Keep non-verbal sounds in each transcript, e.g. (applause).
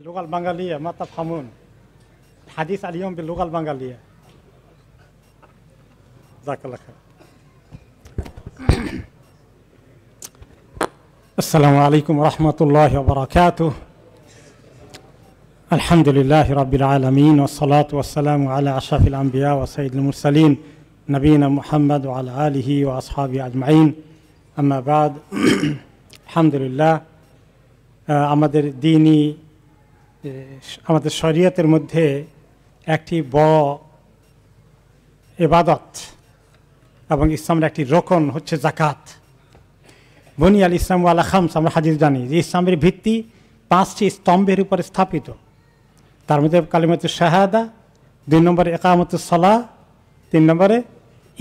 اللغة البنغالية ما تفهمون الحديث اليوم باللغة البنغالية جزاك الله خير (coughs) السلام عليكم ورحمة الله وبركاته الحمد لله رب العالمين والصلاة والسلام على أشرف الأنبياء وسيد المرسلين نبينا محمد وعلى آله وأصحابه أجمعين أما بعد (coughs) الحمد لله আমাদের آه، দিনই আমাদের শরীয়তের মধ্যে একটি ব এবাদত এবং ইসলামের একটি রোকন হচ্ছে জাকাত বনি আল ইসলাম আল্লাহ খামস আমরা হাজির জানি যে ইসলামের ভিত্তি পাঁচটি স্তম্ভের উপরে স্থাপিত তার মধ্যে কালিমাত শাহাদা দুই নম্বরে একামত সলা তিন নম্বরে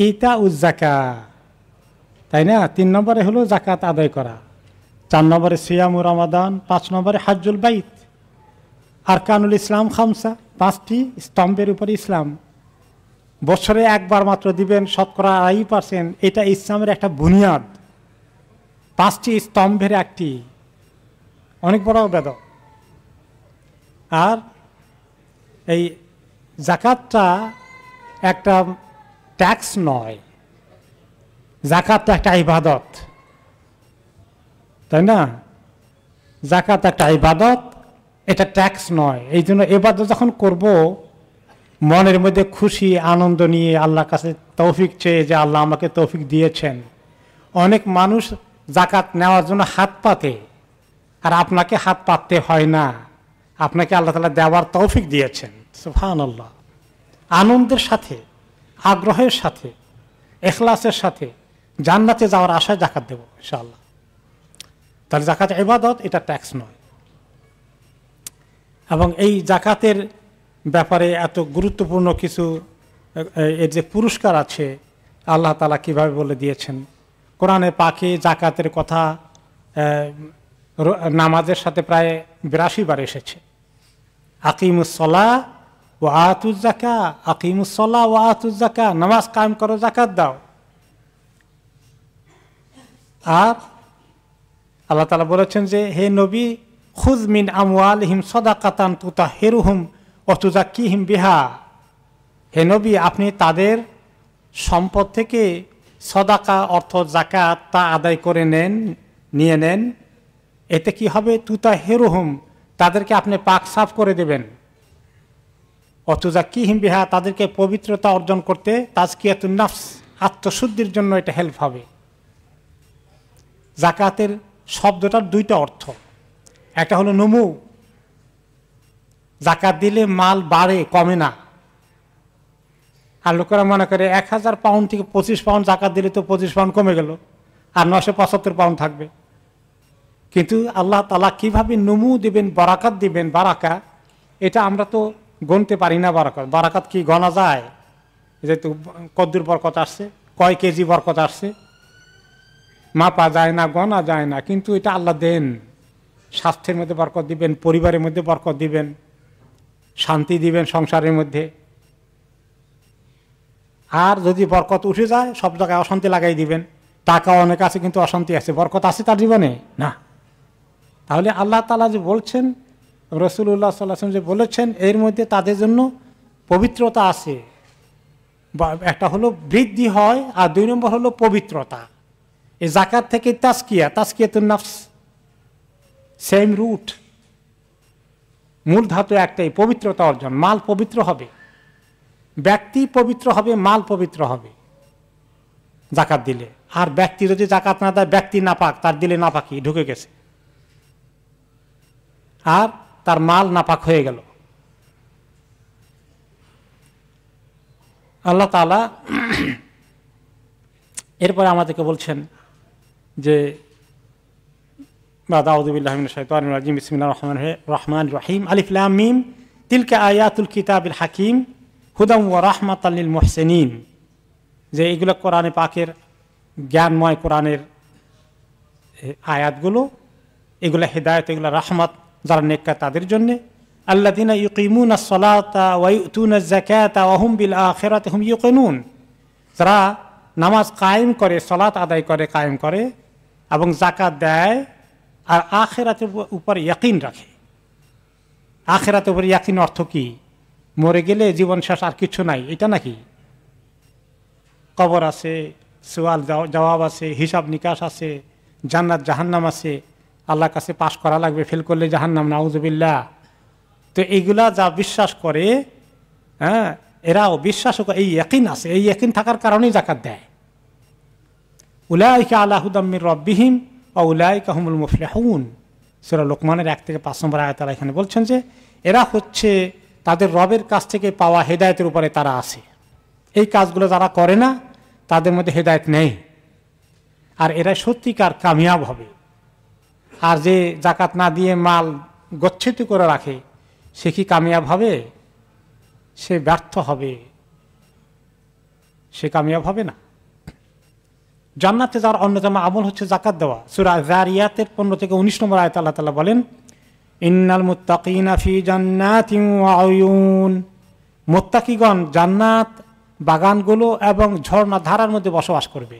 ইতা উজ্জাকা তাই না তিন নম্বরে হলো জাকাত আদায় করা চার নম্বরে সিয়াম রমাদান পাঁচ নম্বরে হাজুল বাইত আরকানুল ইসলাম খামসা পাঁচটি স্তম্ভের উপরে ইসলাম বছরে একবার মাত্র দিবেন শতকরা আড়াই পার্সেন্ট এটা ইসলামের একটা বুনিয়াদ পাঁচটি স্তম্ভের একটি অনেক বড় বেদ আর এই জাকাতটা একটা ট্যাক্স নয় জাকাতটা একটা ইবাদত তাই না জাকাত একটা ইবাদত এটা ট্যাক্স নয় এই জন্য এবার যখন করব মনের মধ্যে খুশি আনন্দ নিয়ে আল্লাহর কাছে তৌফিক চেয়ে যে আল্লাহ আমাকে তৌফিক দিয়েছেন অনেক মানুষ জাকাত নেওয়ার জন্য হাত পাতে আর আপনাকে হাত পাততে হয় না আপনাকে আল্লাহ তালা দেওয়ার তৌফিক দিয়েছেন সুফান আল্লাহ আনন্দের সাথে আগ্রহের সাথে এখলাসের সাথে জান্নাতে যাওয়ার আশায় জাকাত দেবো ইনশাআল্লাহ তাহলে জাকাত এবাদত এটা ট্যাক্স নয় এবং এই জাকাতের ব্যাপারে এত গুরুত্বপূর্ণ কিছু এর যে পুরস্কার আছে আল্লাহ তালা কিভাবে বলে দিয়েছেন কোরআনে পাখি জাকাতের কথা নামাজের সাথে প্রায় বিরাশি বার এসেছে আকিমুসলা ও আতুজাকা আকিমুসলা ও আতুজাকা নামাজ কায়েম করো জাকাত দাও আর আল্লাহ তালা বলেছেন যে হে নবী খুজমিন আমওয়াল হিম সদাকাতান তুতা হেরুহুম অতুজা হিম বিহা হে নবী আপনি তাদের সম্পদ থেকে সদাকা অর্থ জাকাত তা আদায় করে নেন নিয়ে নেন এতে কি হবে তুতা হেরুহুম তাদেরকে আপনি পাক সাফ করে দেবেন অতুজাক্কি হিম বিহা তাদেরকে পবিত্রতা অর্জন করতে তাজকিয়াতুন আত্মশুদ্ধির জন্য এটা হেল্প হবে জাকাতের শব্দটার দুইটা অর্থ একটা হলো নমু জাকাত দিলে মাল বাড়ে কমে না আর লোকেরা মনে করে এক হাজার পাউন্ড থেকে পঁচিশ পাউন্ড জাকাত দিলে তো পঁচিশ পাউন্ড কমে গেল আর নশো পঁচাত্তর পাউন্ড থাকবে কিন্তু আল্লাহ তালা কিভাবে নমু দিবেন বারাকাত দিবেন বারাকা এটা আমরা তো গণতে পারি না বারাকাত বারাকাত কি গণা যায় যেহেতু কদ্দুর বরকত আসছে কয় কেজি বরকত আসছে মাপা যায় না গণা যায় না কিন্তু এটা আল্লাহ দেন স্বাস্থ্যের মধ্যে বরকত দিবেন পরিবারের মধ্যে বরকত দিবেন শান্তি দিবেন সংসারের মধ্যে আর যদি বরকত উঠে যায় সব জায়গায় অশান্তি লাগাই দিবেন টাকা অনেক আছে কিন্তু অশান্তি আছে বরকত আছে তার জীবনে না তাহলে আল্লাহ তালা যে বলছেন রসুল্লাহ সাল্লাম যে বলেছেন এর মধ্যে তাদের জন্য পবিত্রতা আছে একটা হলো বৃদ্ধি হয় আর দুই নম্বর হলো পবিত্রতা এই জাকাত থেকে তাস্কিয়া তাস্কিয়াতুল নাফস সেম রুট মূল ধাতু একটাই পবিত্রতা অর্জন মাল পবিত্র হবে ব্যক্তি পবিত্র হবে মাল পবিত্র হবে জাকাত দিলে আর ব্যক্তি যদি জাকাত না দেয় ব্যক্তি না পাক তার দিলে না পাকি ঢুকে গেছে আর তার মাল নাপাক হয়ে গেল আল্লাহ তালা এরপরে আমাদেরকে বলছেন যে বাদ আউদুবিল্লাহিম বিসমিল্লা রহমান রহমান রহিম আলিফলাম মিম তিলকা আয়াতুল কিতাবিল হাকিম হুদম ও রাহমাত আল্লিল মোহসেনিন যে এগুলো কোরআনে পাকের জ্ঞানময় কোরআনের আয়াতগুলো এগুলো হেদায়ত এগুলো রাহমাত যারা নেককা তাদের জন্যে আল্লা দিনা ইউকিমুন সলাতা ওয়াইতুন জাকাতা ওহম বিল আখেরাত হুম ইউকিনুন যারা নামাজ কায়েম করে সলাত আদায় করে কায়েম করে এবং জাকাত দেয় আর আখেরাতের উপর ইয়াকিন রাখে আখেরাতের উপর ইয়াকিন অর্থ কি মরে গেলে জীবন শেষ আর কিছু নাই এটা নাকি কবর আছে সোয়াল জবাব আছে হিসাব নিকাশ আছে জান্নাত জাহান্নাম আছে আল্লাহর কাছে পাশ করা লাগবে ফেল করলে জাহান্নাম নাউজবিল্লা তো এইগুলা যা বিশ্বাস করে হ্যাঁ এরাও বিশ্বাস এই একই আছে এই একই থাকার কারণেই জাকাত দেয় উল্লাহ আল্লাহুদাম্মির রব্বিহীন আউলাই কাহমুল মুফলেহুন সুরা লোকমানের এক থেকে পাঁচ নম্বর আয় তারা এখানে বলছেন যে এরা হচ্ছে তাদের রবের কাছ থেকে পাওয়া হেদায়তের উপরে তারা আছে এই কাজগুলো যারা করে না তাদের মধ্যে হেদায়ত নেই আর এরা সত্যিকার কামিয়াব হবে আর যে জাকাত না দিয়ে মাল গচ্ছিত করে রাখে সে কি কামিয়াব হবে সে ব্যর্থ হবে সে কামিয়াব হবে না জান্নাতে যাওয়ার অন্যতম আমল হচ্ছে জাকাত দেওয়া সুরা জারিয়াতের পনেরো থেকে উনিশ নম্বর আয়ত আল্লাহ তালা বলেন ইন্নাল মুত্তাকিনাফি জান্নাত মোত্তাকিগণ জান্নাত বাগানগুলো এবং ঝর্ণা ধারার মধ্যে বসবাস করবে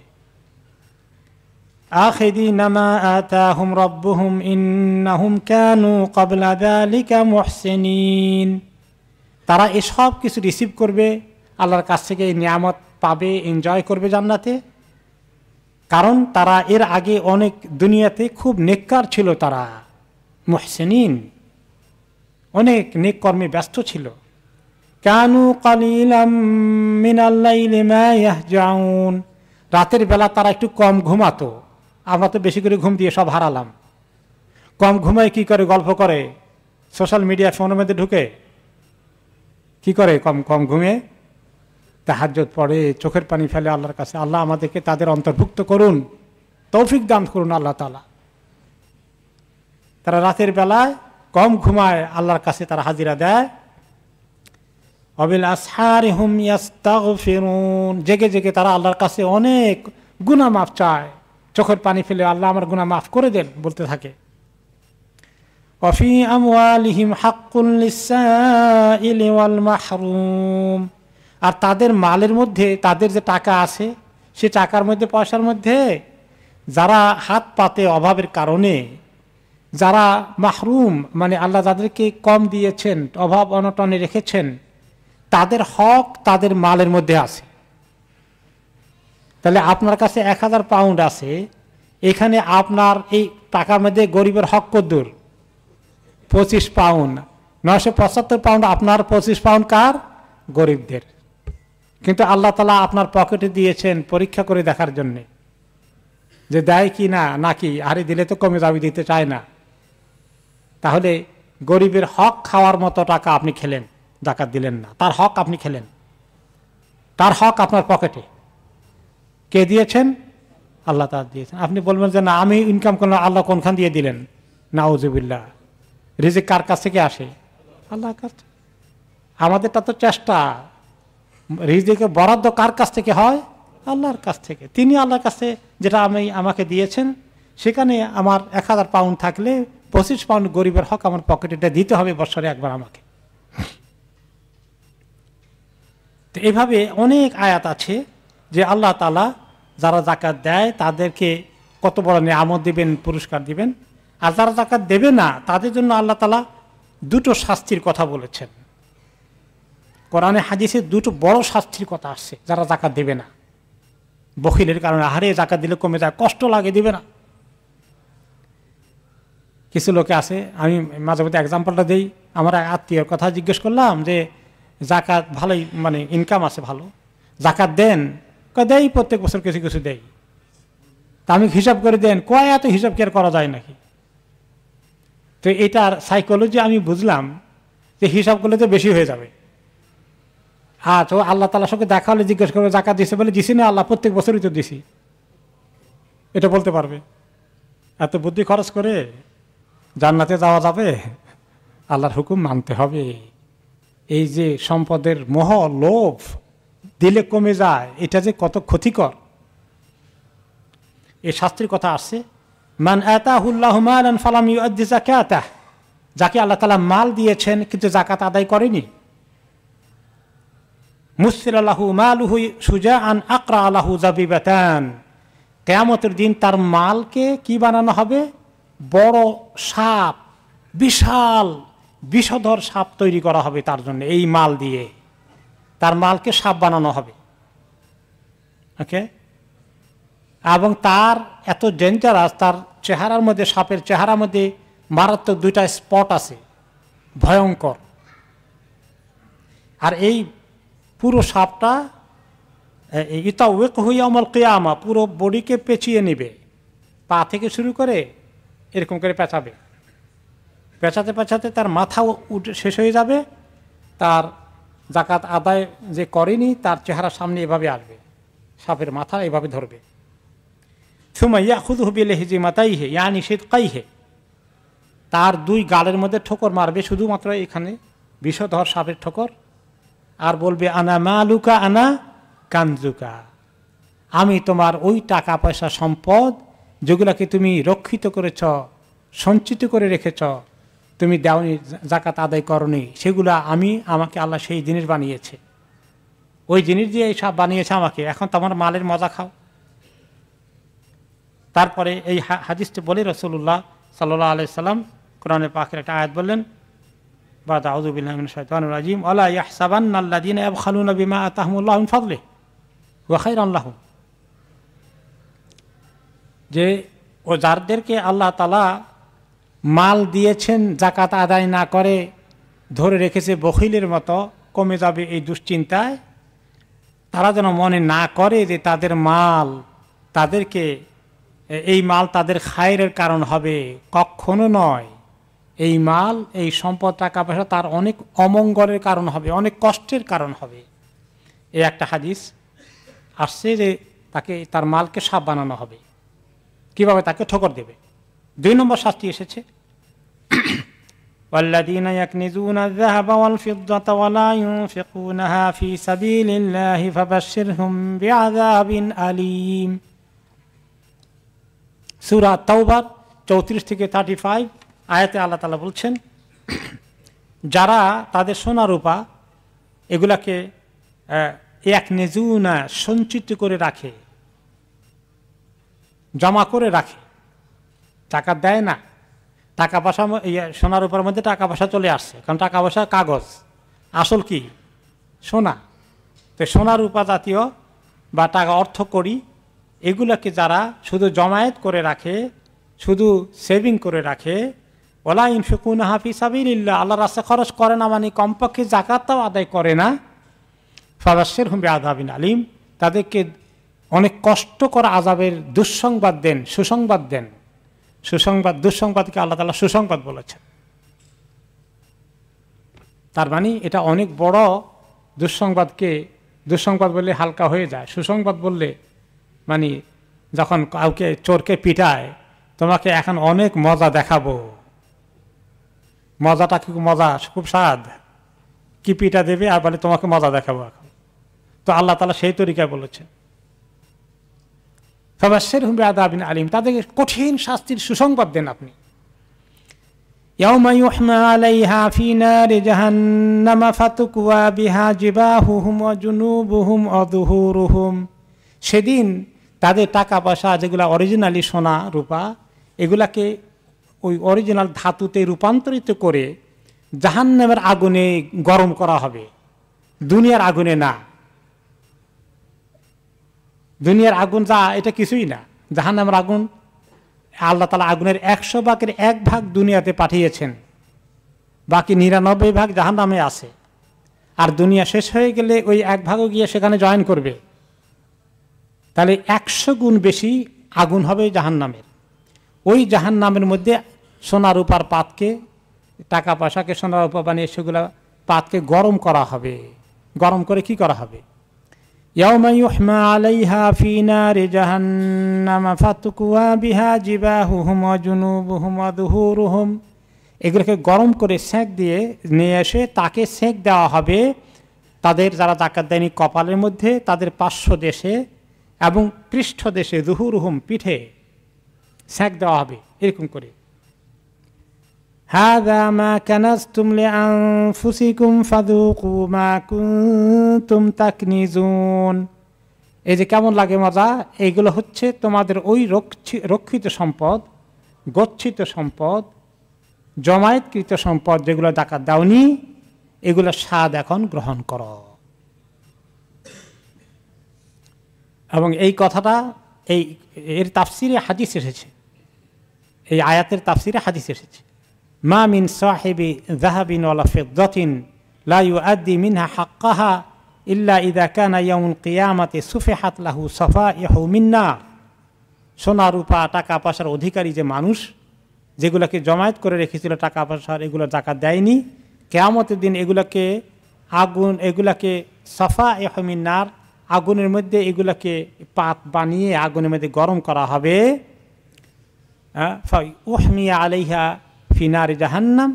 তারা এসব কিছু রিসিভ করবে আল্লাহর কাছ থেকে নিয়ামত পাবে এনজয় করবে জান্নাতে কারণ তারা এর আগে অনেক দুনিয়াতে খুব নেককার ছিল তারা মোহসেনিন অনেক নেক কর্মে ব্যস্ত ছিল কানু কালিলাম রাতের বেলা তারা একটু কম ঘুমাতো আমরা তো বেশি করে ঘুম দিয়ে সব হারালাম কম ঘুমায় কি করে গল্প করে সোশ্যাল মিডিয়া ফোনের মধ্যে ঢুকে কি করে কম কম ঘুমিয়ে তাহাজত পড়ে চোখের পানি ফেলে আল্লাহর কাছে আল্লাহ আমাদেরকে তাদের অন্তর্ভুক্ত করুন তৌফিক দান করুন আল্লাহ তালা তারা রাতের বেলায় কম ঘুমায় আল্লাহর কাছে তারা হাজিরা দেয় অবিল আসহার হুম জেগে জেগে তারা আল্লাহর কাছে অনেক গুণা মাফ চায় চোখের পানি ফেলে আল্লাহ আমার গুণা মাফ করে দেন বলতে থাকে অফি আমিম হাক্কুল মাহরুম আর তাদের মালের মধ্যে তাদের যে টাকা আছে সে টাকার মধ্যে পয়সার মধ্যে যারা হাত পাতে অভাবের কারণে যারা মাহরুম মানে আল্লাহ যাদেরকে কম দিয়েছেন অভাব অনটনে রেখেছেন তাদের হক তাদের মালের মধ্যে আছে তাহলে আপনার কাছে এক হাজার পাউন্ড আছে এখানে আপনার এই টাকার মধ্যে গরিবের হক কদ্দুর পঁচিশ পাউন্ড নয়শো পঁচাত্তর পাউন্ড আপনার পঁচিশ পাউন্ড কার গরিবদের কিন্তু আল্লাহ তালা আপনার পকেটে দিয়েছেন পরীক্ষা করে দেখার জন্যে যে দেয় কি না নাকি আরে দিলে তো কমে দাবি দিতে চায় না তাহলে গরিবের হক খাওয়ার মতো টাকা আপনি খেলেন ডাকাত দিলেন না তার হক আপনি খেলেন তার হক আপনার পকেটে কে দিয়েছেন আল্লাহ তালা দিয়েছেন আপনি বলবেন যে না আমি ইনকাম করলাম আল্লাহ কোনখান দিয়ে দিলেন নাউজুবিল্লা রিজিক কার কাছ থেকে আসে আল্লাহ কাছ আমাদেরটা তো চেষ্টা রিজিকে বরাদ্দ কার কাছ থেকে হয় আল্লাহর কাছ থেকে তিনি আল্লাহর কাছে যেটা আমি আমাকে দিয়েছেন সেখানে আমার এক হাজার পাউন্ড থাকলে পঁচিশ পাউন্ড গরিবের হক আমার পকেটে দিতে হবে বছরে একবার আমাকে তো এভাবে অনেক আয়াত আছে যে আল্লাহ তালা যারা জাকাত দেয় তাদেরকে কত বড় নিয়ামত দিবেন পুরস্কার দিবেন আর যারা জাকাত দেবে না তাদের জন্য আল্লাহ তালা দুটো শাস্তির কথা বলেছেন কোরআনে হাদিসে দুটো বড় শাস্তির কথা আসছে যারা জাকাত দেবে না বকিলের কারণে আহারে জাকাত দিলে কমে যায় কষ্ট লাগে দিবে না কিছু লোকে আছে আমি মাঝে মধ্যে এক্সাম্পলটা দিই আমার আত্মীয়র কথা জিজ্ঞেস করলাম যে জাকাত ভালোই মানে ইনকাম আছে ভালো জাকাত দেন দেয় প্রত্যেক বছর কিছু কিছু দেয় তা আমি হিসাব করে দেন কয় এত হিসাব কি আর করা যায় নাকি তো এটার সাইকোলজি আমি বুঝলাম যে হিসাব করলে তো বেশি হয়ে যাবে হ্যাঁ তো আল্লাহ তালার সঙ্গে দেখা হলে জিজ্ঞেস করবে জাকাত দিছে বলে দিছি না আল্লাহ প্রত্যেক বছরই তো দিছি এটা বলতে পারবে এত বুদ্ধি খরচ করে জান্নাতে যাওয়া যাবে আল্লাহর হুকুম মানতে হবে এই যে সম্পদের মোহ লোভ দিলে কমে যায় এটা যে কত ক্ষতিকর এই শাস্ত্রীর কথা আসছে মান আতাহুল্লাহ ফালাম ইউ আদি যাকে আল্লাহ তালা মাল দিয়েছেন কিন্তু জাকাত আদায় করেনি মুসির আল্লাহু মালুহু সুজা আন আকরা আলাহু জাবিবাতান কেয়ামতের দিন তার মালকে কি বানানো হবে বড় সাপ বিশাল বিষধর সাপ তৈরি করা হবে তার জন্য এই মাল দিয়ে তার মালকে সাপ বানানো হবে ওকে এবং তার এত ডেঞ্জারাস তার চেহারার মধ্যে সাপের চেহারার মধ্যে মারাত্মক দুইটা স্পট আছে ভয়ঙ্কর আর এই পুরো সাপটা ইতা ওয়েক হইয়া আমার কেয়ামা পুরো বডিকে পেঁচিয়ে নেবে পা থেকে শুরু করে এরকম করে পেঁচাবে পেঁচাতে পেঁচাতে তার মাথা শেষ হয়ে যাবে তার জাকাত আদায় যে করেনি তার চেহারা সামনে এভাবে আসবে সাপের মাথা এভাবে ধরবে সুমা ইয়া খুদ হুবিলে হিজি মাতাই হে ইয়া নিষেধ কাই হে তার দুই গালের মধ্যে ঠোকর মারবে শুধুমাত্র এখানে বিষধর সাপের ঠোকর আর বলবে আনা মালুকা আনা কানজুকা আমি তোমার ওই টাকা পয়সা সম্পদ যেগুলাকে তুমি রক্ষিত করেছ সঞ্চিত করে রেখেছ তুমি দেওনি জাকাত আদায় করনি সেগুলা আমি আমাকে আল্লাহ সেই জিনিস বানিয়েছে ওই জিনিস দিয়ে সব বানিয়েছে আমাকে এখন তোমার মালের মজা খাও তারপরে এই হাদিসটি বলে রসুল্লাহ সাল্লাহ আলাইসাল্লাম কোরআনে পাখির একটা আয়াত বললেন বা দাউদুবিল্লাহমিন শৈতান রাজিম আল্লাহ ইয়াহসাবান আল্লাদিন এব খালুন বিমা আতাহমুল্লাহ ফদলে ওয়াখাই আল্লাহ যে ও যাদেরকে আল্লাহ তালা মাল দিয়েছেন জাকাত আদায় না করে ধরে রেখেছে বখিলের মতো কমে যাবে এই দুশ্চিন্তায় তারা যেন মনে না করে যে তাদের মাল তাদেরকে এই মাল তাদের খায়ের কারণ হবে কখনো নয় এই মাল এই সম্পদ টাকা পয়সা তার অনেক অমঙ্গলের কারণ হবে অনেক কষ্টের কারণ হবে এই একটা হাদিস আসছে যে তাকে তার মালকে সাপ বানানো হবে কিভাবে তাকে ঠকর দেবে দুই নম্বর শাস্তি এসেছে চৌত্রিশ থেকে থার্টি ফাইভ থেকে আয়াতে আল্লাহ তালা বলছেন যারা তাদের সোনা রূপা এগুলাকে এক নেজুনা সঞ্চিত করে রাখে জমা করে রাখে টাকা দেয় না টাকা পয়সা সোনার উপর মধ্যে টাকা পয়সা চলে আসছে কারণ টাকা পয়সা কাগজ আসল কি সোনা তো সোনা রূপা জাতীয় বা টাকা অর্থ করি এগুলোকে যারা শুধু জমায়েত করে রাখে শুধু সেভিং করে রাখে ওলা ইনফিকুন হাফি সাবিল্লা আল্লাহ রাস্তা খরচ করে না মানে কমপক্ষে জাকাতটাও আদায় করে না ফাবাসের হুম আদাবিন আলিম তাদেরকে অনেক কষ্টকর করা আজাবের দুঃসংবাদ দেন সুসংবাদ দেন সুসংবাদ দুঃসংবাদকে আল্লাহ তালা সুসংবাদ বলেছেন তার মানে এটা অনেক বড় দুঃসংবাদকে দুঃসংবাদ বললে হালকা হয়ে যায় সুসংবাদ বললে মানে যখন কাউকে চোরকে পিটায় তোমাকে এখন অনেক মজা দেখাবো মজাটা খুব মজা খুব স্বাদ কি দেবে আর বলে তোমাকে মজা দেখাবো এখন তো আল্লাহ তালা সেই তরিকায় বলেছেন ফবাসের হুম আদাবিন আলিম তাদেরকে কঠিন শাস্তির সুসংবাদ দেন আপনি সেদিন তাদের টাকা পয়সা যেগুলা অরিজিনালি সোনা রূপা এগুলাকে ওই অরিজিনাল ধাতুতে রূপান্তরিত করে জাহান্নামের আগুনে গরম করা হবে দুনিয়ার আগুনে না দুনিয়ার আগুন যা এটা কিছুই না জাহান্নামের আগুন আল্লাহ তালা আগুনের একশো ভাগের এক ভাগ দুনিয়াতে পাঠিয়েছেন বাকি নিরানব্বই ভাগ জাহান্নামে আছে আর দুনিয়া শেষ হয়ে গেলে ওই এক ভাগও গিয়ে সেখানে জয়েন করবে তাহলে একশো গুণ বেশি আগুন হবে জাহান্নামের ওই জাহান নামের মধ্যে সোনা রূপার পাতকে টাকা পয়সাকে সোনা রূপা বানিয়ে সেগুলো পাতকে গরম করা হবে গরম করে কি করা হবে এগুলোকে গরম করে সেঁক দিয়ে নিয়ে এসে তাকে সেঁক দেওয়া হবে তাদের যারা ডাকাত দেয়নি কপালের মধ্যে তাদের পার্শ্ব দেশে এবং পৃষ্ঠ দেশে রুহুরুহুম পিঠে স্যাক দেওয়া হবে এরকম করে هذا ما كنزتم لأنفسكم فذوقوا ما كنتم تكنزون এই যে কেমন লাগে মজা এইগুলো হচ্ছে তোমাদের ওই রক্ষিত সম্পদ গচ্ছিত সম্পদ জমায়েতকৃত সম্পদ যেগুলো ডাকা দাওনি এগুলো স্বাদ এখন গ্রহণ কর এবং এই কথাটা এই এর তাফসিরে হাদিস এসেছে এই আয়াতের তাফসিরে হাদিস এসেছে মা মিন সাহেবি জাহাবিন ওয়ালাফেদিন লাইউ আদি মিনহা হাক্কাহা ইল্লা ইদা কানা ইয়ামুল কিয়ামাতে সুফে হাতলাহু সফা ইহু মিন্না সোনা রূপা টাকা পয়সার অধিকারী যে মানুষ যেগুলোকে জমায়েত করে রেখেছিল টাকা পয়সার এগুলো টাকা দেয়নি কেয়ামতের দিন এগুলোকে আগুন এগুলাকে সাফা এহমিনার আগুনের মধ্যে এগুলাকে পাত বানিয়ে আগুনের মধ্যে গরম করা হবে فأحمي عليها في نار جهنم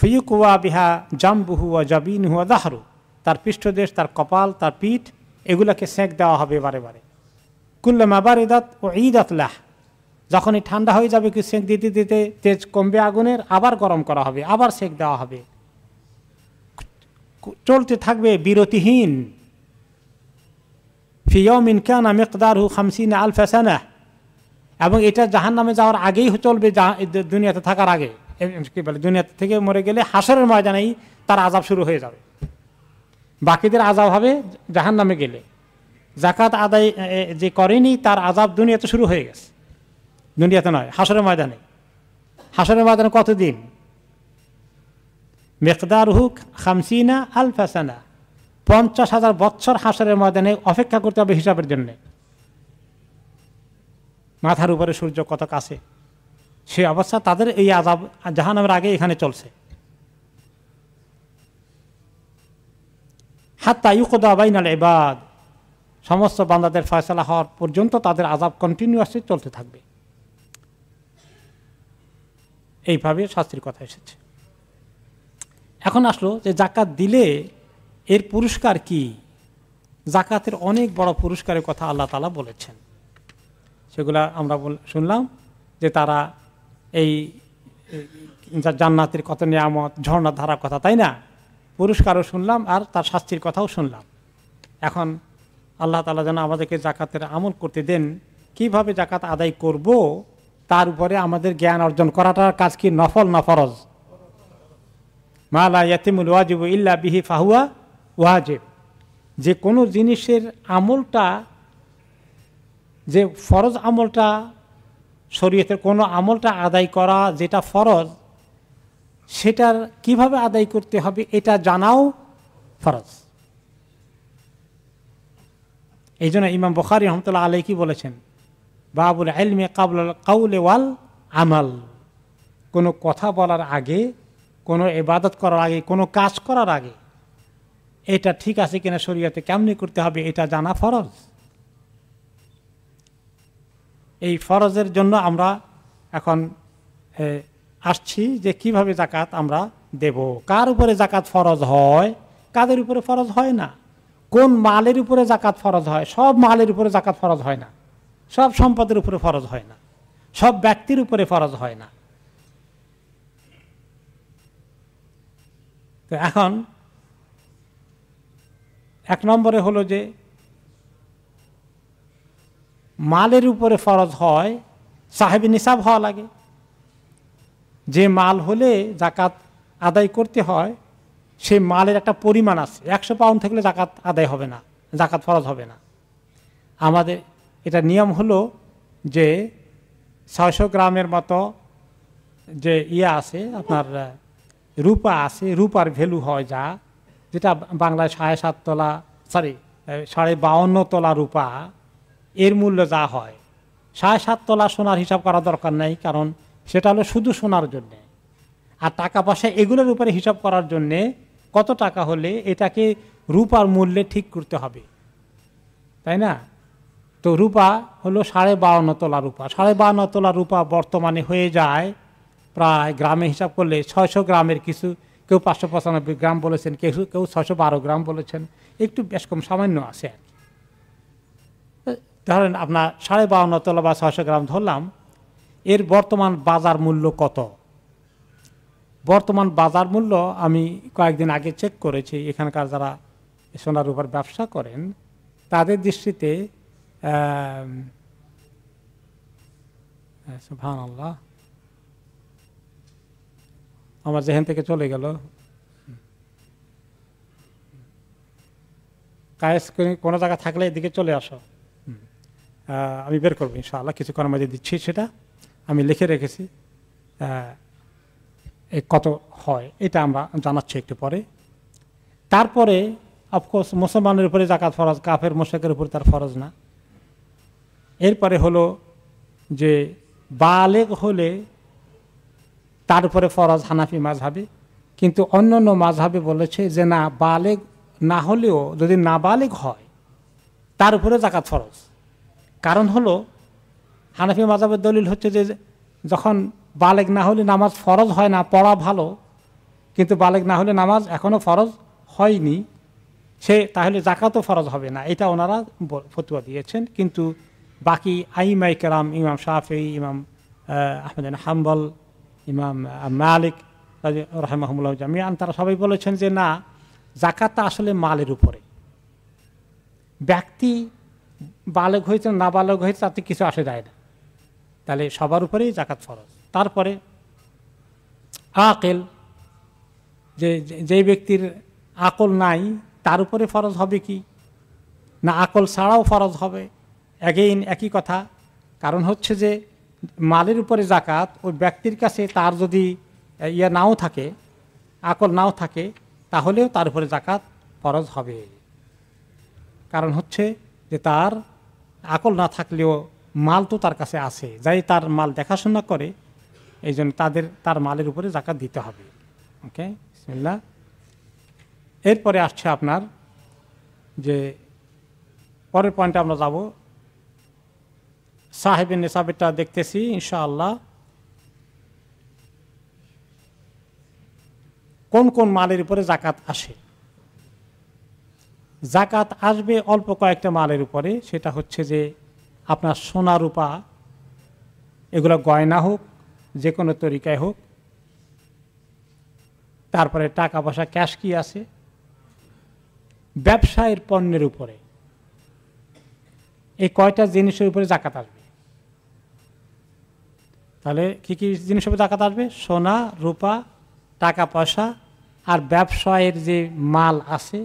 ফিকুয়া বিহা জাম্বুহু হুয়া জাবিনহু ও দাহরু তার পৃষ্ঠদেশ তার কপাল তার পিঠ এগুলোকে সেঁক দেওয়া হবে বারে বারে কুল্লামা ইদাত ও ঈদাত লাহ যখনই ঠান্ডা হয়ে যাবে কি সেঁক দিতে দিতে তেজ কমবে আগুনের আবার গরম করা হবে আবার সেঁক দেওয়া হবে চলতে থাকবে বিরতিহীন ফিয়মিন কানা মেকদার হু খামসিন আলফাসানাহ এবং এটা জাহান নামে যাওয়ার আগেই চলবে দুনিয়াতে থাকার আগে কি বলে দুনিয়াতে থেকে মরে গেলে হাসরের ময়দানেই তার আজাব শুরু হয়ে যাবে বাকিদের আজাব হবে জাহান নামে গেলে জাকাত আদায় যে করেনি তার আজাব দুনিয়াতে শুরু হয়ে গেছে দুনিয়াতে নয় হাসরের ময়দানে হাসরের ময়দানে কতদিন মেকদার হুক খামসিনা আলফাসানা পঞ্চাশ হাজার বৎসর হাসরের ময়দানে অপেক্ষা করতে হবে হিসাবের জন্যে মাথার উপরে সূর্য কত কাছে সে অবস্থা তাদের এই আজাব জাহানামের আগে এখানে চলছে হাত্তা ইউকদা বাইনাল এবার সমস্ত বান্দাদের ফয়সলা হওয়ার পর্যন্ত তাদের আজাব কন্টিনিউয়াসলি চলতে থাকবে এইভাবে শাস্তির কথা এসেছে এখন আসলো যে জাকাত দিলে এর পুরস্কার কি জাকাতের অনেক বড় পুরস্কারের কথা আল্লাহ তালা বলেছেন সেগুলা আমরা শুনলাম যে তারা এই জান্নাতের কত নিয়ামত ঝর্ণার ধারার কথা তাই না পুরস্কারও শুনলাম আর তার শাস্তির কথাও শুনলাম এখন আল্লাহ তালা যেন আমাদেরকে জাকাতের আমল করতে দেন কিভাবে জাকাত আদায় করব তার উপরে আমাদের জ্ঞান অর্জন করাটার কাজ কি নফল না ফরজ মালা ইয়াতিমুল ওয়াজিব ইল্লা বিহি ফাহুয়া ওয়াজিব যে কোনো জিনিসের আমলটা যে ফরজ আমলটা শরীয়তের কোনো আমলটা আদায় করা যেটা ফরজ সেটার কিভাবে আদায় করতে হবে এটা জানাও ফরজ এই জন্য ইমাম বখারি রহমতুল্লাহ আলাই কি বলেছেন বাবুল আলমে কাবুল কাউলে ওয়াল আমাল কোনো কথা বলার আগে কোনো এবাদত করার আগে কোনো কাজ করার আগে এটা ঠিক আছে কিনা শরীয়তে কেমনি করতে হবে এটা জানা ফরজ এই ফরজের জন্য আমরা এখন আসছি যে কিভাবে জাকাত আমরা দেব কার উপরে জাকাত ফরজ হয় কাদের উপরে ফরজ হয় না কোন মালের উপরে জাকাত ফরজ হয় সব মালের উপরে জাকাত ফরজ হয় না সব সম্পদের উপরে ফরজ হয় না সব ব্যক্তির উপরে ফরজ হয় না তো এখন এক নম্বরে হলো যে মালের উপরে ফরজ হয় সাহেব নিসাব হওয়া লাগে যে মাল হলে জাকাত আদায় করতে হয় সেই মালের একটা পরিমাণ আছে একশো পাউন্ড থাকলে জাকাত আদায় হবে না জাকাত ফরজ হবে না আমাদের এটা নিয়ম হলো যে ছয়শো গ্রামের মতো যে ইয়ে আছে আপনার রূপা আছে রূপার ভ্যালু হয় যা যেটা বাংলায় সাড়ে সাত তলা সরি সাড়ে বাউন্ন তলা রূপা এর মূল্য যা হয় সাড়ে সাত তলা সোনার হিসাব করা দরকার নাই কারণ সেটা হলো শুধু সোনার জন্যে আর টাকা পয়সা এগুলোর উপরে হিসাব করার জন্যে কত টাকা হলে এটাকে রূপার মূল্যে ঠিক করতে হবে তাই না তো রূপা হলো সাড়ে বাউন্ন তোলা রূপা সাড়ে বাউন্ন তোলা রূপা বর্তমানে হয়ে যায় প্রায় গ্রামে হিসাব করলে ছয়শো গ্রামের কিছু কেউ পাঁচশো পঁচানব্বই গ্রাম বলেছেন কেউ কেউ ছশো বারো গ্রাম বলেছেন একটু বেশ কম সামান্য আছে ধরেন আপনার সাড়ে বাউন্ন তলা বা ছয়শো গ্রাম ধরলাম এর বর্তমান বাজার মূল্য কত বর্তমান বাজার মূল্য আমি কয়েকদিন আগে চেক করেছি এখানকার যারা সোনার উপর ব্যবসা করেন তাদের দৃষ্টিতে ভান আল্লাহ আমার যেহেন থেকে চলে গেল কায়েস কোনো জায়গা থাকলে এদিকে চলে আসো আমি বের করবো ইনশাআল্লাহ কিছুক্ষণ মধ্যে দিচ্ছি সেটা আমি লিখে রেখেছি কত হয় এটা আমরা জানাচ্ছি একটু পরে তারপরে অফকোর্স মুসলমানের উপরে জাকাত ফরজ কাফের মোশাকের উপরে তার ফরজ না এরপরে হলো যে বালেক হলে তার উপরে ফরজ হানাফি মাঝহাবে কিন্তু অন্য অন্য মাঝহাবে বলেছে যে না বালেক না হলেও যদি নাবালেক হয় তার উপরে জাকাত ফরজ কারণ হলো হানাফি মাজাবের দলিল হচ্ছে যে যখন বালেক না হলে নামাজ ফরজ হয় না পড়া ভালো কিন্তু বালেক না হলে নামাজ এখনও ফরজ হয়নি সে তাহলে জাকাতও ফরজ হবে না এটা ওনারা ফতুয়া দিয়েছেন কিন্তু বাকি আইমাই কেরাম ইমাম শাহি ইমাম আহমেদ হাম্বল ইমাম মালিক রহমাহমুল্লাহ জামিয়ান তারা সবাই বলেছেন যে না জাকাতটা আসলে মালের উপরে ব্যক্তি বালক হয়েছে না বালক হয়েছে তাতে কিছু আসে যায় না তাহলে সবার উপরেই জাকাত ফরজ তারপরে আকেল যে যে ব্যক্তির আকল নাই তার উপরে ফরজ হবে কি না আকল ছাড়াও ফরজ হবে অ্যাগেইন একই কথা কারণ হচ্ছে যে মালের উপরে জাকাত ওই ব্যক্তির কাছে তার যদি ইয়ে নাও থাকে আকল নাও থাকে তাহলেও তার উপরে জাকাত ফরজ হবে কারণ হচ্ছে যে তার আকল না থাকলেও মাল তো তার কাছে আছে যাই তার মাল দেখাশোনা করে এই জন্য তাদের তার মালের উপরে জাকাত দিতে হবে ওকে বিসমিল্লা এরপরে আসছে আপনার যে পরের পয়েন্টে আমরা যাব সাহেবের নেশাবেরটা দেখতেছি ইনশাআল্লাহ কোন কোন মালের উপরে জাকাত আসে জাকাত আসবে অল্প কয়েকটা মালের উপরে সেটা হচ্ছে যে আপনার সোনা রূপা এগুলো গয়না হোক যে কোনো তরিকায় হোক তারপরে টাকা পয়সা ক্যাশ কি আছে ব্যবসায়ের পণ্যের উপরে এই কয়টা জিনিসের উপরে জাকাত আসবে তাহলে কি কি জিনিসের উপরে জাকাত আসবে সোনা রূপা টাকা পয়সা আর ব্যবসায়ের যে মাল আছে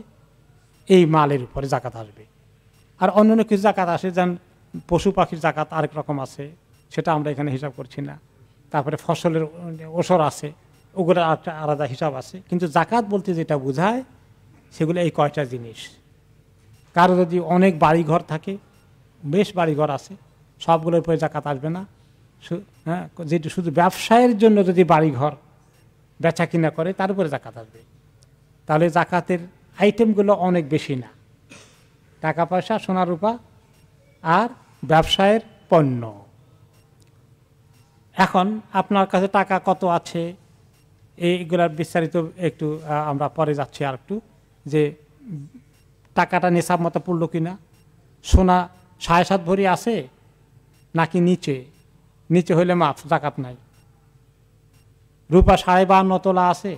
এই মালের উপরে জাকাত আসবে আর অন্য অন্য কিছু জাকাত আসে যেন পশু পাখির জাকাত আরেক রকম আছে সেটা আমরা এখানে হিসাব করছি না তারপরে ফসলের ওসর আছে ওগুলো একটা আলাদা হিসাব আছে কিন্তু জাকাত বলতে যেটা বোঝায় সেগুলো এই কয়টা জিনিস কারো যদি অনেক বাড়িঘর থাকে বেশ বাড়িঘর আছে সবগুলোর উপরে জাকাত আসবে না হ্যাঁ যেটি শুধু ব্যবসায়ের জন্য যদি বাড়িঘর বেচা কিনা করে তার উপরে জাকাত আসবে তাহলে জাকাতের আইটেমগুলো অনেক বেশি না টাকা পয়সা সোনা রূপা আর ব্যবসায়ের পণ্য এখন আপনার কাছে টাকা কত আছে এইগুলার বিস্তারিত একটু আমরা পরে যাচ্ছি আর একটু যে টাকাটা নেশাব মতো কি কিনা সোনা সাড়ে সাত ভরি আছে নাকি নিচে নিচে হইলে মাফ জাকাত নাই রূপা সাড়ে বান্ন তোলা আছে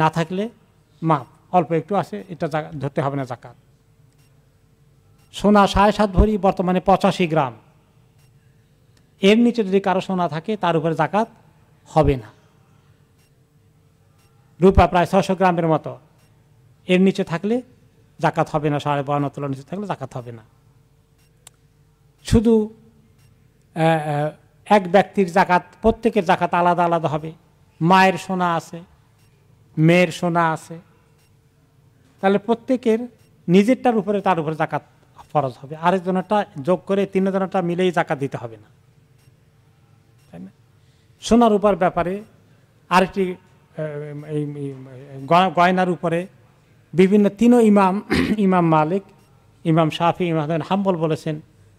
না থাকলে মাপ অল্প একটু আছে এটা ধরতে হবে না জাকাত সোনা সাড়ে সাত ভরি বর্তমানে পঁচাশি গ্রাম এর নিচে যদি কারো সোনা থাকে তার উপরে জাকাত হবে না রূপা প্রায় ছশো গ্রামের মতো এর নিচে থাকলে জাকাত হবে না সাড়ে বান্ন তোলার নিচে থাকলে জাকাত হবে না শুধু এক ব্যক্তির জাকাত প্রত্যেকের জাকাত আলাদা আলাদা হবে মায়ের সোনা আছে মেয়ের সোনা আছে তাহলে প্রত্যেকের নিজেরটার উপরে তার উপরে জাকাত ফরজ হবে আরেকজনেরটা যোগ করে তিনজনেরটা মিলেই জাকাত দিতে হবে না তাই না সোনার উপর ব্যাপারে আরেকটি গয়নার উপরে বিভিন্ন তিনও ইমাম (clears throat) ইমাম মালিক ইমাম শাফি ইমাম হাম্বল বলেছেন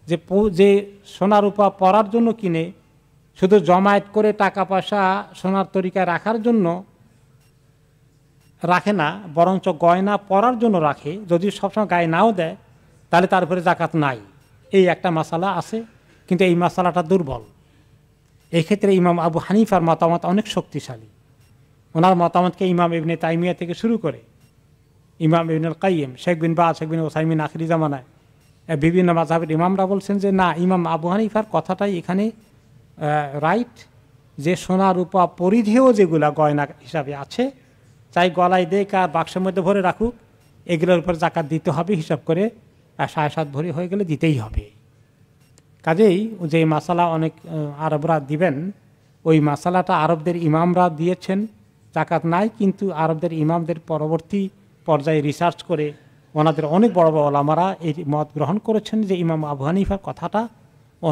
যে যে সোনার উপর পরার জন্য কিনে শুধু জমায়েত করে টাকা পয়সা সোনার তরিকায় রাখার জন্য রাখে না বরঞ্চ গয়না পরার জন্য রাখে যদি সবসময় গায়ে নাও দেয় তাহলে তার উপরে জাকাত নাই এই একটা মশালা আছে কিন্তু এই মশালাটা দুর্বল এই ক্ষেত্রে ইমাম আবু হানিফার মতামত অনেক শক্তিশালী ওনার মতামতকে ইমাম ইবনে তাইমিয়া থেকে শুরু করে ইমাম ইবনুল কাইম শেখ বিন বা শেখ বিন ওসাইমিন আখরি জামানায় বিভিন্ন মাঝাবের ইমামরা বলছেন যে না ইমাম আবু হানিফার কথাটাই এখানে রাইট যে সোনা রূপা পরিধেয় যেগুলা গয়না হিসাবে আছে চাই গলায় দেখ আর বাক্সের মধ্যে ভরে রাখুক এগুলোর উপর জাকাত দিতে হবে হিসাব করে সাড়ে সাত ভরি হয়ে গেলে দিতেই হবে কাজেই যে মাসালা অনেক আরবরা দিবেন ওই মাসালাটা আরবদের ইমামরা দিয়েছেন জাকাত নাই কিন্তু আরবদের ইমামদের পরবর্তী পর্যায়ে রিসার্চ করে ওনাদের অনেক বড় বড় ওলামারা এই মত গ্রহণ করেছেন যে ইমাম আবু হানিফার কথাটা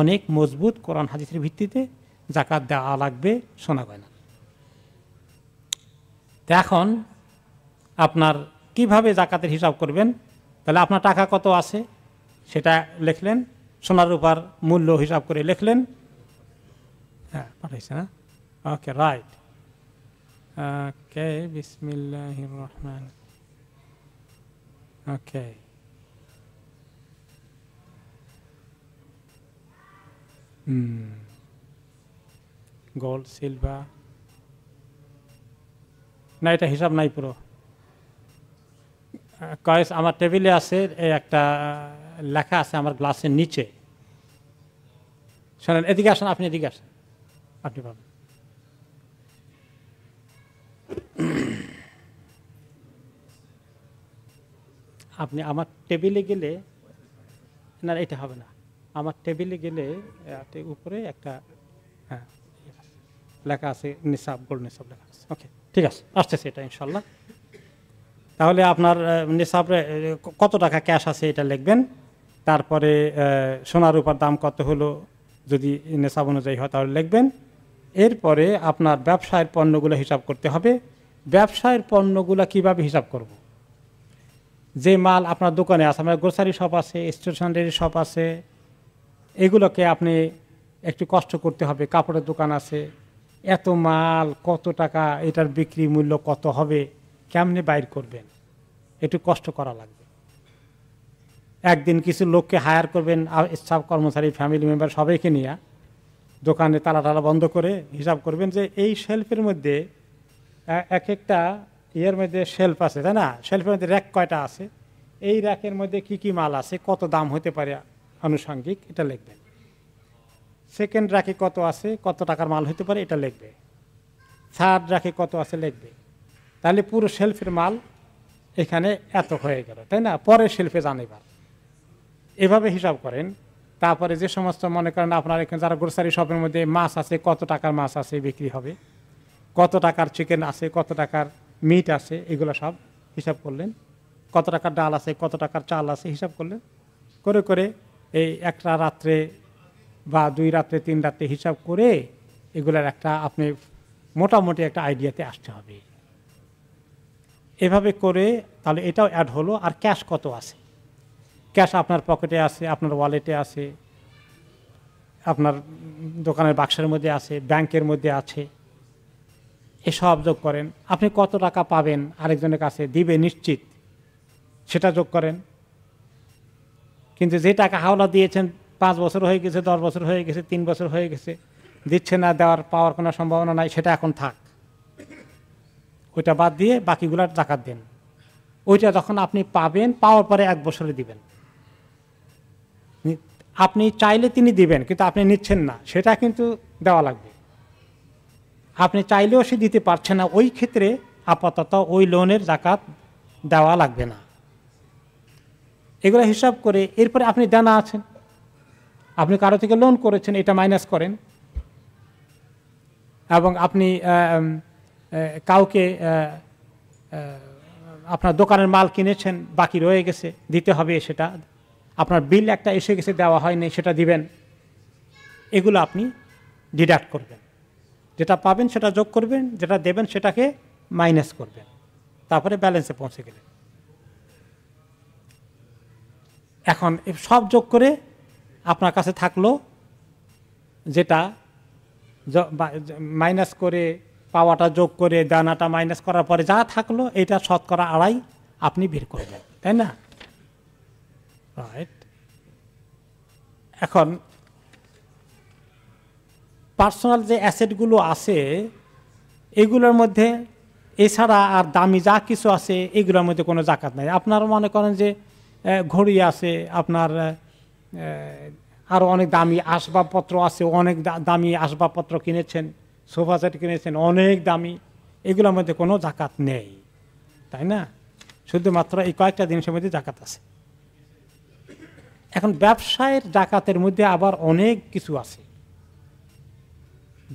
অনেক মজবুত কোরআন হাদিসের ভিত্তিতে জাকাত দেওয়া লাগবে শোনা গয়না এখন আপনার কিভাবে জাকাতের হিসাব করবেন তাহলে আপনার টাকা কত আছে সেটা লিখলেন সোনার রূপার মূল্য হিসাব করে লিখলেন হ্যাঁ পাঠাইছে না হ্যাঁ? ওকে রাইট ওকে বিসমিল্লাহ রহমান ওকে হুম গোল্ড সিলভার না এটা হিসাব নাই পুরো কয়েস আমার টেবিলে আছে একটা লেখা আছে আমার গ্লাসের নিচে শোনেন এদিকে আসেন আপনি এদিকে আসেন আপনি পাবেন আপনি আমার টেবিলে গেলে না এটা হবে না আমার টেবিলে গেলে উপরে একটা হ্যাঁ লেখা আছে নিসাব গোল নিসাব লেখা আছে ওকে ঠিক আছে আসতেছে এটা ইনশাল্লাহ তাহলে আপনার নিসাবরে কত টাকা ক্যাশ আছে এটা লিখবেন তারপরে সোনার উপর দাম কত হলো যদি নেশাব অনুযায়ী হয় তাহলে লিখবেন এরপরে আপনার ব্যবসায়ের পণ্যগুলো হিসাব করতে হবে ব্যবসায়ের পণ্যগুলো কিভাবে হিসাব করব। যে মাল আপনার দোকানে আছে আপনার গ্রোসারি শপ আছে স্টেশনারি শপ আছে এগুলোকে আপনি একটু কষ্ট করতে হবে কাপড়ের দোকান আছে এত মাল কত টাকা এটার বিক্রি মূল্য কত হবে কেমনে বাইর করবেন একটু কষ্ট করা লাগবে একদিন কিছু লোককে হায়ার করবেন স্টাফ কর্মচারী ফ্যামিলি মেম্বার সবাইকে নিয়ে দোকানে তালা টালা বন্ধ করে হিসাব করবেন যে এই শেলফের মধ্যে এক একটা ইয়ের মধ্যে শেলফ আছে তাই না শেলফের মধ্যে র্যাক কয়টা আছে এই র্যাকের মধ্যে কি কি মাল আছে কত দাম হতে পারে আনুষঙ্গিক এটা লিখবেন সেকেন্ড রাখে কত আছে কত টাকার মাল হতে পারে এটা লিখবে থার্ড রাখে কত আছে লিখবে তাহলে পুরো শেলফের মাল এখানে এত হয়ে গেল তাই না পরে সেলফে জানিবার এবার এভাবে হিসাব করেন তারপরে যে সমস্ত মনে করেন আপনার এখানে যারা গ্রোসারি শপের মধ্যে মাছ আছে কত টাকার মাছ আছে বিক্রি হবে কত টাকার চিকেন আছে কত টাকার মিট আছে এগুলো সব হিসাব করলেন কত টাকার ডাল আছে কত টাকার চাল আছে হিসাব করলেন করে করে এই একটা রাত্রে বা দুই রাতে তিন রাতে হিসাব করে এগুলার একটা আপনি মোটামুটি একটা আইডিয়াতে আসতে হবে এভাবে করে তাহলে এটাও অ্যাড হলো আর ক্যাশ কত আছে ক্যাশ আপনার পকেটে আছে আপনার ওয়ালেটে আছে আপনার দোকানের বাক্সের মধ্যে আছে ব্যাংকের মধ্যে আছে এসব যোগ করেন আপনি কত টাকা পাবেন আরেকজনের কাছে দিবে নিশ্চিত সেটা যোগ করেন কিন্তু যে টাকা হাওলা দিয়েছেন পাঁচ বছর হয়ে গেছে দশ বছর হয়ে গেছে তিন বছর হয়ে গেছে দিচ্ছে না দেওয়ার পাওয়ার কোনো সম্ভাবনা নাই সেটা এখন থাক ওইটা বাদ দিয়ে বাকিগুলার জাকাত দেন ওইটা যখন আপনি পাবেন পাওয়ার পরে এক বছরে দিবেন আপনি চাইলে তিনি দিবেন কিন্তু আপনি নিচ্ছেন না সেটা কিন্তু দেওয়া লাগবে আপনি চাইলেও সে দিতে পারছে না ওই ক্ষেত্রে আপাতত ওই লোনের জাকাত দেওয়া লাগবে না এগুলো হিসাব করে এরপরে আপনি জানা আছেন আপনি কারো থেকে লোন করেছেন এটা মাইনাস করেন এবং আপনি কাউকে আপনার দোকানের মাল কিনেছেন বাকি রয়ে গেছে দিতে হবে সেটা আপনার বিল একটা এসে গেছে দেওয়া হয়নি সেটা দিবেন এগুলো আপনি ডিডাক্ট করবেন যেটা পাবেন সেটা যোগ করবেন যেটা দেবেন সেটাকে মাইনাস করবেন তারপরে ব্যালেন্সে পৌঁছে গেলেন এখন সব যোগ করে আপনার কাছে থাকলো যেটা মাইনাস করে পাওয়াটা যোগ করে দানাটা মাইনাস করার পরে যা থাকলো এটা শতকরা আড়াই আপনি বের করে দেন তাই না রাইট এখন পার্সোনাল যে অ্যাসেটগুলো আছে এগুলোর মধ্যে এছাড়া আর দামি যা কিছু আছে এগুলোর মধ্যে কোনো জাকাত নাই আপনারা মনে করেন যে ঘড়ি আছে আপনার আরও অনেক দামি আসবাবপত্র আছে অনেক দামি আসবাবপত্র কিনেছেন সোফা সেট কিনেছেন অনেক দামি এগুলোর মধ্যে কোনো জাকাত নেই তাই না শুধুমাত্র এই কয়েকটা জিনিসের মধ্যে জাকাত আছে এখন ব্যবসায়ের জাকাতের মধ্যে আবার অনেক কিছু আছে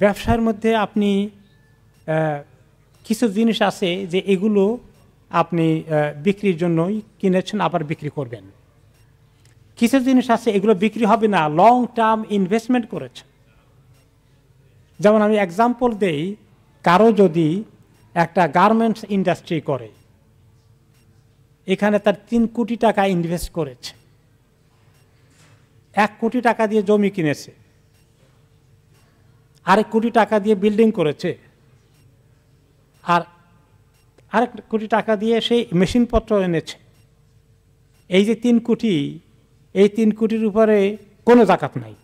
ব্যবসার মধ্যে আপনি কিছু জিনিস আছে যে এগুলো আপনি বিক্রির জন্যই কিনেছেন আবার বিক্রি করবেন কিছু জিনিস আছে এগুলো বিক্রি হবে না লং টার্ম ইনভেস্টমেন্ট করেছে যেমন আমি এক্সাম্পল দেই কারো যদি একটা গার্মেন্টস ইন্ডাস্ট্রি করে এখানে তার তিন কোটি টাকা ইনভেস্ট করেছে এক কোটি টাকা দিয়ে জমি কিনেছে আরেক কোটি টাকা দিয়ে বিল্ডিং করেছে আর আরেক কোটি টাকা দিয়ে সেই মেশিনপত্র এনেছে এই যে তিন কোটি এই তিন কোটির উপরে কোনো জাকাত নাই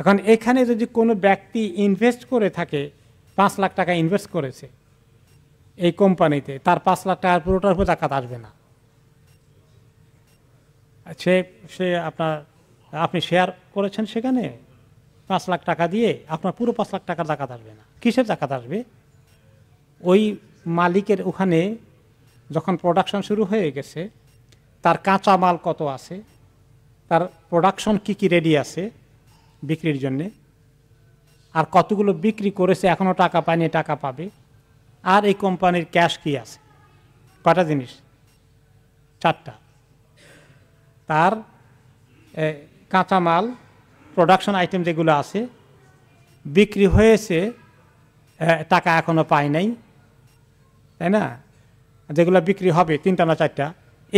এখন এখানে যদি কোনো ব্যক্তি ইনভেস্ট করে থাকে পাঁচ লাখ টাকা ইনভেস্ট করেছে এই কোম্পানিতে তার পাঁচ লাখ টাকার পুরোটার উপর জাকাত আসবে না সে সে আপনার আপনি শেয়ার করেছেন সেখানে পাঁচ লাখ টাকা দিয়ে আপনার পুরো পাঁচ লাখ টাকার জাকাত আসবে না কিসের জাকাত আসবে ওই মালিকের ওখানে যখন প্রোডাকশন শুরু হয়ে গেছে তার কাঁচা মাল কত আছে তার প্রোডাকশন কি কি রেডি আছে বিক্রির জন্যে আর কতগুলো বিক্রি করেছে এখনও টাকা পায়নি টাকা পাবে আর এই কোম্পানির ক্যাশ কি আছে কটা জিনিস চারটা তার কাঁচামাল প্রোডাকশন আইটেম যেগুলো আছে বিক্রি হয়েছে টাকা এখনও পায় নাই তাই না যেগুলো বিক্রি হবে তিনটা না চারটা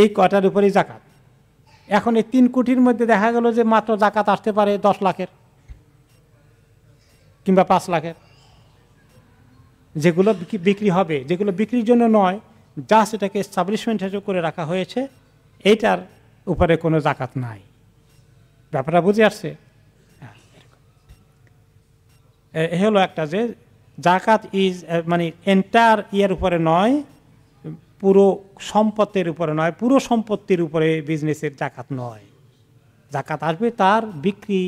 এই কটার উপরেই জাকাত এখন এই তিন কোটির মধ্যে দেখা গেল যে মাত্র জাকাত আসতে পারে দশ লাখের কিংবা পাঁচ লাখের যেগুলো বিক্রি হবে যেগুলো বিক্রির জন্য নয় যা সেটাকে এস্টাবলিশমেন্ট হিসেবে করে রাখা হয়েছে এইটার উপরে কোনো জাকাত নাই ব্যাপারটা বুঝে আসছে হ্যাঁ, এ হলো একটা যে জাকাত ইজ মানে এন্টার ইয়ার উপরে নয় পুরো সম্পত্তির উপরে নয় পুরো সম্পত্তির উপরে বিজনেসের জাকাত নয় জাকাত আসবে তার বিক্রি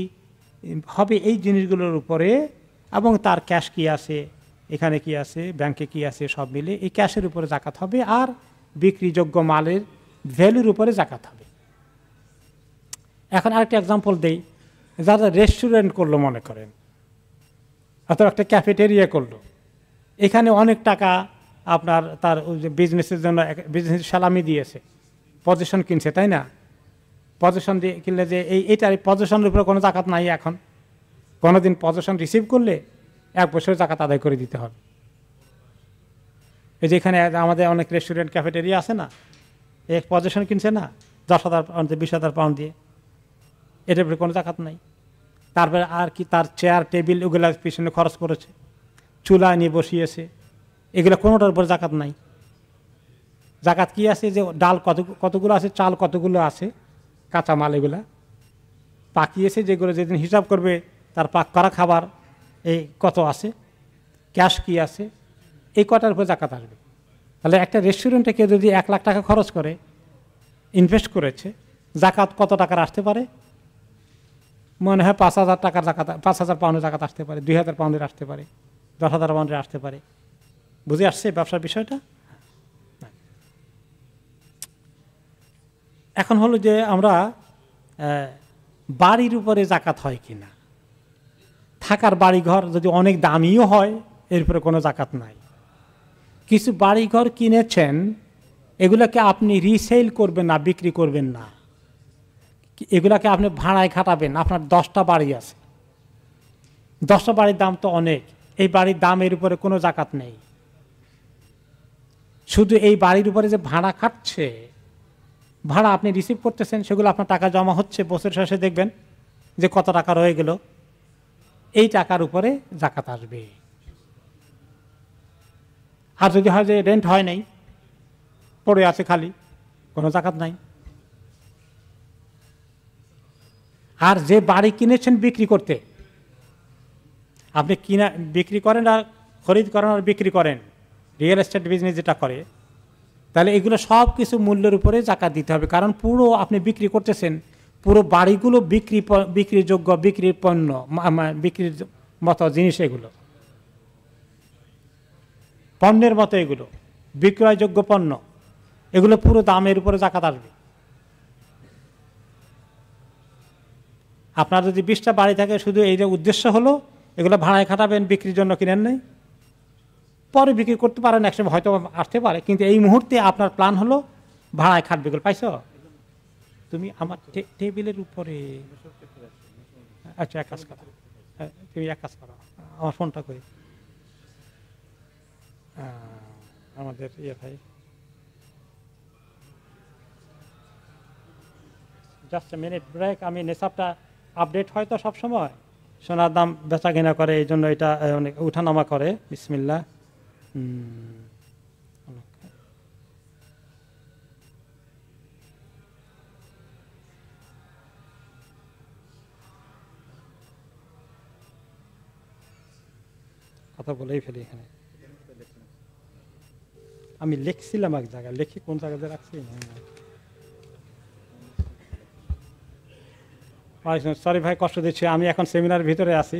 হবে এই জিনিসগুলোর উপরে এবং তার ক্যাশ কি আছে এখানে কি আছে ব্যাংকে কি আছে সব মিলে এই ক্যাশের উপরে জাকাত হবে আর বিক্রিযোগ্য মালের ভ্যালুর উপরে জাকাত হবে এখন আরেকটা এক্সাম্পল দেই যারা রেস্টুরেন্ট করলো মনে করেন অথবা একটা ক্যাফেটেরিয়া করলো এখানে অনেক টাকা আপনার তার বিজনেসের জন্য বিজনেস সালামি দিয়েছে পজিশন কিনছে তাই না পজিশন দিয়ে কিনলে যে এই এইটার পজিশনের উপরে কোনো জাকাত নাই এখন কোনো দিন পজিশন রিসিভ করলে এক বছর জাকাত আদায় করে দিতে হবে এই যেখানে আমাদের অনেক রেস্টুরেন্ট ক্যাফেটেরিয়া আছে না এক পজিশন কিনছে না দশ হাজার পাউন্ড বিশ হাজার পাউন্ড দিয়ে এটার উপরে কোনো জাকাত নাই তারপরে আর কি তার চেয়ার টেবিল ওগুলো পিছনে খরচ করেছে চুলা নিয়ে বসিয়েছে এগুলো কোনোটার উপর জাকাত নাই জাকাত কি আছে যে ডাল কত কতগুলো আছে চাল কতগুলো আছে কাঁচা মাল এগুলা পাকিয়েছে যেগুলো যেদিন হিসাব করবে তার পাক করা খাবার এই কত আছে ক্যাশ কি আছে এই কটার উপর জাকাত আসবে তাহলে একটা রেস্টুরেন্টে কেউ যদি এক লাখ টাকা খরচ করে ইনভেস্ট করেছে জাকাত কত টাকার আসতে পারে মনে হয় পাঁচ হাজার টাকার জাকাত পাঁচ হাজার পাউন্ডের জাকাত আসতে পারে দুই হাজার পাউন্ডের আসতে পারে দশ হাজার পাউন্ডের আসতে পারে বুঝে আসছে ব্যবসার বিষয়টা এখন হলো যে আমরা বাড়ির উপরে জাকাত হয় কি না থাকার বাড়িঘর যদি অনেক দামিও হয় এর উপরে কোনো জাকাত নাই কিছু বাড়িঘর কিনেছেন এগুলোকে আপনি রিসেল করবেন না বিক্রি করবেন না এগুলাকে আপনি ভাড়ায় খাটাবেন আপনার দশটা বাড়ি আছে দশটা বাড়ির দাম তো অনেক এই বাড়ির দামের উপরে কোনো জাকাত নেই শুধু এই বাড়ির উপরে যে ভাড়া কাটছে ভাড়া আপনি রিসিভ করতেছেন সেগুলো আপনার টাকা জমা হচ্ছে বছর শেষে দেখবেন যে কত টাকা রয়ে গেল এই টাকার উপরে জাকাত আসবে আর যদি হয় যে রেন্ট হয় নাই পড়ে আছে খালি কোনো জাকাত নাই আর যে বাড়ি কিনেছেন বিক্রি করতে আপনি কিনা বিক্রি করেন আর খরিদ করেন আর বিক্রি করেন রিয়েল এস্টেট বিজনেস যেটা করে তাহলে এগুলো সব কিছু মূল্যের উপরে জাকাত দিতে হবে কারণ পুরো আপনি বিক্রি করতেছেন পুরো বাড়িগুলো বিক্রি বিক্রির যোগ্য বিক্রির পণ্য বিক্রির মতো জিনিস এগুলো পণ্যের মতো এগুলো বিক্রয়যোগ্য পণ্য এগুলো পুরো দামের উপরে জাকাত আসবে আপনার যদি বিশটা বাড়ি থাকে শুধু এই যে উদ্দেশ্য হলো এগুলো ভাড়ায় খাটাবেন বিক্রির জন্য কিনেন নেই পরে বিক্রি করতে পারেন একসময় হয়তো আসতে পারে কিন্তু এই মুহূর্তে আপনার প্ল্যান হলো ভাড়ায় খাট বিকল পাইছ তুমি আমার টেবিলের উপরে আচ্ছা এক কাজ করো হ্যাঁ, তুমি এক কাজ করো আমার ফোনটা করি আমাদের ইয়ে ভাই জাস্ট মিনিট ব্রেক আমি নেশাবটা আপডেট হয় তো সবসময় সোনার দাম বেচা কেনা করে এই জন্য এটা অনেক উঠানামা করে বিসমিল্লা কথা বলেই ফেলি এখানে আমি লিখছিলাম এক জায়গায় লিখি কোন জায়গাতে রাখছি সরি ভাই কষ্ট দিচ্ছি আমি এখন সেমিনার ভিতরে আছি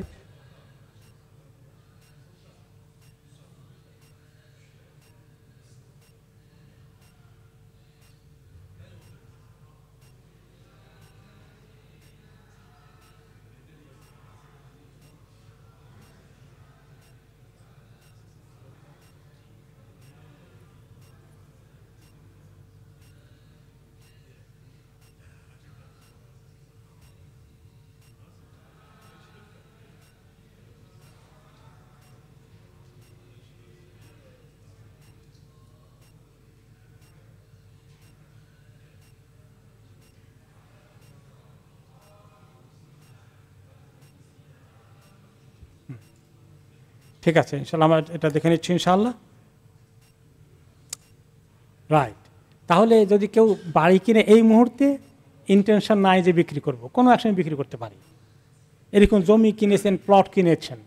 ঠিক আছে ইনশাল্লাহ আমরা এটা দেখে নিচ্ছি ইনশাল্লাহ রাইট তাহলে যদি কেউ বাড়ি কিনে এই মুহূর্তে ইন্টেনশন নাই যে বিক্রি করব কোনো একসঙ্গে বিক্রি করতে পারি এরকম জমি কিনেছেন প্লট কিনেছেন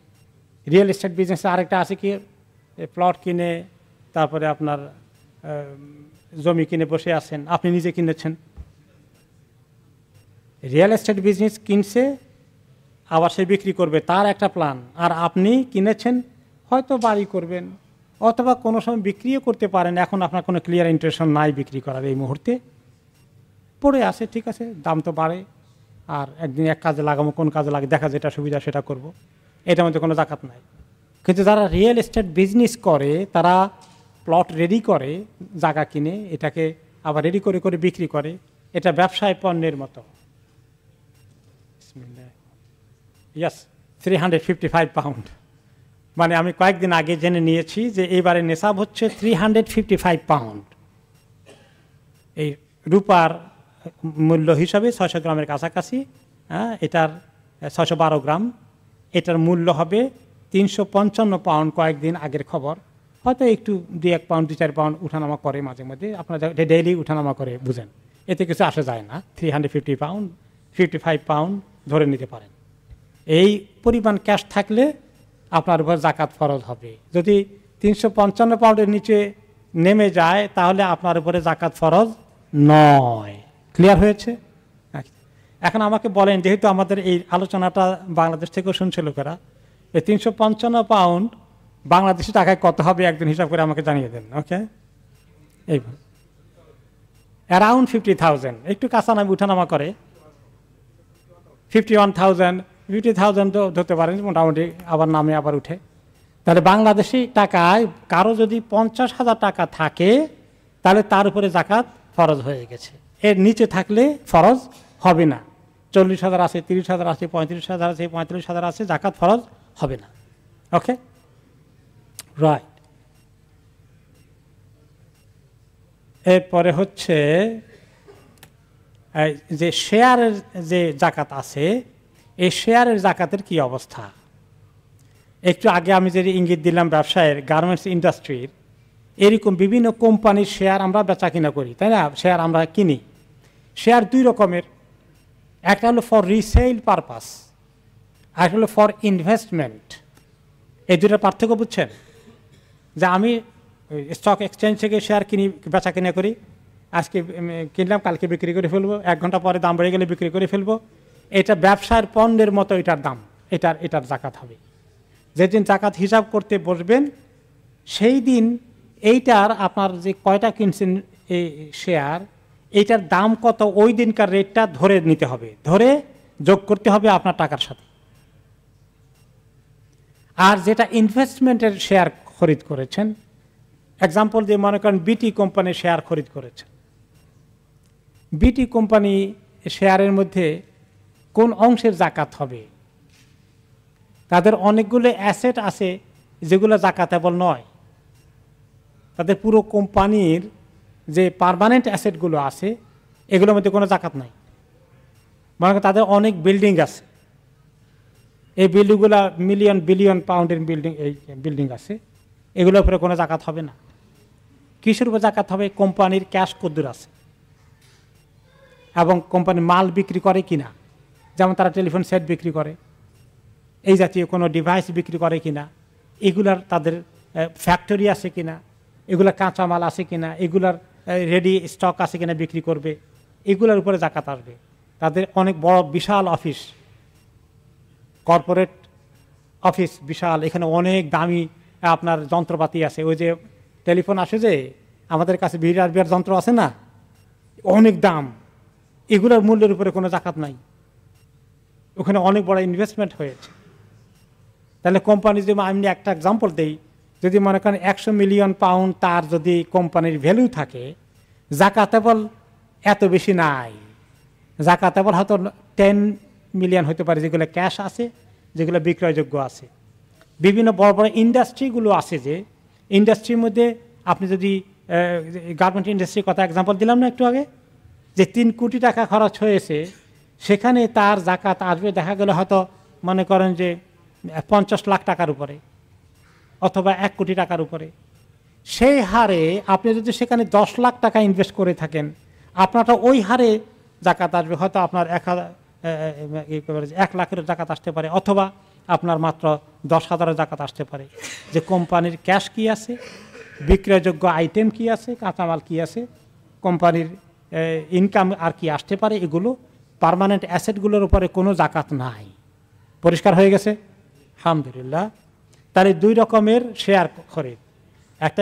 রিয়েল এস্টেট বিজনেসে আরেকটা আছে কি প্লট কিনে তারপরে আপনার জমি কিনে বসে আছেন আপনি নিজে কিনেছেন রিয়েল এস্টেট বিজনেস কিনছে আবার সে বিক্রি করবে তার একটা প্ল্যান আর আপনি কিনেছেন হয়তো বাড়ি করবেন অথবা কোনো সময় বিক্রিও করতে পারেন এখন আপনার কোনো ক্লিয়ার ইন্টারেশন নাই বিক্রি করার এই মুহূর্তে পড়ে আসে ঠিক আছে দাম তো বাড়ে আর একদিন এক কাজে লাগাবো কোন কাজে লাগে দেখা যেটা সুবিধা সেটা করব। এটার মধ্যে কোনো জাকাত নাই কিন্তু যারা রিয়েল এস্টেট বিজনেস করে তারা প্লট রেডি করে জায়গা কিনে এটাকে আবার রেডি করে করে বিক্রি করে এটা ব্যবসায় পণ্যের মতো yes three hundred fifty five pound মানে আমি কয়েকদিন আগে জেনে নিয়েছি যে এইবারে নেশাব হচ্ছে three hundred fifty five pound এই রূপার মূল্য হিসাবে ছয়শো গ্রামের কাছাকাছি হ্যাঁ এটার ছশো বারো গ্রাম এটার মূল্য হবে তিনশো পঞ্চান্ন পাউন্ড কয়েকদিন আগের খবর হয়তো একটু দু এক পাউন্ড দু চার পাউন্ড উঠানামা করে মাঝে মধ্যে আপনারা ডেইলি উঠানামা করে বুঝেন এতে কিছু আসা যায় না three hundred fifty pound fifty five pound ধরে নিতে পারেন এই পরিমাণ ক্যাশ থাকলে আপনার উপর জাকাত ফরজ হবে যদি তিনশো পঞ্চান্ন পাউন্ডের নিচে নেমে যায় তাহলে আপনার উপরে জাকাত ফরজ নয় ক্লিয়ার হয়েছে এখন আমাকে বলেন যেহেতু আমাদের এই আলোচনাটা বাংলাদেশ থেকেও শুনছে লোকেরা এই তিনশো পঞ্চান্ন পাউন্ড বাংলাদেশি টাকায় কত হবে একদিন হিসাব করে আমাকে জানিয়ে দেন ওকে এই অ্যারাউন্ড ফিফটি থাউজেন্ড একটু কাঁচা নামে উঠানামা করে fifty one thousand fifty thousand তো ধরতে পারেন মোটামুটি আবার নামে আবার উঠে তাহলে বাংলাদেশি টাকায় কারো যদি পঞ্চাশ হাজার টাকা থাকে তাহলে তার উপরে জাকাত ফরজ হয়ে গেছে এর নিচে থাকলে ফরজ হবে না চল্লিশ হাজার আছে তিরিশ হাজার আছে পঁয়ত্রিশ হাজার আছে পঁয়ত্রিশ হাজার আছে জাকাত ফরজ হবে না ওকে রাইট এরপরে হচ্ছে যে শেয়ারের যে জাকাত আছে এই শেয়ারের জাকাতের কি অবস্থা একটু আগে আমি যে ইঙ্গিত দিলাম ব্যবসায়ের গার্মেন্টস ইন্ডাস্ট্রির এরকম বিভিন্ন কোম্পানির শেয়ার আমরা বেচা কিনা করি তাই না শেয়ার আমরা কিনি শেয়ার দুই রকমের একটা হলো ফর রিসেল পারপাস আর হলো ফর ইনভেস্টমেন্ট এই দুটার পার্থক্য বুঝছেন যে আমি স্টক এক্সচেঞ্জ থেকে শেয়ার কিনি বেচা কিনা করি আজকে কিনলাম কালকে বিক্রি করে ফেলবো এক ঘন্টা পরে দাম বেড়ে গেলে বিক্রি করে ফেলবো এটা ব্যবসার পণ্যের মতো এটার দাম এটার এটার জাকাত হবে যেদিন জাকাত হিসাব করতে বসবেন সেই দিন এইটার আপনার যে কয়টা কিনছেন শেয়ার এইটার দাম কত ওই দিনকার রেটটা ধরে নিতে হবে ধরে যোগ করতে হবে আপনার টাকার সাথে আর যেটা ইনভেস্টমেন্টের শেয়ার খরিদ করেছেন এক্সাম্পল দিয়ে মনে করেন বিটি কোম্পানির শেয়ার খরিদ করেছেন বিটি কোম্পানি শেয়ারের মধ্যে কোন অংশের জাকাত হবে তাদের অনেকগুলো অ্যাসেট আছে যেগুলো জাকাতেবল নয় তাদের পুরো কোম্পানির যে পারমানেন্ট অ্যাসেটগুলো আছে এগুলোর মধ্যে কোনো জাকাত নাই মনে করেন তাদের অনেক বিল্ডিং আছে এই বিল্ডিংগুলো মিলিয়ন বিলিয়ন পাউন্ডের বিল্ডিং এই বিল্ডিং আছে এগুলোর উপরে কোনো জাকাত হবে না কিসের উপর জাকাত হবে কোম্পানির ক্যাশ কদ্দুর আছে এবং কোম্পানি মাল বিক্রি করে কিনা যেমন তারা টেলিফোন সেট বিক্রি করে এই জাতীয় কোনো ডিভাইস বিক্রি করে কিনা এগুলার তাদের ফ্যাক্টরি আছে কিনা এগুলার কাঁচামাল আছে কিনা এগুলার রেডি স্টক আছে কিনা বিক্রি করবে এগুলার উপরে জাকাত আসবে তাদের অনেক বড় বিশাল অফিস কর্পোরেট অফিস বিশাল এখানে অনেক দামি আপনার যন্ত্রপাতি আছে ওই যে টেলিফোন আসে যে আমাদের কাছে বিআর বিআর যন্ত্র আছে না অনেক দাম এগুলোর মূল্যের উপরে কোনো জাকাত নাই ওখানে অনেক বড় ইনভেস্টমেন্ট হয়েছে তাহলে কোম্পানি যদি আমি একটা এক্সাম্পল দিই যদি মনে করেন একশো মিলিয়ন পাউন্ড তার যদি কোম্পানির ভ্যালু থাকে জাকাতেবল এত বেশি নাই জাকাতেবল হয়তো টেন মিলিয়ন হতে পারে যেগুলো ক্যাশ আছে যেগুলো বিক্রয়যোগ্য আছে বিভিন্ন বড় বড় ইন্ডাস্ট্রিগুলো আছে যে ইন্ডাস্ট্রির মধ্যে আপনি যদি গার্মেন্ট ইন্ডাস্ট্রির কথা এক্সাম্পল দিলাম না একটু আগে যে তিন কোটি টাকা খরচ হয়েছে সেখানে তার জাকাত আসবে দেখা গেলে হয়তো মনে করেন যে পঞ্চাশ লাখ টাকার উপরে অথবা এক কোটি টাকার উপরে সেই হারে আপনি যদি সেখানে দশ লাখ টাকা ইনভেস্ট করে থাকেন আপনারটা ওই হারে জাকাত আসবে হয়তো আপনার এক হাজার এক লাখের জাকাত আসতে পারে অথবা আপনার মাত্র দশ হাজারের জাকাত আসতে পারে যে কোম্পানির ক্যাশ কি আছে বিক্রয়যোগ্য আইটেম কি আছে কাঁচামাল কি আছে কোম্পানির ইনকাম আর কি আসতে পারে এগুলো পারমানেন্ট অ্যাসেটগুলোর উপরে কোনো জাকাত নাই পরিষ্কার হয়ে গেছে আলহামদুলিল্লাহ তাহলে দুই রকমের শেয়ার করে একটা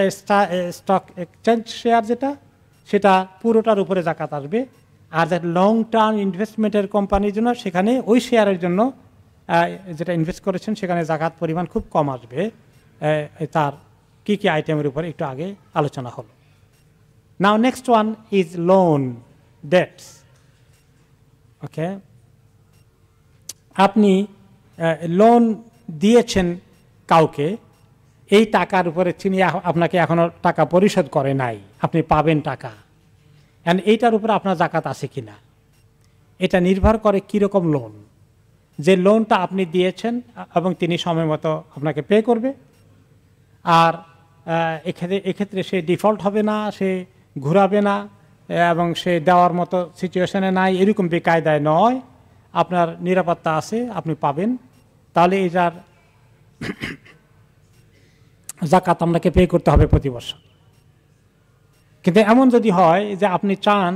স্টক এক্সচেঞ্জ শেয়ার যেটা সেটা পুরোটার উপরে জাকাত আসবে আর যেটা লং টার্ম ইনভেস্টমেন্টের কোম্পানির জন্য সেখানে ওই শেয়ারের জন্য যেটা ইনভেস্ট করেছেন সেখানে জাকাত পরিমাণ খুব কম আসবে তার কি কি আইটেমের উপরে একটু আগে আলোচনা হলো now next one is loan dates okay আপনি লোন দিয়েছেন কাউকে এই টাকার উপরে তিনি আপনাকে এখনও টাকা পরিশোধ করে নাই আপনি পাবেন টাকা অ্যান্ড এইটার উপরে আপনার জাকাত আছে কি না এটা নির্ভর করে কীরকম লোন যে লোনটা আপনি দিয়েছেন এবং তিনি সময় মতো আপনাকে পে করবে আর এক্ষেত্রে এক্ষেত্রে সে ডিফল্ট হবে না সে ঘুরাবে না এবং সে দেওয়ার মতো সিচুয়েশনে নাই এরকম বেকায়দায় নয় আপনার নিরাপত্তা আছে আপনি পাবেন তাহলে এটার জাকাত (coughs) আপনাকে পে করতে হবে প্রতি বছর কিন্তু এমন যদি হয় যে আপনি চান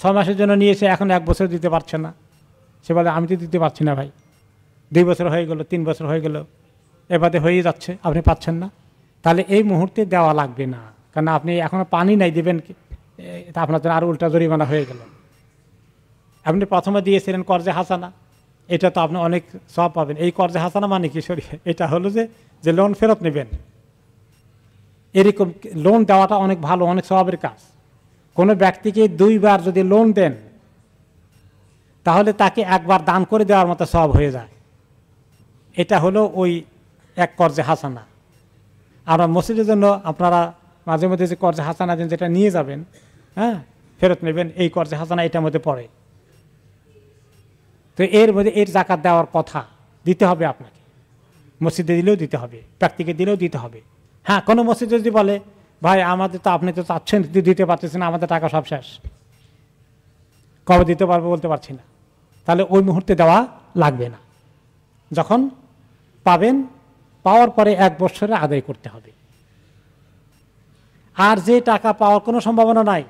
ছয় মাসের জন্য নিয়ে এসে এখন এক বছর দিতে পারছে না সে বলে আমি তো দিতে পারছি না ভাই দুই বছর হয়ে গেলো তিন বছর হয়ে গেলো এবারে হয়ে যাচ্ছে আপনি পাচ্ছেন না তাহলে এই মুহূর্তে দেওয়া লাগবে না কারণ আপনি এখনও পানি নাই দেবেন কি এটা আপনার জন্য আরও উল্টা জরিমানা হয়ে গেল আপনি প্রথমে দিয়েছিলেন কর্জে হাসানা এটা তো আপনি অনেক সব পাবেন এই কর্জে হাসানা মানে কি সরি এটা হলো যে যে লোন ফেরত নেবেন এরকম লোন দেওয়াটা অনেক ভালো অনেক স্বভাবের কাজ কোনো ব্যক্তিকে দুইবার যদি লোন দেন তাহলে তাকে একবার দান করে দেওয়ার মতো সব হয়ে যায় এটা হলো ওই এক কর্জে হাসানা আর মসজিদের জন্য আপনারা মাঝে মধ্যে যে কর্জে হাসানা দেন যেটা নিয়ে যাবেন হ্যাঁ ফেরত নেবেন এই কর্জে হাসানা এটার মধ্যে পড়ে তো এর মধ্যে এর জাকাত দেওয়ার কথা দিতে হবে আপনাকে মসজিদে দিলেও দিতে হবে প্রাক্তিকে দিলেও দিতে হবে হ্যাঁ কোনো মসজিদ যদি বলে ভাই আমাদের তো আপনি তো চাচ্ছেন দিতে পারতেছেন আমাদের টাকা সব শেষ কবে দিতে পারবো বলতে পারছি না তাহলে ওই মুহূর্তে দেওয়া লাগবে না যখন পাবেন পাওয়ার পরে এক বছরে আদায় করতে হবে আর যে টাকা পাওয়ার কোনো সম্ভাবনা নাই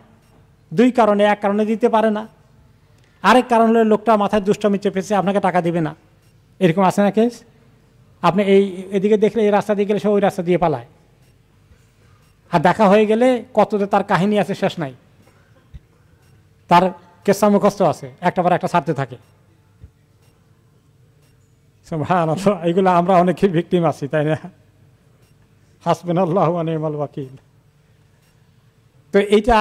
দুই কারণে এক কারণে দিতে পারে না আরেক কারণ হলে লোকটা মাথায় দুষ্টমি চেপেছে আপনাকে টাকা দিবে না এরকম আছে না কেস আপনি এই এদিকে দেখলে এই রাস্তা দিয়ে গেলে সে ওই রাস্তা দিয়ে পালায় আর দেখা হয়ে গেলে যে তার কাহিনী আছে শেষ নাই তার কেসা মুখস্থ আছে একটা পর একটা ছাড়তে থাকে এগুলো আমরা অনেকেই ভিকটিম আছি তাই না হাসবেন আল্লাহ বাকিল তো এইটা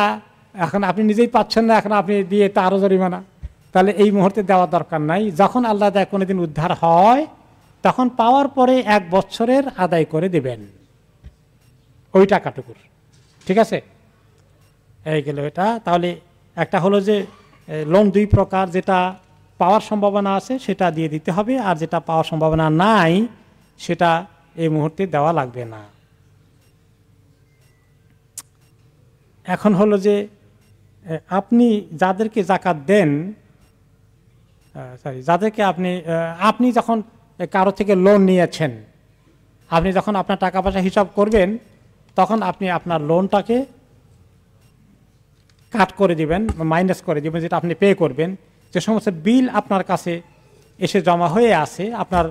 এখন আপনি নিজেই পাচ্ছেন না এখন আপনি দিয়ে আরও জরিমানা তাহলে এই মুহূর্তে দেওয়া দরকার নাই যখন আল্লাহ দেয় কোনোদিন উদ্ধার হয় তখন পাওয়ার পরে এক বছরের আদায় করে দেবেন ওই টাকাটুকুর ঠিক আছে এই গেল এটা তাহলে একটা হলো যে লোন দুই প্রকার যেটা পাওয়ার সম্ভাবনা আছে সেটা দিয়ে দিতে হবে আর যেটা পাওয়ার সম্ভাবনা নাই সেটা এই মুহূর্তে দেওয়া লাগবে না এখন হলো যে আপনি যাদেরকে জাকাত দেন সরি যাদেরকে আপনি আপনি যখন কারো থেকে লোন নিয়েছেন আপনি যখন আপনার টাকা পয়সা হিসাব করবেন তখন আপনি আপনার লোনটাকে কাট করে দিবেন মাইনাস করে দিবেন যেটা আপনি পে করবেন যে সমস্ত বিল আপনার কাছে এসে জমা হয়ে আছে আপনার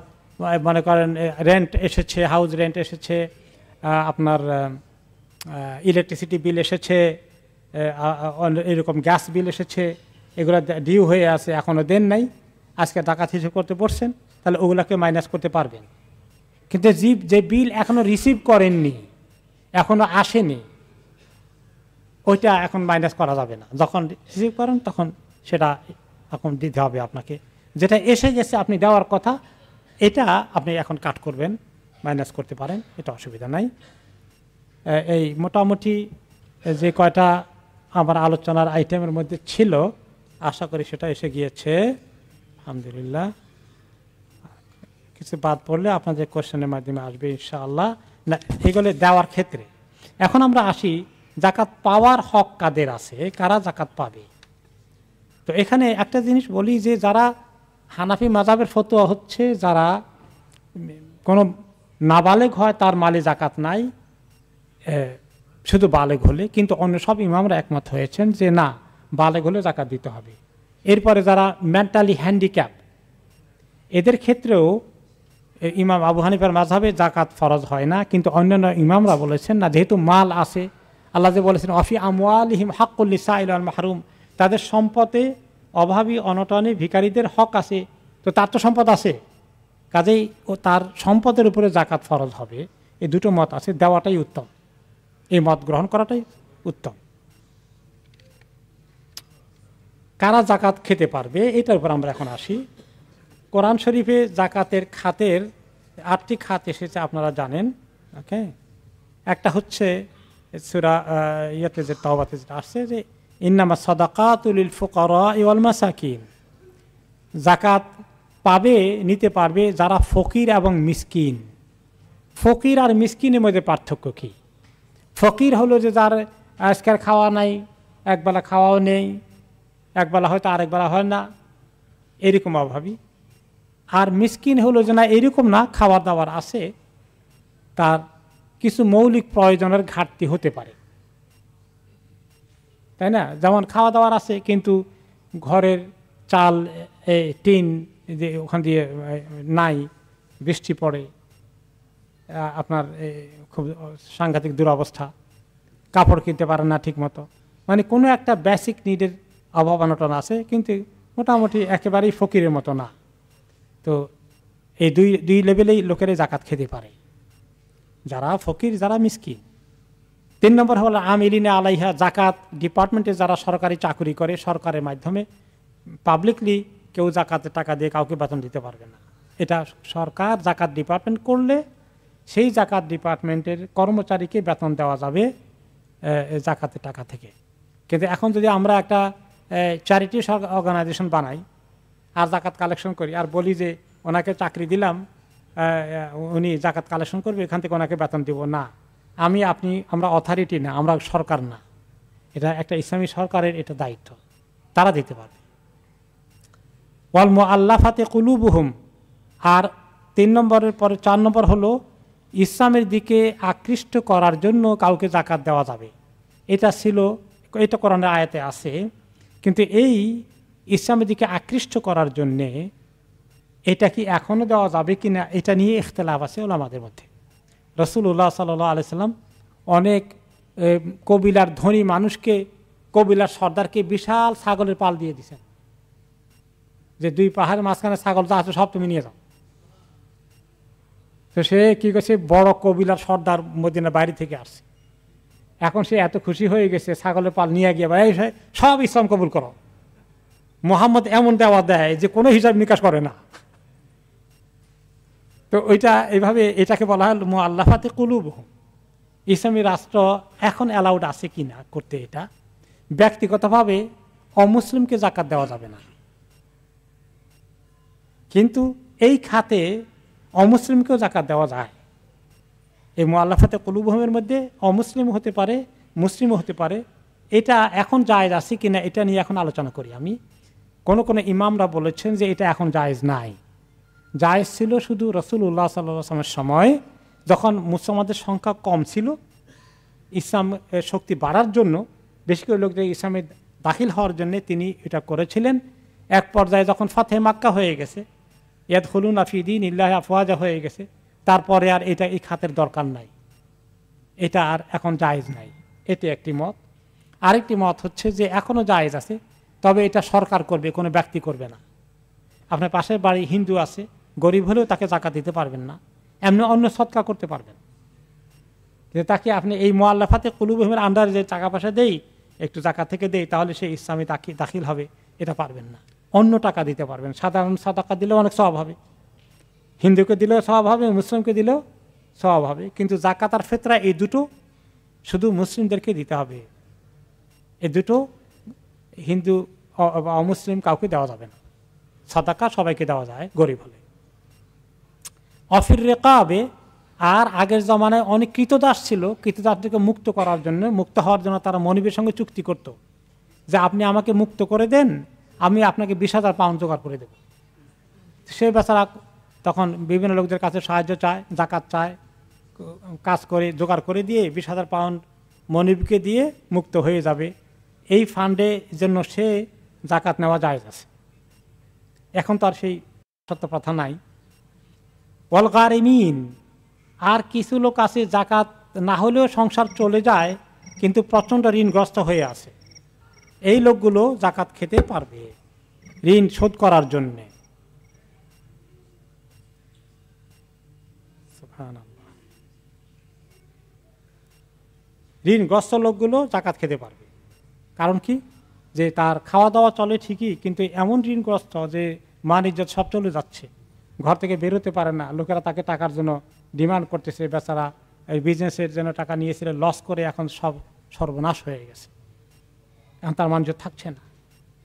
মনে করেন রেন্ট এসেছে হাউস রেন্ট এসেছে আপনার ইলেকট্রিসিটি বিল এসেছে এরকম গ্যাস বিল এসেছে এগুলো ডিউ হয়ে আছে এখনও দেন নাই আজকে ডাকাত হিসেব করতে পড়ছেন তাহলে ওগুলাকে মাইনাস করতে পারবেন কিন্তু জিপ যে বিল এখনও রিসিভ করেননি এখনও আসেনি ওইটা এখন মাইনাস করা যাবে না যখন রিসিভ করেন তখন সেটা এখন দিতে হবে আপনাকে যেটা এসে গেছে আপনি দেওয়ার কথা এটা আপনি এখন কাট করবেন মাইনাস করতে পারেন এটা অসুবিধা নাই এই মোটামুটি যে কয়টা আমার আলোচনার আইটেমের মধ্যে ছিল আশা করি সেটা এসে গিয়েছে আলহামদুলিল্লাহ কিছু বাদ পড়লে আপনাদের কোশ্চেনের মাধ্যমে আসবে ইনশাআল্লাহ না এগুলো দেওয়ার ক্ষেত্রে এখন আমরা আসি জাকাত পাওয়ার হক কাদের আছে কারা জাকাত পাবে তো এখানে একটা জিনিস বলি যে যারা হানাফি মাজাবের ফতোয়া হচ্ছে যারা কোনো নাবালেক হয় তার মালে জাকাত নাই শুধু বালেগ হলে কিন্তু অন্য সব ইমামরা একমত হয়েছেন যে না বালেগ হলে জাকাত দিতে হবে এরপরে যারা মেন্টালি হ্যান্ডিক্যাপ এদের ক্ষেত্রেও ইমাম আবু হানিফার মাঝাবে জাকাত ফরজ হয় না কিন্তু অন্যান্য ইমামরা বলেছেন না যেহেতু মাল আছে আল্লাহ যে বলেছেন অফি আমওয়ালিহিম হাক্কুল্লিসা ইল মাহরুম তাদের সম্পদে অভাবী অনটনে ভিকারীদের হক আছে তো তার তো সম্পদ আছে কাজেই ও তার সম্পদের উপরে জাকাত ফরজ হবে এই দুটো মত আছে দেওয়াটাই উত্তম এই মত গ্রহণ করাটাই উত্তম কারা জাকাত খেতে পারবে এটার উপর আমরা এখন আসি কোরআন শরীফে জাকাতের খাতের আটটি খাত এসেছে আপনারা জানেন ওকে একটা হচ্ছে সুরা ইয়েতে যে তবাতে যেটা আসছে যে ইন্নামা সদাকাতুল ফোকর ইউলমা মাসাকিন জাকাত পাবে নিতে পারবে যারা ফকির এবং মিসকিন ফকির আর মিসকিনের মধ্যে পার্থক্য কী ফকির হলো যে যার আজকের খাওয়া নাই একবেলা খাওয়াও নেই একবেলা হয়তো আরেকবেলা হয় না এরকম অভাবী আর মিসকিন হলো যে না এরকম না খাবার দাবার আছে তার কিছু মৌলিক প্রয়োজনের ঘাটতি হতে পারে তাই না যেমন খাওয়া দাওয়ার আছে কিন্তু ঘরের চাল টিন যে ওখান দিয়ে নাই বৃষ্টি পড়ে আপনার খুব সাংঘাতিক দুরবস্থা কাপড় কিনতে পারে না ঠিকমতো মানে কোনো একটা বেসিক নিডের অভাব অনটন আছে কিন্তু মোটামুটি একেবারেই ফকিরের মতো না তো এই দুই দুই লেভেলেই লোকেরাই জাকাত খেতে পারে যারা ফকির যারা মিসকি তিন নম্বর হলো আমিলিনে আলাইহা জাকাত ডিপার্টমেন্টে যারা সরকারি চাকুরি করে সরকারের মাধ্যমে পাবলিকলি কেউ জাকাতের টাকা দিয়ে কাউকে বেতন দিতে পারবে না এটা সরকার জাকাত ডিপার্টমেন্ট করলে সেই জাকাত ডিপার্টমেন্টের কর্মচারীকে বেতন দেওয়া যাবে জাকাতের টাকা থেকে কিন্তু এখন যদি আমরা একটা চ্যারিটি অর্গানাইজেশন বানাই আর জাকাত কালেকশন করি আর বলি যে ওনাকে চাকরি দিলাম উনি জাকাত কালেকশন করবে এখান থেকে ওনাকে বেতন দিব না আমি আপনি আমরা অথরিটি না আমরা সরকার না এটা একটা ইসলামী সরকারের এটা দায়িত্ব তারা দিতে পারবে ওয়াল মো ফাতে কুলুবুহুম আর তিন নম্বরের পরে চার নম্বর হলো ইসলামের দিকে আকৃষ্ট করার জন্য কাউকে জাকাত দেওয়া যাবে এটা ছিল এটা করানোর আয়াতে আছে কিন্তু এই ইসলামের দিকে আকৃষ্ট করার জন্যে এটা কি এখনও দেওয়া যাবে কি না এটা নিয়ে ইখতলাফ আছে ওলামাদের মধ্যে রসুল্লাহ সাল্লাহ আলি সাল্লাম অনেক কবিলার ধনী মানুষকে কবিলার সর্দারকে বিশাল ছাগলের পাল দিয়ে দিছেন যে দুই পাহাড়ের মাঝখানে ছাগল যা আছে সব তুমি নিয়ে যাও তো সে কী করছে বড় কবিলার সর্দার মদিনার বাড়ি থেকে আসছে এখন সে এত খুশি হয়ে গেছে ছাগলের পাল নিয়ে গিয়ে ভাই এই সব ইসলাম কবুল করো মোহাম্মদ এমন দেওয়া দেয় যে কোনো হিসাব নিকাশ করে না তো ওইটা এইভাবে এটাকে বলা হয় মো আল্লাহাতে কুলুব ইসলামী রাষ্ট্র এখন অ্যালাউড আছে কি না করতে এটা ব্যক্তিগতভাবে অমুসলিমকে জাকাত দেওয়া যাবে না কিন্তু এই খাতে অমুসলিমকেও জাকাত দেওয়া যায় এই মোয়াল্লাফাতে কলুবহমের মধ্যে অমুসলিম হতে পারে মুসলিমও হতে পারে এটা এখন জায়েজ আছে কিনা এটা নিয়ে এখন আলোচনা করি আমি কোন কোনো ইমামরা বলেছেন যে এটা এখন জায়েজ নাই জায়েজ ছিল শুধু রসুল উল্লাহ সাল্লামের সময় যখন মুসলমানদের সংখ্যা কম ছিল ইসলাম শক্তি বাড়ার জন্য বেশি করে লোকদের ইসলামে দাখিল হওয়ার জন্য তিনি এটা করেছিলেন এক পর্যায়ে যখন ফাতে মাক্কা হয়ে গেছে ইয়াদ হলুন আফিদিন ইল্লাহ আফওয়াজা হয়ে গেছে তারপরে আর এটা এই খাতের দরকার নাই এটা আর এখন জায়েজ নাই এতে একটি মত আরেকটি মত হচ্ছে যে এখনও জায়েজ আছে তবে এটা সরকার করবে কোনো ব্যক্তি করবে না আপনার পাশের বাড়ি হিন্দু আছে গরিব হলেও তাকে জাকা দিতে পারবেন না এমনি অন্য সৎকা করতে পারবেন যে তাকে আপনি এই মোয়াল্লাফাতে কুলুবহমের আন্ডারে যে টাকা পয়সা দেই একটু জাকা থেকে দেই তাহলে সে ইসলামে দাখিল হবে এটা পারবেন না অন্য টাকা দিতে পারবেন সাধারণ সাদাকা দিলেও অনেক স্বভাব হবে হিন্দুকে দিলেও স্বভাব হবে মুসলিমকে দিলেও স্বভাব হবে কিন্তু জাকাত আর ফেতরা এই দুটো শুধু মুসলিমদেরকে দিতে হবে এই দুটো হিন্দু অমুসলিম কাউকে দেওয়া যাবে না সাদাকা সবাইকে দেওয়া যায় গরিব হলে অফির রেখা হবে আর আগের জমানায় অনেক কৃতদাস ছিল কৃতদাসদেরকে মুক্ত করার জন্য মুক্ত হওয়ার জন্য তারা মনিবের সঙ্গে চুক্তি করত যে আপনি আমাকে মুক্ত করে দেন আমি আপনাকে বিশ হাজার পাউন্ড জোগাড় করে দেব সেই বেচারা তখন বিভিন্ন লোকদের কাছে সাহায্য চায় জাকাত চায় কাজ করে জোগাড় করে দিয়ে বিশ হাজার পাউন্ড মনিবকে দিয়ে মুক্ত হয়ে যাবে এই ফান্ডে জন্য সে জাকাত নেওয়া যায় আছে এখন তার সেই সত্য প্রথা নাই অলকার ইমিন আর কিছু লোক আছে জাকাত না হলেও সংসার চলে যায় কিন্তু প্রচণ্ড ঋণগ্রস্ত হয়ে আছে এই লোকগুলো জাকাত খেতে পারবে ঋণ শোধ করার জন্যে ঋণগ্রস্ত লোকগুলো জাকাত খেতে পারবে কারণ কি যে তার খাওয়া দাওয়া চলে ঠিকই কিন্তু এমন ঋণগ্রস্ত যে মান ইজ্জত সব চলে যাচ্ছে ঘর থেকে বেরোতে পারে না লোকেরা তাকে টাকার জন্য ডিমান্ড করতেছে বেচারা এই বিজনেসের জন্য টাকা নিয়েছিল লস করে এখন সব সর্বনাশ হয়ে গেছে এখন তার মানুষ থাকছে না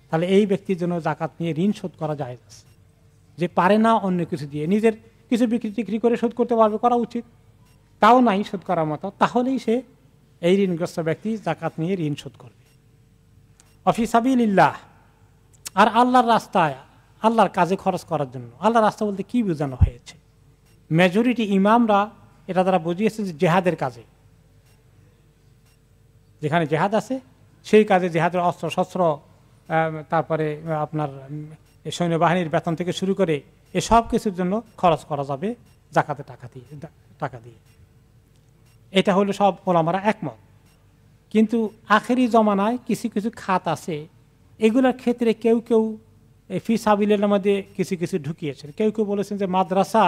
তাহলে এই ব্যক্তির জন্য জাকাত নিয়ে ঋণ শোধ করা যায় যে পারে না অন্য কিছু দিয়ে নিজের কিছু বিক্রি টিক্রি করে শোধ করতে পারবে করা উচিত তাও নাই শোধ করার মতো তাহলেই সে এই ঋণগ্রস্ত ব্যক্তি জাকাত নিয়ে ঋণ শোধ করবে ইল্লাহ আর আল্লাহর রাস্তায় আল্লাহর কাজে খরচ করার জন্য আল্লাহর রাস্তা বলতে কি বোঝানো হয়েছে মেজরিটি ইমামরা এটা তারা বুঝিয়েছে যে জেহাদের কাজে যেখানে জেহাদ আছে সেই কাজে জেহাদের অস্ত্র শস্ত্র তারপরে আপনার সৈন্যবাহিনীর বেতন থেকে শুরু করে এসব কিছুর জন্য খরচ করা যাবে জাকাতে টাকা দিয়ে টাকা দিয়ে এটা হলো সব ওলামারা একমত কিন্তু আখেরি জমানায় কিছু কিছু খাত আছে এগুলোর ক্ষেত্রে কেউ কেউ ফি সাবিলের মধ্যে কিছু কিছু ঢুকিয়েছেন কেউ কেউ বলেছেন যে মাদ্রাসা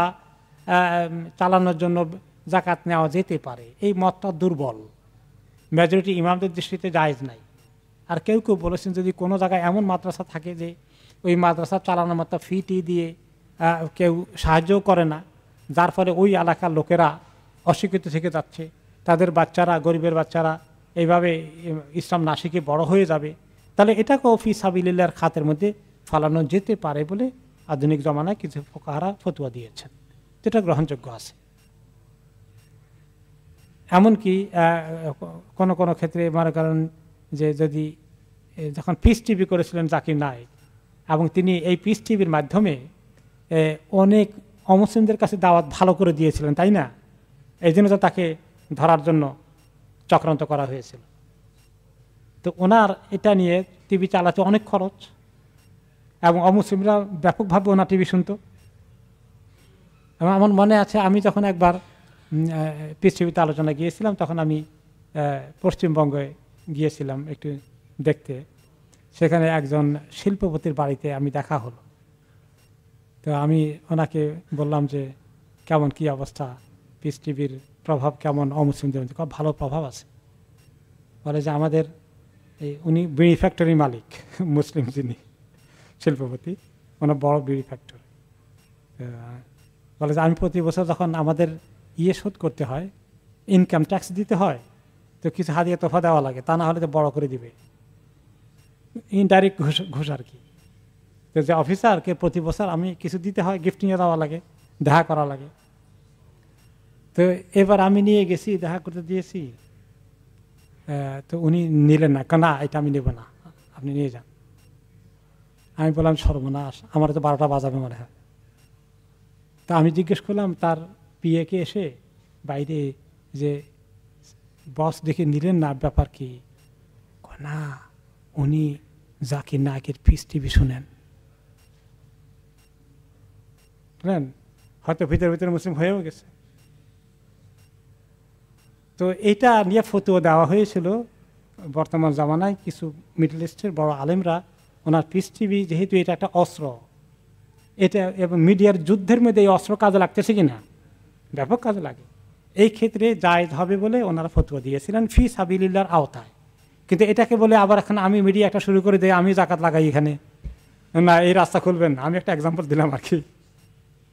চালানোর জন্য জাকাত নেওয়া যেতে পারে এই মতটা দুর্বল মেজরিটি ইমামদের দৃষ্টিতে জায়জ নাই আর কেউ কেউ বলেছেন যদি কোনো জায়গায় এমন মাদ্রাসা থাকে যে ওই মাদ্রাসা চালানোর মতো ফিটি দিয়ে কেউ সাহায্য করে না যার ফলে ওই এলাকার লোকেরা অশিক্ষিত থেকে যাচ্ছে তাদের বাচ্চারা গরিবের বাচ্চারা এইভাবে ইসলাম না শিখে বড় হয়ে যাবে তাহলে এটাকেও ফি সাবিল্লার খাতের মধ্যে ফালানো যেতে পারে বলে আধুনিক জমানায় কিছু ফোকাহারা ফতুয়া দিয়েছেন যেটা গ্রহণযোগ্য আছে এমনকি কোনো কোনো ক্ষেত্রে মনে করেন যে যদি যখন পিস টিভি করেছিলেন জাকির নাই এবং তিনি এই পিস টিভির মাধ্যমে অনেক অমুসলিমদের কাছে দাওয়াত ভালো করে দিয়েছিলেন তাই না এই জন্য তো তাকে ধরার জন্য চক্রান্ত করা হয়েছিল তো ওনার এটা নিয়ে টিভি চালাতে অনেক খরচ এবং অমুসলিমরা ব্যাপকভাবে ওনার টিভি শুনত এবং আমার মনে আছে আমি যখন একবার পৃথিবীতে আলোচনা গিয়েছিলাম তখন আমি পশ্চিমবঙ্গে গিয়েছিলাম একটু দেখতে সেখানে একজন শিল্পপতির বাড়িতে আমি দেখা হলো তো আমি ওনাকে বললাম যে কেমন কি অবস্থা পিস টিভির প্রভাব কেমন অমুসলিমদের মধ্যে ভালো প্রভাব আছে বলে যে আমাদের এই উনি বিড়ি ফ্যাক্টরি মালিক (laughs) মুসলিম যিনি শিল্পপতি ওনার বড় বিড়ি ফ্যাক্টরি বলে যে আমি প্রতি বছর যখন আমাদের ইয়ে শোধ করতে হয় ইনকাম ট্যাক্স দিতে হয় তো কিছু হাতিয়ে তোফা দেওয়া লাগে তা না হলে তো বড় করে দিবে ইনডাইরেক্ট ঘুষ ঘুষ আর কি যে অফিসারকে প্রতি বছর আমি কিছু দিতে হয় গিফটিংয়ে দেওয়া লাগে দেখা করা লাগে তো এবার আমি নিয়ে গেছি দেখা করতে দিয়েছি তো উনি নিলেন না না এটা আমি নেব না আপনি নিয়ে যান আমি বললাম সর্বনাশ আমার তো বারোটা বাজাবে মনে হয় তা আমি জিজ্ঞেস করলাম তার পিএকে এসে বাইরে যে বস দেখে নিলেন না ব্যাপার কি না উনি জাকির নায়কের পিস টিভি শুনেন শুনেন হয়তো ভিতরে ভিতরে মুসলিম হয়েও গেছে তো এটা নিয়ে ফতুয়া দেওয়া হয়েছিল বর্তমান জামানায় কিছু মিডল ইস্টের বড় আলেমরা ওনার পিস টিভি যেহেতু এটা একটা অস্ত্র এটা এবং মিডিয়ার যুদ্ধের মধ্যে এই অস্ত্র কাজে লাগতেছে কি না ব্যাপক কাজে লাগে এই ক্ষেত্রে জায়জ হবে বলে ওনারা ফতুয়া দিয়েছিলেন ফি সাবিল্লার আওতায় কিন্তু এটাকে বলে আবার এখন আমি মিডিয়া একটা শুরু করে দেয় আমি জাকাত লাগাই এখানে না এই রাস্তা খুলবেন আমি একটা এক্সাম্পল দিলাম আর কি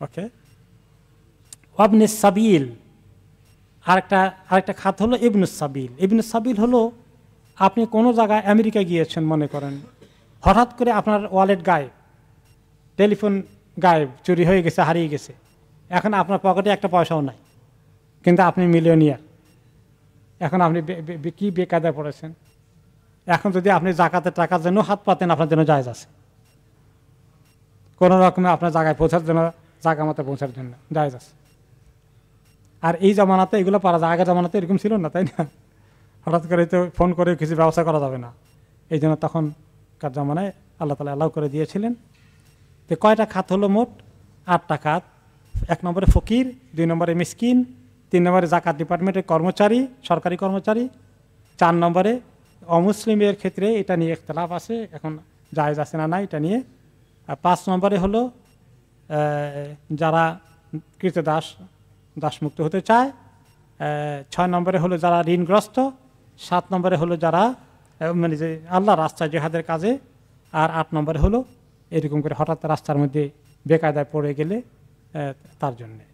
ওকে ওয়াবনে সাবিল আরেকটা আরেকটা খাত হলো ইবনুস সাবিল ইবনুস সাবিল হলো আপনি কোনো জায়গায় আমেরিকা গিয়েছেন মনে করেন হঠাৎ করে আপনার ওয়ালেট গায়েব টেলিফোন গায়ে চুরি হয়ে গেছে হারিয়ে গেছে এখন আপনার পকেটে একটা পয়সাও নাই কিন্তু আপনি মিলিয়নিয়ার এখন আপনি কি বেকায়দায় পড়েছেন এখন যদি আপনি জাকাতের টাকার জন্য হাত পাতেন আপনার জন্য জায়জ আছে কোনো রকমে আপনার জায়গায় পৌঁছার জন্য জায়গা মতো পৌঁছার জন্য জায়জ আছে আর এই জমানাতে এগুলো পারা যায় আগের জমানাতে এরকম ছিল না তাই না হঠাৎ করে তো ফোন করে কিছু ব্যবস্থা করা যাবে না এই জন্য তখনকার জমানায় আল্লাহ তালা অ্যালাউ করে দিয়েছিলেন তো কয়টা খাত হলো মোট আটটা খাত এক নম্বরে ফকির দুই নম্বরে মিসকিন তিন নম্বরে জাকাত ডিপার্টমেন্টের কর্মচারী সরকারি কর্মচারী চার নম্বরে অমুসলিমের ক্ষেত্রে এটা নিয়ে একতলাফ আছে এখন জায়জ আছে না না এটা নিয়ে আর পাঁচ নম্বরে হলো যারা দাস দাসমুক্ত হতে চায় ছয় নম্বরে হলো যারা ঋণগ্রস্ত সাত নম্বরে হলো যারা মানে যে আল্লাহ রাস্তায় জেহাদের কাজে আর আট নম্বরে হলো এরকম করে হঠাৎ রাস্তার মধ্যে বেকায়দায় পড়ে গেলে তার জন্যে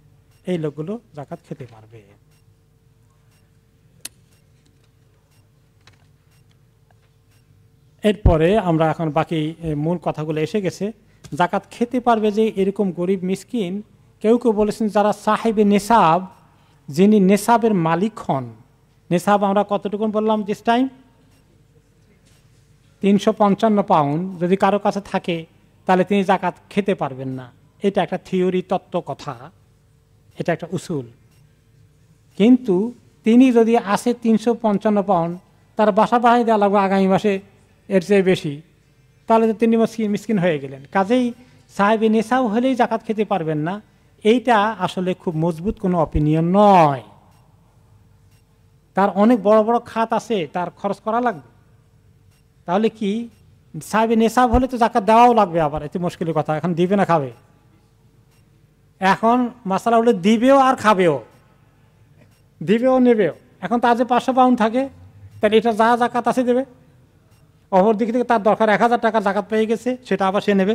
এই লোকগুলো জাকাত খেতে পারবে এরপরে আমরা এখন বাকি মূল কথাগুলো এসে গেছে জাকাত খেতে পারবে যে এরকম গরিব মিসকিন কেউ কেউ বলেছেন যারা সাহেব নেশাব যিনি নেশাবের মালিক হন নেশাব আমরা কতটুকু বললাম দিস টাইম তিনশো পঞ্চান্ন পাউন্ড যদি কারো কাছে থাকে তাহলে তিনি জাকাত খেতে পারবেন না এটা একটা থিওরি তত্ত্ব কথা এটা একটা উসুল কিন্তু তিনি যদি আসে তিনশো পঞ্চান্ন পাউন্ড তার বাসা বাড়াই দেওয়া লাগবে আগামী মাসে এর চেয়ে বেশি তাহলে তো তিনি মিসকিন মিসকিন হয়ে গেলেন কাজেই সাহেবে নেশাও হলেই জাকাত খেতে পারবেন না এইটা আসলে খুব মজবুত কোনো অপিনিয়ন নয় তার অনেক বড় বড় খাত আছে তার খরচ করা লাগবে তাহলে কি সাহেবে নেশাব হলে তো জাকাত দেওয়াও লাগবে আবার এতে মুশকিলের কথা এখন দিবে না খাবে এখন মশালা হলে দিবেও আর খাবেও দিবেও নেবেও এখন তার যে পাঁচশো পাউন্ড থাকে তাহলে এটা যা জাকাত আছে দেবে অপরদিক থেকে তার দরকার এক হাজার টাকা জাকাত পেয়ে গেছে সেটা আবার সে নেবে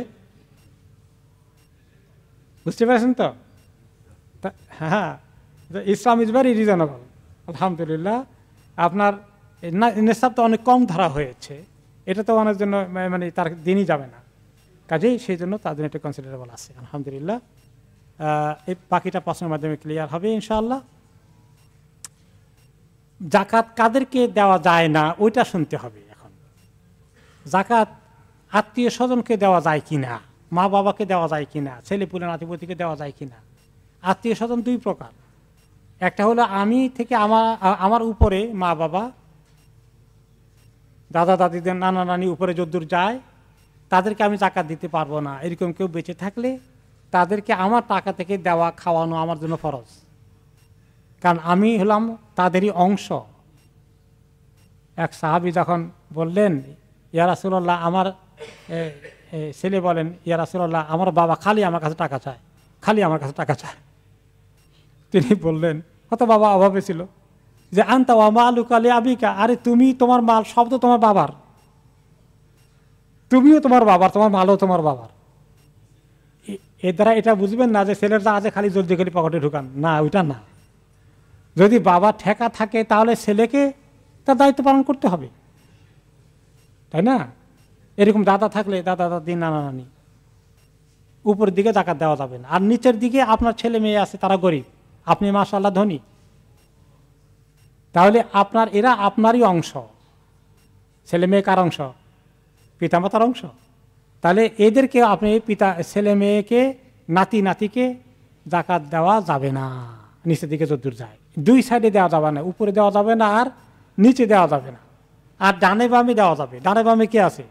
বুঝতে পারছেন তো হ্যাঁ ইসলাম ইজ ভেরি রিজনেবল আলহামদুলিল্লাহ আপনার নেশাব তো অনেক কম ধরা হয়েছে এটা তো অনেক জন্য মানে তার দিনই যাবে না কাজেই সেই জন্য তার জন্য একটা কনসিডারেবল আছে আলহামদুলিল্লাহ এই বাকিটা প্রশ্নের মাধ্যমে ক্লিয়ার হবে ইনশাআল্লাহ জাকাত কাদেরকে দেওয়া যায় না ওইটা শুনতে হবে জাকাত আত্মীয় স্বজনকে দেওয়া যায় কি না মা বাবাকে দেওয়া যায় কি না ছেলে পুলে নাতিপতিকে দেওয়া যায় কি না আত্মীয় স্বজন দুই প্রকার একটা হলো আমি থেকে আমার আমার উপরে মা বাবা দাদা দাদিদের নানা নানি উপরে যদ্দূর যায় তাদেরকে আমি জাকাত দিতে পারবো না এরকম কেউ বেঁচে থাকলে তাদেরকে আমার টাকা থেকে দেওয়া খাওয়ানো আমার জন্য ফরজ কারণ আমি হলাম তাদেরই অংশ এক সাহাবি যখন বললেন ইয়ারাসুল্লাহ আমার ছেলে বলেন ইয়ারাসুল্লাহ আমার বাবা খালি আমার কাছে টাকা চায় খালি আমার কাছে টাকা চায় তিনি বললেন কত বাবা অভাবে ছিল যে আনতা মা লুকালি আবিকা আরে তুমি তোমার মাল শব্দ তোমার বাবার তুমিও তোমার বাবার তোমার মালও তোমার বাবার এর দ্বারা এটা বুঝবেন না যে ছেলের দা আছে খালি জলদি করে পকেটে ঢুকান না ওইটা না যদি বাবা ঠেকা থাকে তাহলে ছেলেকে তার দায়িত্ব পালন করতে হবে তাই না এরকম দাদা থাকলে দাদা দাদি নানা নানি উপরের দিকে জাকাত দেওয়া যাবে না আর নিচের দিকে আপনার ছেলে মেয়ে আছে তারা গরিব আপনি মাসাল্লাহ ধনী তাহলে আপনার এরা আপনারই অংশ ছেলে মেয়ে কার অংশ পিতামাতার অংশ তাহলে এদেরকে আপনি পিতা ছেলে মেয়েকে নাতি নাতিকে জাকাত দেওয়া যাবে না নিচের দিকে যদ্দূর যায় দুই সাইডে দেওয়া যাবে না উপরে দেওয়া যাবে না আর নিচে দেওয়া যাবে না আর ডানে বামে দেওয়া যাবে ডানে বামে কে আছে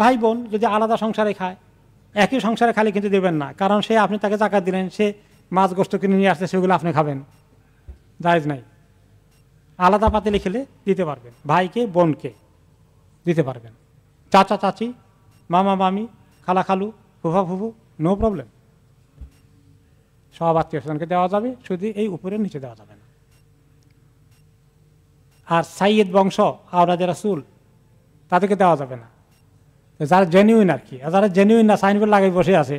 ভাই বোন যদি আলাদা সংসারে খায় একই সংসারে খালি কিন্তু দেবেন না কারণ সে আপনি তাকে জাকাত দিলেন সে মাছ গোষ্ঠ কিনে নিয়ে আসছে সেগুলো আপনি খাবেন জায়জ নাই আলাদা পাতিলে খেলে দিতে পারবেন ভাইকে বোনকে দিতে পারবেন চাচা চাচি মামা মামি খালা খালু ফুফা ফুফু নো প্রবলেম সব আত্মীয় স্বজনকে দেওয়া যাবে শুধু এই উপরে নিচে দেওয়া যাবে আর সাইয়েদ বংশ আওরাজে রাসুল তাদেরকে দেওয়া যাবে না যারা জেনুইন আর কি যারা জেনুইন না সাইনবোর্ড লাগাই বসে আছে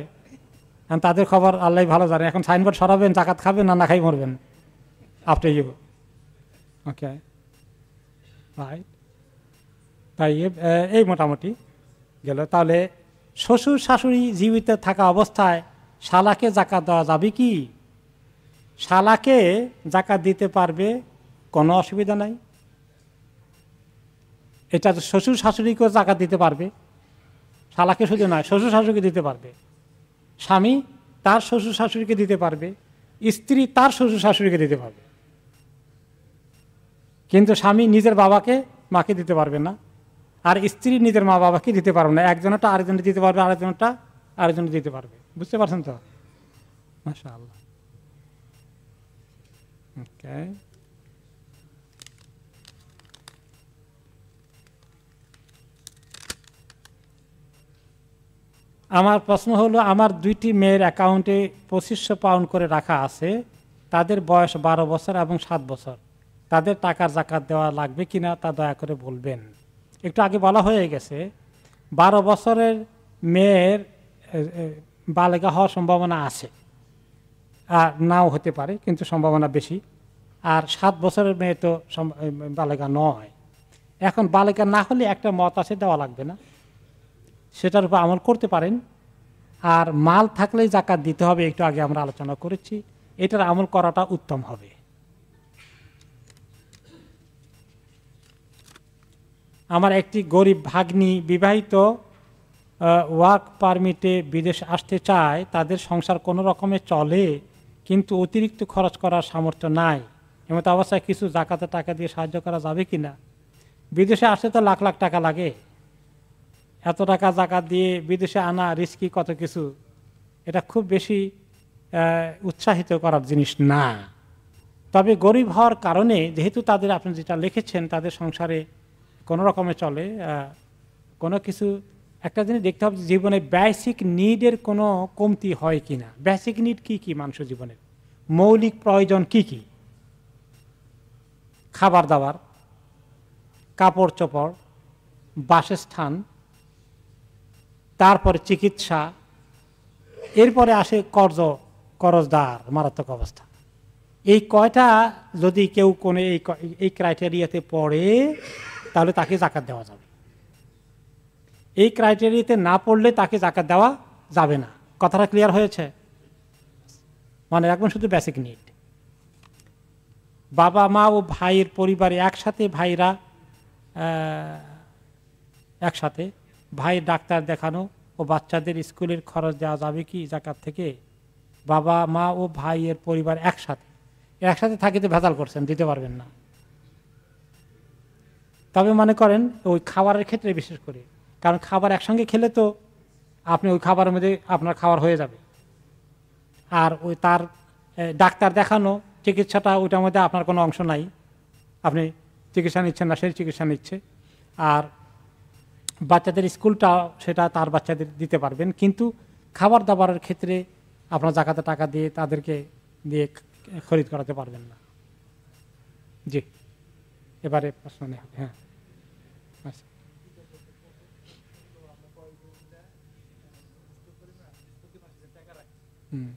এখন তাদের খবর আল্লাহ ভালো জানে এখন সাইনবোর্ড সরাবেন জাকাত খাবেন না না খাই মরবেন আফটার ইউ ওকে ভাই তাই এই মোটামুটি গেল তাহলে শ্বশুর শাশুড়ি জীবিত থাকা অবস্থায় শালাকে জাকাত দেওয়া যাবে কি শালাকে জাকাত দিতে পারবে কোনো অসুবিধা নাই এটা শ্বশুর শাশুড়িকেও জাকাত দিতে পারবে শালাকে শুধু নয় শ্বশুর শাশুড়িকে দিতে পারবে স্বামী তার শ্বশুর শাশুড়িকে দিতে পারবে স্ত্রী তার শ্বশুর শাশুড়িকে দিতে পারবে কিন্তু স্বামী নিজের বাবাকে মাকে দিতে পারবে না আর স্ত্রী নিজের মা বাবাকে দিতে পারবে না একজনটা আরেকজনে দিতে পারবে আরেকজনটা আরেকজনে দিতে পারবে বুঝতে পারছেন তো মাসা আল্লাহ ওকে আমার প্রশ্ন হলো আমার দুইটি মেয়ের অ্যাকাউন্টে পঁচিশশো পাউন্ড করে রাখা আছে তাদের বয়স বারো বছর এবং সাত বছর তাদের টাকার জাকাত দেওয়া লাগবে কি না তা দয়া করে বলবেন একটু আগে বলা হয়ে গেছে বারো বছরের মেয়ের বালেগা হওয়ার সম্ভাবনা আছে আর নাও হতে পারে কিন্তু সম্ভাবনা বেশি আর সাত বছরের মেয়ে তো বালেগা নয় এখন বালেগা না হলে একটা মত আছে দেওয়া লাগবে না সেটার উপর আমল করতে পারেন আর মাল থাকলেই জাকাত দিতে হবে একটু আগে আমরা আলোচনা করেছি এটার আমল করাটা উত্তম হবে আমার একটি গরিব ভাগ্নি বিবাহিত ওয়ার্ক পারমিটে বিদেশ আসতে চায় তাদের সংসার কোনো রকমে চলে কিন্তু অতিরিক্ত খরচ করার সামর্থ্য নাই এমত অবস্থায় কিছু জাকাতে টাকা দিয়ে সাহায্য করা যাবে কি না বিদেশে আসতে তো লাখ লাখ টাকা লাগে এত টাকা জাকাত দিয়ে বিদেশে আনা রিস্কি কত কিছু এটা খুব বেশি উৎসাহিত করার জিনিস না তবে গরিব হওয়ার কারণে যেহেতু তাদের আপনি যেটা লিখেছেন তাদের সংসারে কোনো রকমে চলে কোনো কিছু একটা জিনিস দেখতে হবে জীবনে বেসিক নিডের কোনো কমতি হয় কি না বেসিক নিড কি কি মানুষ জীবনের মৌলিক প্রয়োজন কি কি খাবার দাবার কাপড় চোপড় বাসস্থান তারপরে চিকিৎসা এরপরে আসে কর্জ করজদার মারাত্মক অবস্থা এই কয়টা যদি কেউ কোনো এই এই ক্রাইটেরিয়াতে পড়ে তাহলে তাকে জাকাত দেওয়া যাবে এই ক্রাইটেরিয়াতে না পড়লে তাকে জাকাত দেওয়া যাবে না কথাটা ক্লিয়ার হয়েছে মানে একদম শুধু বেসিক নিড বাবা মা ও ভাইয়ের পরিবারে একসাথে ভাইরা একসাথে ভাই ডাক্তার দেখানো ও বাচ্চাদের স্কুলের খরচ দেওয়া যাবে কি জাকাত থেকে বাবা মা ও ভাইয়ের পরিবার একসাথে একসাথে থাকি তো ভেজাল করছেন দিতে পারবেন না তবে মনে করেন ওই খাবারের ক্ষেত্রে বিশেষ করে কারণ খাবার একসঙ্গে খেলে তো আপনি ওই খাবারের মধ্যে আপনার খাবার হয়ে যাবে আর ওই তার ডাক্তার দেখানো চিকিৎসাটা ওইটার মধ্যে আপনার কোনো অংশ নাই আপনি চিকিৎসা নিচ্ছেন না সেই চিকিৎসা নিচ্ছে আর বাচ্চাদের স্কুলটা সেটা তার বাচ্চাদের দিতে পারবেন কিন্তু খাবার দাবারের ক্ষেত্রে আপনার জাকাতে টাকা দিয়ে তাদেরকে দিয়ে খরিদ করাতে পারবেন না জি এবারে প্রশ্ন হবে হ্যাঁ আচ্ছা হুম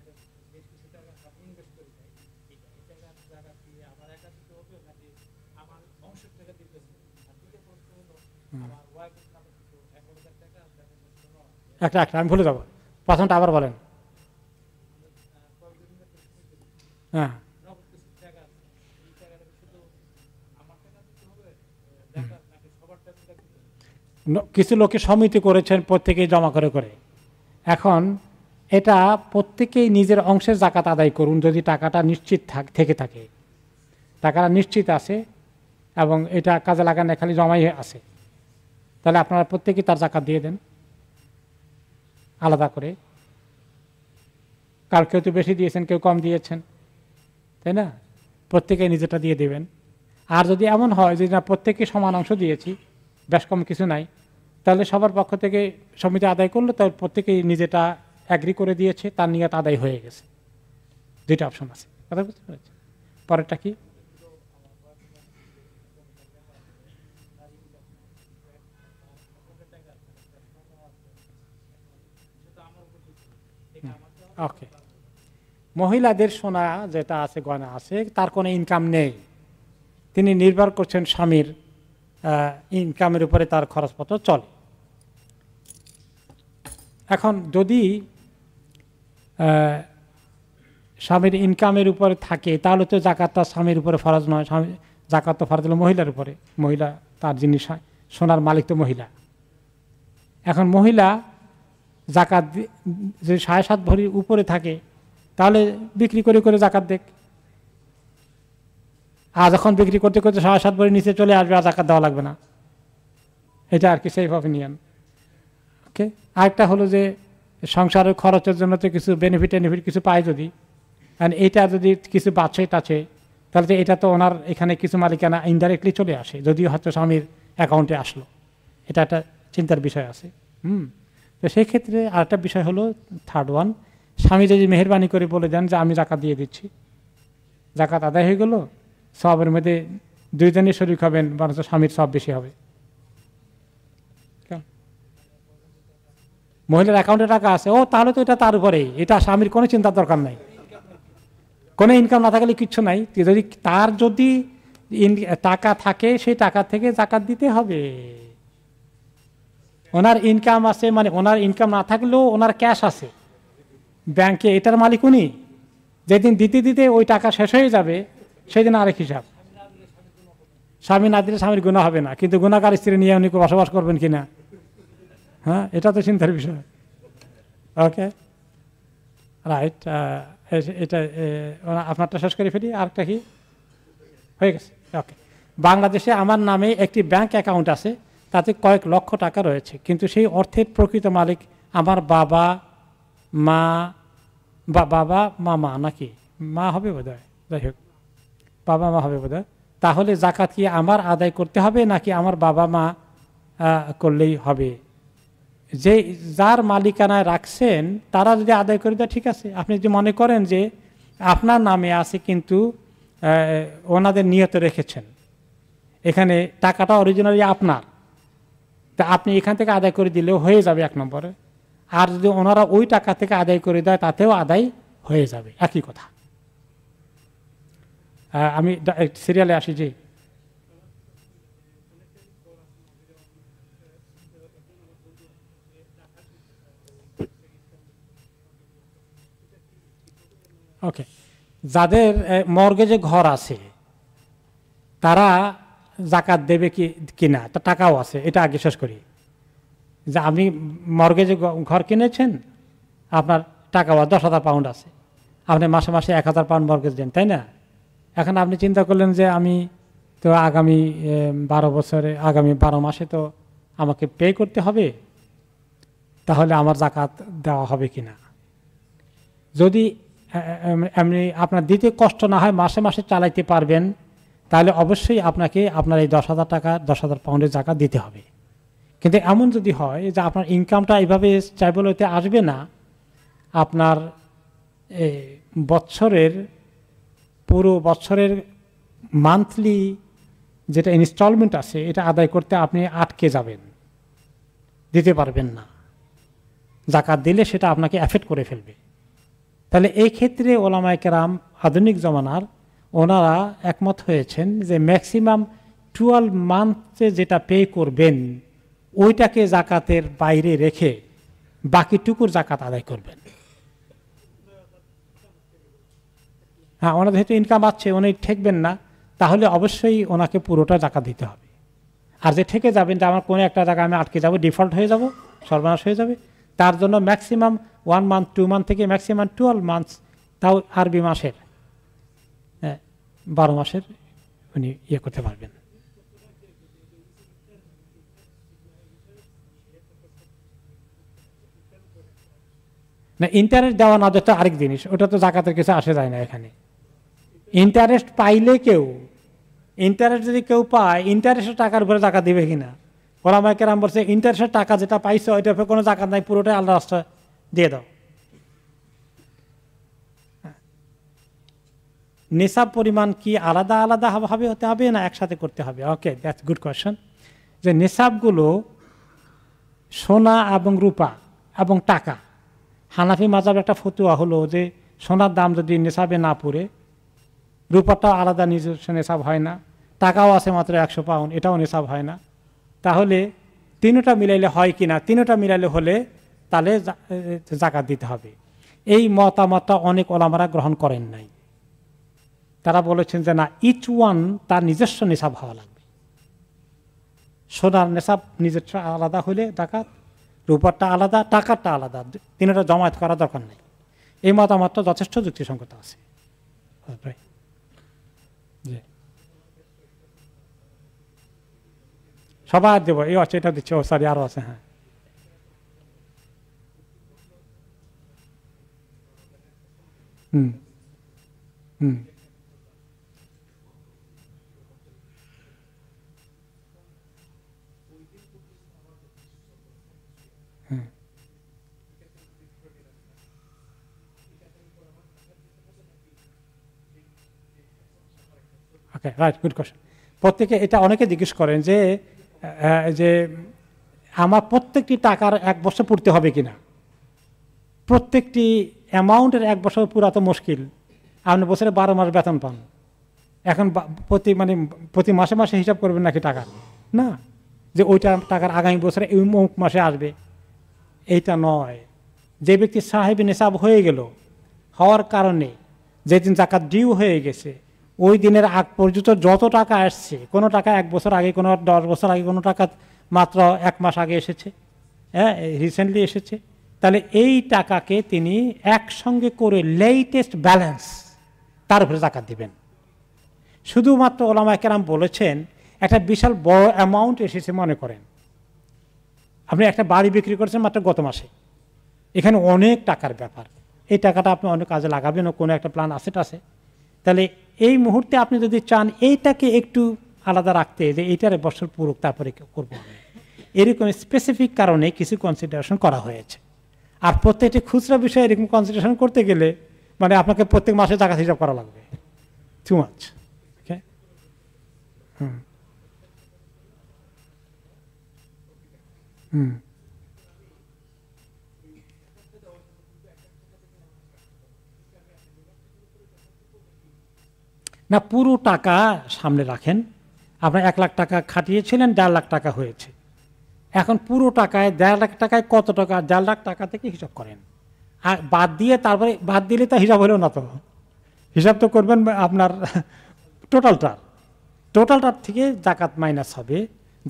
একটা একটা আমি ভুলে যাবো প্রথমটা আবার বলেন হ্যাঁ কিছু লোকে সমিতি করেছেন প্রত্যেকেই জমা করে করে এখন এটা প্রত্যেকেই নিজের অংশের জাকাত আদায় করুন যদি টাকাটা নিশ্চিত থেকে থাকে টাকাটা নিশ্চিত আছে এবং এটা কাজে লাগানো খালি জমাই আছে তাহলে আপনারা প্রত্যেকেই তার জাকাত দিয়ে দেন আলাদা করে কার কেউ তো বেশি দিয়েছেন কেউ কম দিয়েছেন তাই না প্রত্যেকে নিজেটা দিয়ে দেবেন আর যদি এমন হয় যে না প্রত্যেকে সমান অংশ দিয়েছি বেশ কম কিছু নাই তাহলে সবার পক্ষ থেকে সমিতি আদায় করলো তাহলে প্রত্যেকেই নিজেটা অ্যাগ্রি করে দিয়েছে তার নিয়ে আদায় হয়ে গেছে দুইটা অপশন আছে কথা বুঝতে পেরেছি পরেরটা কি ওকে মহিলাদের সোনা যেটা আছে গয়না আছে তার কোনো ইনকাম নেই তিনি নির্ভর করছেন স্বামীর ইনকামের উপরে তার খরচপত্র চলে এখন যদি স্বামীর ইনকামের উপরে থাকে তাহলে তো জাকাতটা স্বামীর উপরে ফরজ নয় স্বামী জাকাত তো ফরজ হলো মহিলার উপরে মহিলা তার জিনিস সোনার মালিক তো মহিলা এখন মহিলা জাকাত যদি সাড়ে সাত ভরির উপরে থাকে তাহলে বিক্রি করে করে জাকাত দেখ আর যখন বিক্রি করতে করতে সাড়ে সাত ভরি নিচে চলে আসবে আর জাকাত দেওয়া লাগবে না এটা আর কি সেফ অপিনিয়ন ওকে আরেকটা হলো যে সংসারের খরচের জন্য তো কিছু বেনিফিট টেনিফিট কিছু পায় যদি কারণ এটা যদি কিছু বাচ্চাই টাছে তাহলে তো এটা তো ওনার এখানে কিছু মালিকানা ইনডাইরেক্টলি চলে আসে যদিও হয়তো স্বামীর অ্যাকাউন্টে আসলো এটা একটা চিন্তার বিষয় আছে হুম তো সেই ক্ষেত্রে আরেকটা বিষয় হলো থার্ড ওয়ান স্বামী যদি মেহরবানি করে বলে দেন যে আমি জাকাত দিয়ে দিচ্ছি জাকাত আদায় হয়ে গেল সবের মধ্যে দুইজনই শরীর হবেন বরঞ্চ স্বামীর সব বেশি হবে মহিলার অ্যাকাউন্টে টাকা আছে ও তাহলে তো এটা তার উপরে এটা স্বামীর কোনো চিন্তার দরকার নাই কোনো ইনকাম না থাকলে কিচ্ছু নাই যদি তার যদি টাকা থাকে সেই টাকা থেকে জাকাত দিতে হবে ওনার ইনকাম আছে মানে ওনার ইনকাম না থাকলেও ওনার ক্যাশ আছে ব্যাংকে এটার মালিক উনি যেদিন দিতে দিতে ওই টাকা শেষ হয়ে যাবে সেদিন আরেক হিসাব স্বামী না দিলে স্বামীর গুণা হবে না কিন্তু গুণাকার স্ত্রী নিয়ে উনি বসবাস করবেন কিনা হ্যাঁ এটা তো চিন্তার বিষয় ওকে রাইট এটা আপনারটা শেষ করে ফেলি আরেকটা কি হয়ে গেছে ওকে বাংলাদেশে আমার নামে একটি ব্যাংক অ্যাকাউন্ট আছে তাতে কয়েক লক্ষ টাকা রয়েছে কিন্তু সেই অর্থের প্রকৃত মালিক আমার বাবা মা বা বাবা মামা নাকি মা হবে বোধ হয় যাই হোক বাবা মা হবে বোধ তাহলে জাকাত কি আমার আদায় করতে হবে নাকি আমার বাবা মা করলেই হবে যে যার মালিকানায় রাখছেন তারা যদি আদায় করে দেয় ঠিক আছে আপনি যদি মনে করেন যে আপনার নামে আছে কিন্তু ওনাদের নিয়ত রেখেছেন এখানে টাকাটা অরিজিনালি আপনার তা আপনি এখান থেকে আদায় করে দিলেও হয়ে যাবে এক নম্বরে আর যদি ওনারা ওই টাকা থেকে আদায় করে দেয় তাতেও আদায় হয়ে যাবে একই কথা আমি সিরিয়ালে আসি যে ওকে যাদের মর্গে যে ঘর আছে তারা জাকাত দেবে কি কিনা তা টাকাও আছে এটা আগে শেষ করি যে আপনি মর্গেজে ঘর কিনেছেন আপনার টাকাও দশ হাজার পাউন্ড আছে আপনি মাসে মাসে এক হাজার পাউন্ড মর্গেজ দেন তাই না এখন আপনি চিন্তা করলেন যে আমি তো আগামী বারো বছরে আগামী বারো মাসে তো আমাকে পে করতে হবে তাহলে আমার জাকাত দেওয়া হবে কি না যদি এমনি আপনার দিতে কষ্ট না হয় মাসে মাসে চালাইতে পারবেন তাহলে অবশ্যই আপনাকে আপনার এই দশ হাজার টাকা দশ হাজার পাউন্ডের জায়গা দিতে হবে কিন্তু এমন যদি হয় যে আপনার ইনকামটা এইভাবে হইতে আসবে না আপনার বছরের পুরো বছরের মান্থলি যেটা ইনস্টলমেন্ট আছে এটা আদায় করতে আপনি আটকে যাবেন দিতে পারবেন না জাকাত দিলে সেটা আপনাকে অ্যাফেক্ট করে ফেলবে তাহলে এই ক্ষেত্রে ওলামায় কেরাম আধুনিক জমানার ওনারা একমত হয়েছেন যে ম্যাক্সিমাম টুয়েলভ মান্থে যেটা পে করবেন ওইটাকে জাকাতের বাইরে রেখে বাকিটুকুর জাকাত আদায় করবেন হ্যাঁ ওনার যেহেতু ইনকাম আছে উনি ঠেকবেন না তাহলে অবশ্যই ওনাকে পুরোটা জাকাত দিতে হবে আর যে ঠেকে যাবেন যে আমার কোনো একটা জায়গায় আমি আটকে যাব ডিফল্ট হয়ে যাব সর্বনাশ হয়ে যাবে তার জন্য maximum one month two month থেকে ম্যাক্সিমাম টুয়েলভ মান্থস তাও আরবি মাসের বারো মাসের উনি ইয়ে করতে পারবেন না ইন্টারেস্ট দেওয়া না দেওয়া আরেক জিনিস ওটা তো জাকাতের কিছু আসে যায় না এখানে ইন্টারেস্ট পাইলে কেউ ইন্টারেস্ট যদি কেউ পায় ইন্টারেস্টের টাকার উপরে জাকাত দিবে কিনা ওরা আমাকে রাম বলছে ইন্টারেস্টের টাকা যেটা পাইছে ওইটার উপরে কোনো জাকাত নাই পুরোটাই আল্লাহ রাস্তা দিয়ে দাও নেশা পরিমাণ কি আলাদা আলাদাভাবে হতে হবে না একসাথে করতে হবে ওকে দ্যাটস গুড কোয়েশ্চেন যে নেশাবগুলো সোনা এবং রূপা এবং টাকা হানাফি মাজাব একটা ফতুয়া হলো যে সোনার দাম যদি নেশাবে না পড়ে রূপাটাও আলাদা নিজস্ব নেশাব হয় না টাকাও আছে মাত্র একশো পাউন্ড এটাও নেশাব হয় না তাহলে তিনটা মিলাইলে হয় কি না তিনটা মিলাইলে হলে তাহলে জাকাত দিতে হবে এই মতামতটা অনেক ওলামারা গ্রহণ করেন নাই তারা বলেছেন যে না ইচ ওয়ান তার নিজস্ব নেশাব হওয়া লাগবে সোনার নেশাব নিজস্ব আলাদা হলে টাকা রূপারটা আলাদা টাকারটা আলাদা তিনটা জমায়েত করা দরকার নেই এই মতামতটা যথেষ্ট যুক্তিসঙ্গত আছে আর দেবো এই আছে এটা দিচ্ছে ও সারি আরও আছে হ্যাঁ hmm hmm okay right good question প্রত্যেকে এটা অনেকে জিজ্ঞেস করেন যে যে আমার প্রত্যেকটি টাকার এক বছর পুরতে হবে কিনা প্রত্যেকটি অ্যামাউন্টের এক বছর পুরা তো মুশকিল আপনি বছরে বারো মাস বেতন পান এখন প্রতি মানে প্রতি মাসে মাসে হিসাব করবেন নাকি টাকা না যে ওইটা টাকার আগামী বছরে এই মুখ মাসে আসবে এইটা নয় যে ব্যক্তি সাহেব নিসাব হয়ে গেল হওয়ার কারণে যেদিন জাকাত ডিউ হয়ে গেছে ওই দিনের আগ পর্যন্ত যত টাকা আসছে কোনো টাকা এক বছর আগে কোনো দশ বছর আগে কোনো টাকা মাত্র এক মাস আগে এসেছে হ্যাঁ রিসেন্টলি এসেছে তাহলে এই টাকাকে তিনি একসঙ্গে করে লেটেস্ট ব্যালেন্স তার উপরে টাকা দেবেন শুধুমাত্র ওলামা কেরাম বলেছেন একটা বিশাল বড় অ্যামাউন্ট এসেছে মনে করেন আপনি একটা বাড়ি বিক্রি করেছেন মাত্র গত মাসে এখানে অনেক টাকার ব্যাপার এই টাকাটা আপনি অনেক কাজে লাগাবেন ও কোনো একটা প্ল্যান আছে টাসে তাহলে এই মুহূর্তে আপনি যদি চান এইটাকে একটু আলাদা রাখতে যে এইটার বছর পূরক তারপরে করবো এরকম স্পেসিফিক কারণে কিছু কনসিডারেশন করা হয়েছে আর প্রত্যেকটি খুচরা বিষয়ে এরকম কনসিডারেশন করতে গেলে মানে আপনাকে প্রত্যেক মাসে টাকা হিসাব করা লাগবে টু মাছ ওকে হুম হুম না পুরো টাকা সামনে রাখেন আপনার এক লাখ টাকা খাটিয়েছিলেন দেড় লাখ টাকা হয়েছে এখন পুরো টাকায় দেড় লাখ টাকায় কত টাকা দেড় লাখ টাকা থেকে হিসাব করেন আর বাদ দিয়ে তারপরে বাদ দিলে তা হিসাব হলো না তো হিসাব তো করবেন আপনার টোটালটার টোটালটার থেকে জাকাত মাইনাস হবে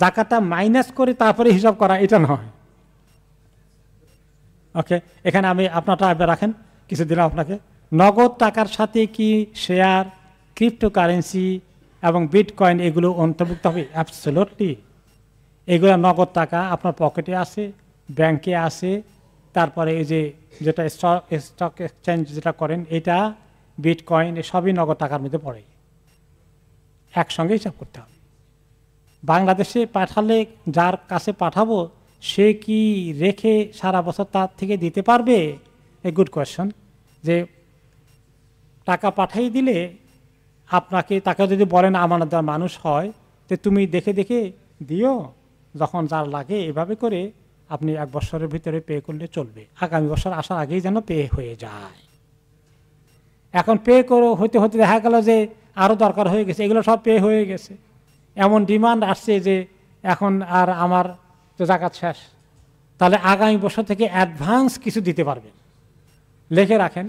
জাকাতটা মাইনাস করে তারপরে হিসাব করা এটা নয় ওকে এখানে আমি আপনারটা রাখেন কিছু দিলাম আপনাকে নগদ টাকার সাথে কি শেয়ার ক্রিপ্টোকারেন্সি এবং বিটকয়েন এগুলো অন্তর্ভুক্ত হবে অ্যাবসোলটলি এগুলো নগদ টাকা আপনার পকেটে আসে ব্যাংকে আসে তারপরে এই যে যেটা স্টক স্টক এক্সচেঞ্জ যেটা করেন এটা বিটকয়েন সবই নগদ টাকার মধ্যে পড়ে একসঙ্গে হিসাব করতে হবে বাংলাদেশে পাঠালে যার কাছে পাঠাবো সে কি রেখে সারা বছর তার থেকে দিতে পারবে এ গুড কোয়েশন যে টাকা পাঠাই দিলে আপনাকে তাকে যদি বলেন আমানতদার মানুষ হয় তো তুমি দেখে দেখে দিও যখন যার লাগে এভাবে করে আপনি এক বছরের ভিতরে পে করলে চলবে আগামী বছর আসার আগেই যেন পে হয়ে যায় এখন পে করো হতে হতে দেখা গেল যে আরও দরকার হয়ে গেছে এগুলো সব পে হয়ে গেছে এমন ডিমান্ড আসছে যে এখন আর আমার তো জাকাত শেষ তাহলে আগামী বছর থেকে অ্যাডভান্স কিছু দিতে পারবেন লেখে রাখেন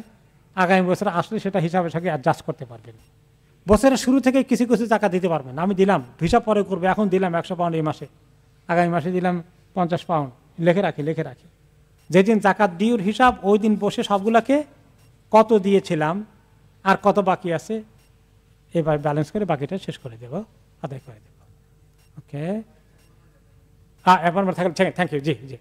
আগামী বছর আসলে সেটা হিসাবে সঙ্গে অ্যাডজাস্ট করতে পারবেন বছরের শুরু থেকে কিছু কিছু টাকা দিতে পারবেন আমি দিলাম হিসাব পরে করবে এখন দিলাম একশো পাউন্ড এই মাসে আগামী মাসে দিলাম পঞ্চাশ পাউন্ড লেখে রাখি লেখে রাখি যেদিন জাকাত ডিউর হিসাব ওই দিন বসে সবগুলোকে কত দিয়েছিলাম আর কত বাকি আছে এবার ব্যালেন্স করে বাকিটা শেষ করে দেব আদায় করে দেব ওকে হ্যাঁ অ্যাপয়েন্টমেন্ট থাকলে থ্যাংক ইউ জি জি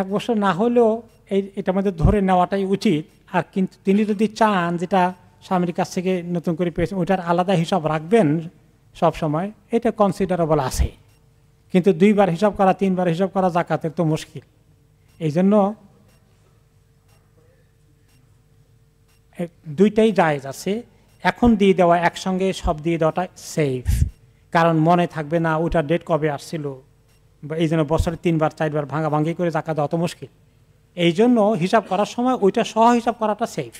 এক বছর না হলেও এই এটা আমাদের ধরে নেওয়াটাই উচিত আর কিন্তু তিনি যদি চান যেটা স্বামীর কাছ থেকে নতুন করে পেয়েছেন ওইটার আলাদা হিসাব রাখবেন সব সময় এটা কনসিডারেবল আছে কিন্তু দুইবার হিসাব করা তিনবার হিসাব করা জাকাতের তো মুশকিল এই জন্য দুইটাই জায়জ আছে এখন দিয়ে দেওয়া একসঙ্গে সব দিয়ে দেওয়াটা সেফ কারণ মনে থাকবে না ওইটা ডেট কবে আসছিল এই জন্য বছরে তিনবার চারবার ভাঙা ভাঙি করে জাকা দেওয়া অত মুশকিল এই জন্য হিসাব করার সময় ওইটা সহ হিসাব করাটা সেফ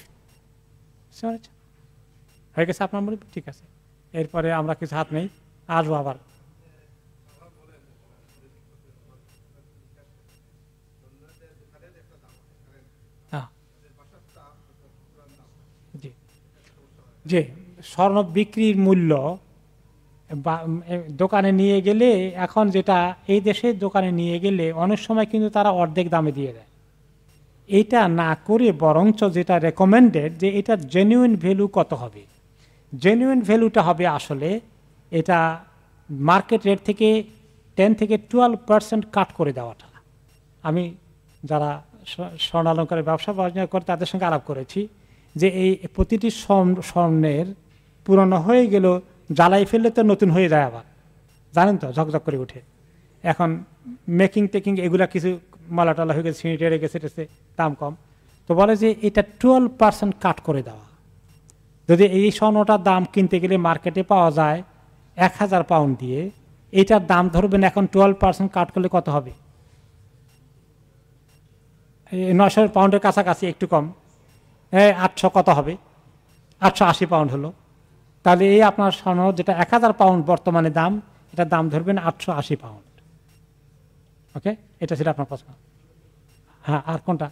হয়ে গেছে আপনার মনে ঠিক আছে এরপরে আমরা কিছু হাত নেই আসবো আবার যে হ্যাঁ। স্বর্ণ বিক্রির মূল্য দোকানে নিয়ে গেলে এখন যেটা এই দেশের দোকানে নিয়ে গেলে অনেক সময় কিন্তু তারা অর্ধেক দামে দিয়ে দেয় এটা না করে বরঞ্চ যেটা রেকমেন্ডেড যে এটা জেনুইন ভ্যালু কত হবে জেনুইন ভ্যালুটা হবে আসলে এটা মার্কেট রেট থেকে টেন থেকে টুয়েলভ পার্সেন্ট কাট করে দেওয়াটা আমি যারা স্বর্ণালঙ্কারের ব্যবসা বাজনা করে তাদের সঙ্গে আলাপ করেছি যে এই প্রতিটি স্বর্ণের পুরনো হয়ে গেল জ্বালাই ফেললে তো নতুন হয়ে যায় আবার জানেন তো ঝকঝক করে উঠে এখন মেকিং টেকিং এগুলা কিছু মালা টালা হয়ে গেছে সিঁড়ি গেছে টেছে দাম কম তো বলে যে এটা টুয়েলভ পার্সেন্ট কাট করে দেওয়া যদি এই স্বর্ণটার দাম কিনতে গেলে মার্কেটে পাওয়া যায় এক হাজার পাউন্ড দিয়ে এটার দাম ধরবেন এখন টুয়েলভ পার্সেন্ট কাট করলে কত হবে নয়শো পাউন্ডের কাছাকাছি একটু কম আটশো কত হবে আটশো আশি পাউন্ড হলো তাহলে এই আপনার স্বর্ণ যেটা এক হাজার পাউন্ড বর্তমানে দাম এটা দাম ধরবেন আটশো আশি পাউন্ড ওকে এটা ছিল আপনার প্রশ্ন হ্যাঁ আর কোনটা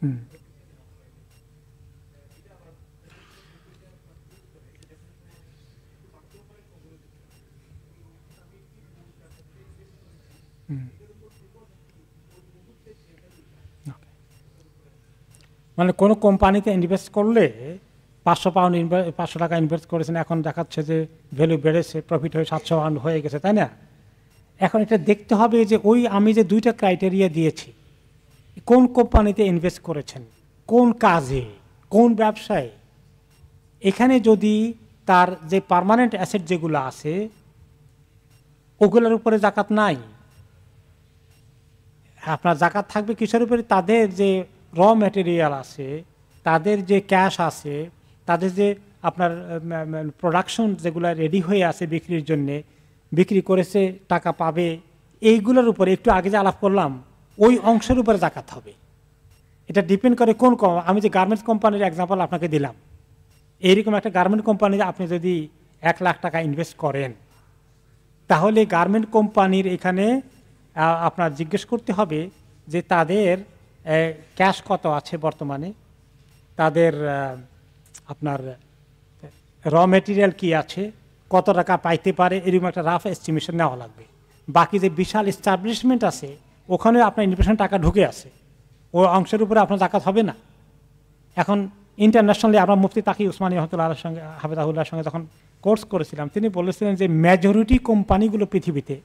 হুম মানে কোনো কোম্পানিতে ইনভেস্ট করলে পাঁচশো পাউন্ড পাঁচশো টাকা ইনভেস্ট করেছেন এখন দেখাচ্ছে যে ভ্যালু বেড়েছে প্রফিট হয়ে সাতশো পাউন্ড হয়ে গেছে তাই না এখন এটা দেখতে হবে যে ওই আমি যে দুইটা ক্রাইটেরিয়া দিয়েছি কোন কোম্পানিতে ইনভেস্ট করেছেন কোন কাজে কোন ব্যবসায় এখানে যদি তার যে পারমানেন্ট অ্যাসেট যেগুলো আছে ওগুলোর উপরে জাকাত নাই আপনার জাকাত থাকবে কিসের উপরে তাদের যে র ম্যাটেরিয়াল আছে তাদের যে ক্যাশ আছে তাদের যে আপনার প্রোডাকশন যেগুলো রেডি হয়ে আছে বিক্রির জন্যে বিক্রি করেছে টাকা পাবে এইগুলোর উপরে একটু আগে যে আলাপ করলাম ওই অংশের উপরে জাকাত হবে এটা ডিপেন্ড করে কোন আমি যে গার্মেন্টস কোম্পানির এক্সাম্পল আপনাকে দিলাম এইরকম একটা গার্মেন্ট কোম্পানি আপনি যদি এক লাখ টাকা ইনভেস্ট করেন তাহলে গার্মেন্ট কোম্পানির এখানে আপনার জিজ্ঞেস করতে হবে যে তাদের ক্যাশ কত আছে বর্তমানে তাদের আপনার র মেটেরিয়াল কি আছে কত টাকা পাইতে পারে এরকম একটা রাফ এস্টিমেশন নেওয়া লাগবে বাকি যে বিশাল এস্টাবলিশমেন্ট আছে ওখানে আপনার ইনভেস্টমেন্ট টাকা ঢুকে আছে ও অংশের উপরে আপনার জাকাত হবে না এখন ইন্টারন্যাশনালি আমরা মুফতি তাকি উসমানী রহমতুল্লাহর সঙ্গে হাফেদাহুল্লাহর সঙ্গে যখন কোর্স করেছিলাম তিনি বলেছিলেন যে মেজরিটি কোম্পানিগুলো পৃথিবীতে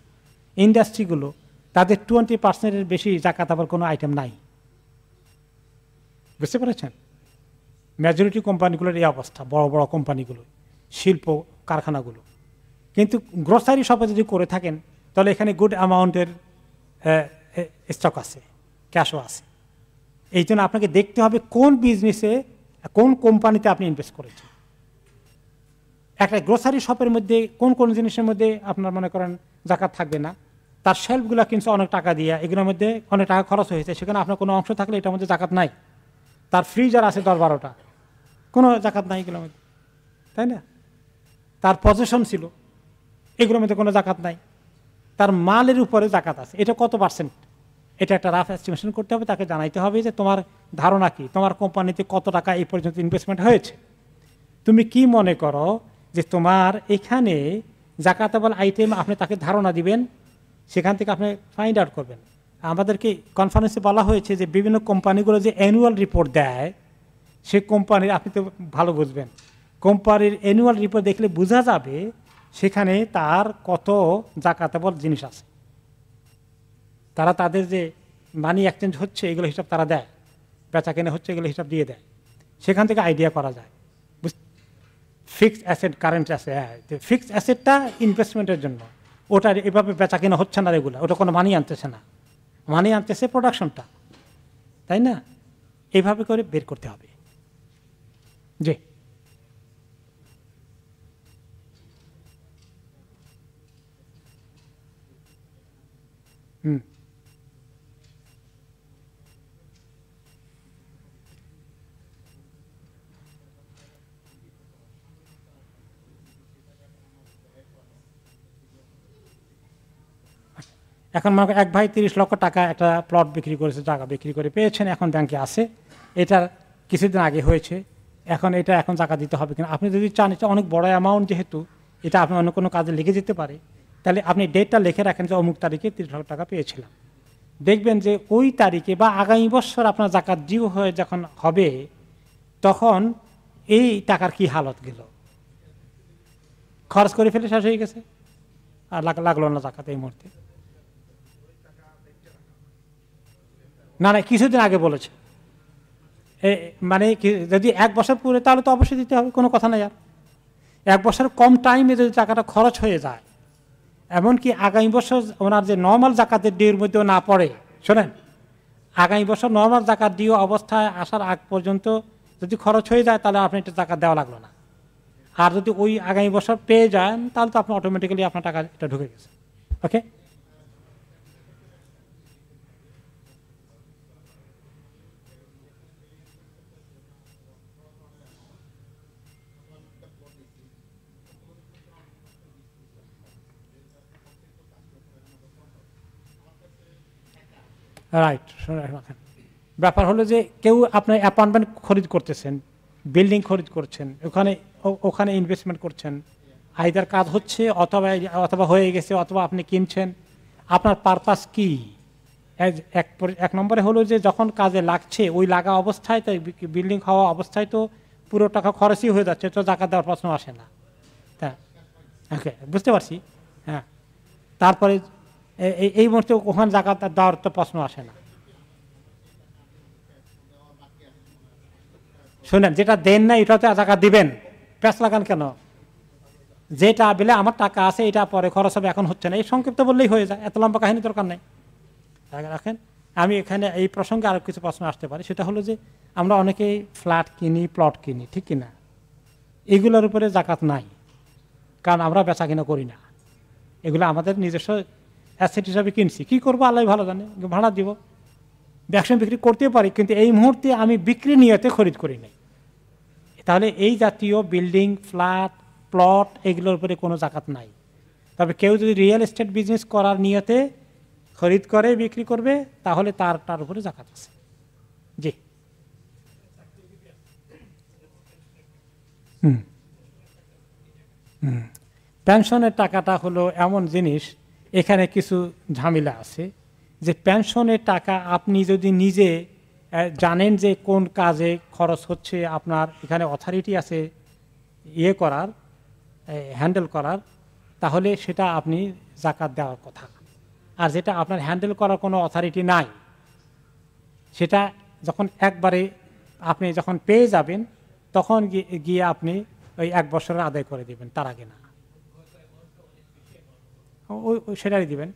ইন্ডাস্ট্রিগুলো তাদের টোয়েন্টি পার্সেন্টের বেশি জাকাত আবার কোনো আইটেম নাই বুঝতে পেরেছেন মেজরিটি কোম্পানিগুলোর এই অবস্থা বড় বড় কোম্পানিগুলো শিল্প কারখানাগুলো কিন্তু গ্রোসারি শপে যদি করে থাকেন তাহলে এখানে গুড অ্যামাউন্টের স্টক আছে ক্যাশও আছে এই জন্য আপনাকে দেখতে হবে কোন বিজনেসে কোন কোম্পানিতে আপনি ইনভেস্ট করেছেন একটা গ্রোসারি শপের মধ্যে কোন কোন জিনিসের মধ্যে আপনার মনে করেন জাকাত থাকবে না তার শেলফগুলো কিন্তু অনেক টাকা দিয়ে এগুলোর মধ্যে অনেক টাকা খরচ হয়েছে সেখানে আপনার কোনো অংশ থাকলে এটার মধ্যে জাকাত নাই তার ফ্রিজার আছে দশ বারোটা কোনো জাকাত নাই এগুলোর মধ্যে তাই না তার পজিশন ছিল এগুলোর মধ্যে কোনো জাকাত নাই তার মালের উপরে জাকাত আছে এটা কত পার্সেন্ট এটা একটা রাফ এস্টিমেশন করতে হবে তাকে জানাইতে হবে যে তোমার ধারণা কি তোমার কোম্পানিতে কত টাকা এই পর্যন্ত ইনভেস্টমেন্ট হয়েছে তুমি কি মনে করো যে তোমার এখানে জাকাতাবল আইটেম আপনি তাকে ধারণা দিবেন সেখান থেকে আপনি ফাইন্ড আউট করবেন আমাদেরকে কনফারেন্সে বলা হয়েছে যে বিভিন্ন কোম্পানিগুলো যে অ্যানুয়াল রিপোর্ট দেয় সে কোম্পানির আপনি তো ভালো বুঝবেন কোম্পানির অ্যানুয়াল রিপোর্ট দেখলে বোঝা যাবে সেখানে তার কত জাকাতাবল জিনিস আছে তারা তাদের যে মানি এক্সচেঞ্জ হচ্ছে এগুলো হিসাব তারা দেয় বেচা কেনা হচ্ছে এগুলো হিসাব দিয়ে দেয় সেখান থেকে আইডিয়া করা যায় ফিক্সড অ্যাসেট কারেন্ট আছে হ্যাঁ ফিক্সড অ্যাসেটটা ইনভেস্টমেন্টের জন্য ওটা এভাবে বেচা কেনা হচ্ছে না রেগুলার ওটা কোনো মানি আনতেছে না মানে আনতেছে প্রোডাকশনটা তাই না এইভাবে করে বের করতে হবে জি এখন মনে এক ভাই তিরিশ লক্ষ টাকা একটা প্লট বিক্রি করেছে জায়গা বিক্রি করে পেয়েছেন এখন ব্যাংকে আসে এটার কিছুদিন আগে হয়েছে এখন এটা এখন টাকা দিতে হবে কিনা আপনি যদি চান এটা অনেক বড় অ্যামাউন্ট যেহেতু এটা আপনি অন্য কোনো কাজে লেগে যেতে পারে তাহলে আপনি ডেটটা লিখে রাখেন যে অমুক তারিখে তিরিশ লাখ টাকা পেয়েছিলাম দেখবেন যে ওই তারিখে বা আগামী বছর আপনার জাকাত জিও হয়ে যখন হবে তখন এই টাকার কি হালত গেল খরচ করে ফেলে শেষ হয়ে গেছে আর লাগলো না জাকাত এই মুহূর্তে না না কিছুদিন আগে বলেছে মানে যদি এক বছর পরে তাহলে তো অবশ্যই দিতে হবে কোনো কথা নেই আর এক বছর কম টাইমে যদি টাকাটা খরচ হয়ে যায় এমনকি আগামী বছর ওনার যে নর্মাল জাকাতের ডিউর মধ্যেও না পড়ে শোনেন আগামী বছর নর্মাল জাকাত ডিউ অবস্থায় আসার আগ পর্যন্ত যদি খরচ হয়ে যায় তাহলে আপনি এটা টাকা দেওয়া লাগলো না আর যদি ওই আগামী বছর পেয়ে যান তাহলে তো আপনি অটোমেটিক্যালি আপনার টাকা এটা ঢুকে গেছে ওকে রাইট ব্যাপার হলো যে কেউ আপনার অ্যাপার্টমেন্ট খরিদ করতেছেন বিল্ডিং খরিদ করছেন ওখানে ওখানে ইনভেস্টমেন্ট করছেন আইদার কাজ হচ্ছে অথবা অথবা হয়ে গেছে অথবা আপনি কিনছেন আপনার পারপাস কী এক এক নম্বরে হলো যে যখন কাজে লাগছে ওই লাগা অবস্থায় তো বিল্ডিং হওয়া অবস্থায় তো পুরো টাকা খরচই হয়ে যাচ্ছে তো জাকাত দেওয়ার প্রশ্ন আসে না হ্যাঁ ওকে বুঝতে পারছি হ্যাঁ তারপরে এই মুহূর্তে ওখানে জাকাত দেওয়ার তো প্রশ্ন আসে না শুনেন যেটা দেন না এটা তো জাকাত দিবেন প্যাস লাগান কেন যেটা বলে আমার টাকা আছে এটা পরে খরচ হবে এখন হচ্ছে না এই সংক্ষিপ্ত বললেই হয়ে যায় এত লম্বা কাহিনী দরকার নেই রাখেন আমি এখানে এই প্রসঙ্গে আরও কিছু প্রশ্ন আসতে পারি সেটা হলো যে আমরা অনেকেই ফ্ল্যাট কিনি প্লট কিনি ঠিক কিনা এগুলোর উপরে জাকাত নাই কারণ আমরা বেচা কিনা করি না এগুলো আমাদের নিজস্ব অ্যাসেট হিসাবে কিনছি কী করবো আল্লাহ ভালো জানে ভাড়া দিব ব্যবসা বিক্রি করতে পারি কিন্তু এই মুহূর্তে আমি বিক্রি নিয়েতে খরিদ করি নাই তাহলে এই জাতীয় বিল্ডিং ফ্ল্যাট প্লট এগুলোর উপরে কোনো জাকাত নাই তবে কেউ যদি রিয়েল এস্টেট বিজনেস করার নিয়তে খরিদ করে বিক্রি করবে তাহলে তার তার উপরে জাকাত আছে জি হুম হুম পেনশনের টাকাটা হলো এমন জিনিস এখানে কিছু ঝামেলা আছে যে পেনশনের টাকা আপনি যদি নিজে জানেন যে কোন কাজে খরচ হচ্ছে আপনার এখানে অথরিটি আছে ইয়ে করার হ্যান্ডেল করার তাহলে সেটা আপনি জাকাত দেওয়ার কথা আর যেটা আপনার হ্যান্ডেল করার কোনো অথরিটি নাই সেটা যখন একবারে আপনি যখন পেয়ে যাবেন তখন গিয়ে আপনি ওই এক বছরের আদায় করে দেবেন তার আগে না ওই সেটারই দিবেন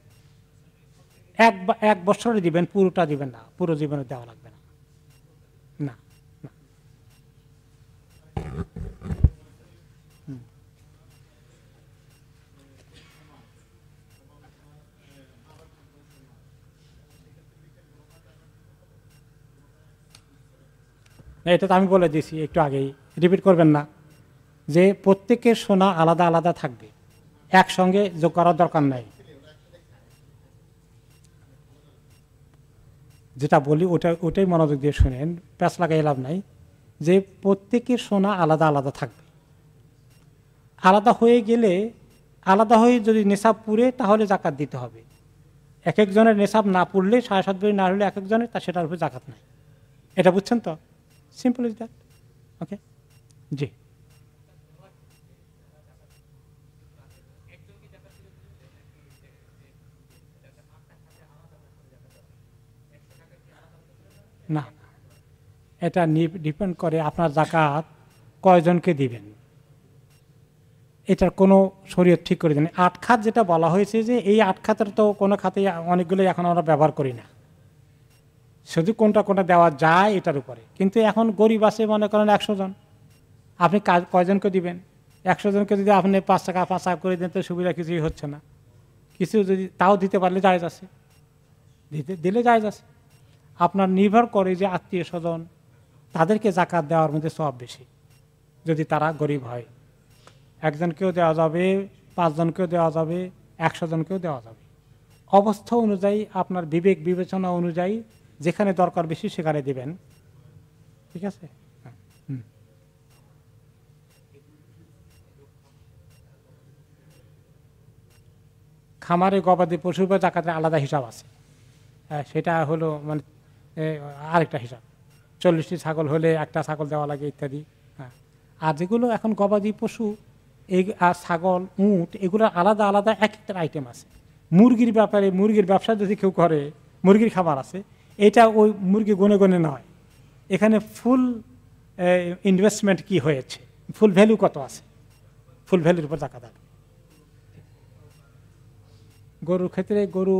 এক এক বছরের দিবেন পুরোটা দিবেন না পুরো জীবনে দেওয়া লাগবে না না এটা তো আমি বলে দিয়েছি একটু আগেই রিপিট করবেন না যে প্রত্যেকের সোনা আলাদা আলাদা থাকবে একসঙ্গে যোগ করার দরকার নাই যেটা বলি ওটা ওটাই মনোযোগ দিয়ে শুনেন প্যাঁচ লাগাই লাভ নাই যে প্রত্যেকের সোনা আলাদা আলাদা থাকবে আলাদা হয়ে গেলে আলাদা হয়ে যদি নেশাব পুরে তাহলে জাকাত দিতে হবে এক একজনের নেশাব না পুরলে সাড়ে সাত বই না হলে এক একজনের তা সেটার উপরে জাকাত নাই এটা বুঝছেন তো সিম্পল ইজ দ্যাট ওকে জি না এটা ডিপেন্ড করে আপনার জাকাত কয়জনকে দিবেন এটার কোনো শরীর ঠিক করে দেন আট খাত যেটা বলা হয়েছে যে এই আট খাতের তো কোনো খাতে অনেকগুলোই এখন আমরা ব্যবহার করি না শুধু কোনটা কোনটা দেওয়া যায় এটার উপরে কিন্তু এখন গরিব আছে মনে করেন একশো জন আপনি কাজ কয়জনকে দিবেন একশো জনকে যদি আপনি পাঁচ টাকা পাঁচ টাকা করে দেন তো সুবিধা কিছুই হচ্ছে না কিছু যদি তাও দিতে পারলে যায় আছে দিতে দিলে যায় আছে আপনার নির্ভর করে যে আত্মীয় স্বজন তাদেরকে জাকাত দেওয়ার মধ্যে সব বেশি যদি তারা গরিব হয় একজনকেও দেওয়া যাবে পাঁচজনকেও দেওয়া যাবে একশো জনকেও দেওয়া যাবে অবস্থা অনুযায়ী আপনার বিবেক বিবেচনা অনুযায়ী যেখানে দরকার বেশি সেখানে দেবেন ঠিক আছে হ্যাঁ। খামারে গবাদি পশু বা জাকাতের আলাদা হিসাব আছে হ্যাঁ, সেটা হলো মানে আরেকটা হিসাব চল্লিশটি ছাগল হলে একটা ছাগল দেওয়া লাগে ইত্যাদি হ্যাঁ আর যেগুলো এখন গবাদি পশু এই আর ছাগল উঁট এগুলো আলাদা আলাদা এক একটা আইটেম আছে মুরগির ব্যাপারে মুরগির ব্যবসা যদি কেউ করে মুরগির খাবার আছে এটা ওই মুরগি গনে গনে নয় এখানে ফুল ইনভেস্টমেন্ট কি হয়েছে ফুল ভ্যালু কত আছে ফুল ভ্যালুর উপর টাকা থাকবে গরুর ক্ষেত্রে গরু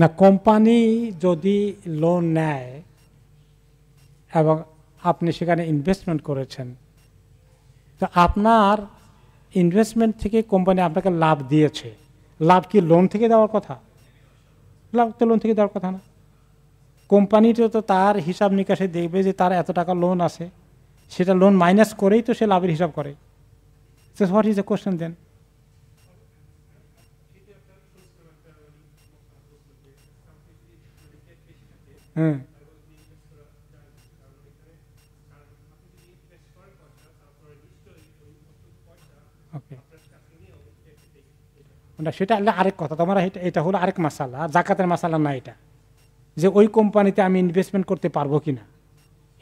না কোম্পানি যদি লোন নেয় এবং আপনি সেখানে ইনভেস্টমেন্ট করেছেন তো আপনার ইনভেস্টমেন্ট থেকে কোম্পানি আপনাকে লাভ দিয়েছে লাভ কি লোন থেকে দেওয়ার কথা লাভ তো লোন থেকে দেওয়ার কথা না কোম্পানিটা তো তার হিসাব নিকাশে দেখবে যে তার এত টাকা লোন আছে সেটা লোন মাইনাস করেই তো সে লাভের হিসাব করে so what is a question then হ্যাঁ ওকে না সেটা হলে আরেক কথা তোমার এটা হলো আরেক মাসালা আর জাকাতের মাসালা না এটা যে ওই কোম্পানিতে আমি ইনভেস্টমেন্ট করতে পারবো কি না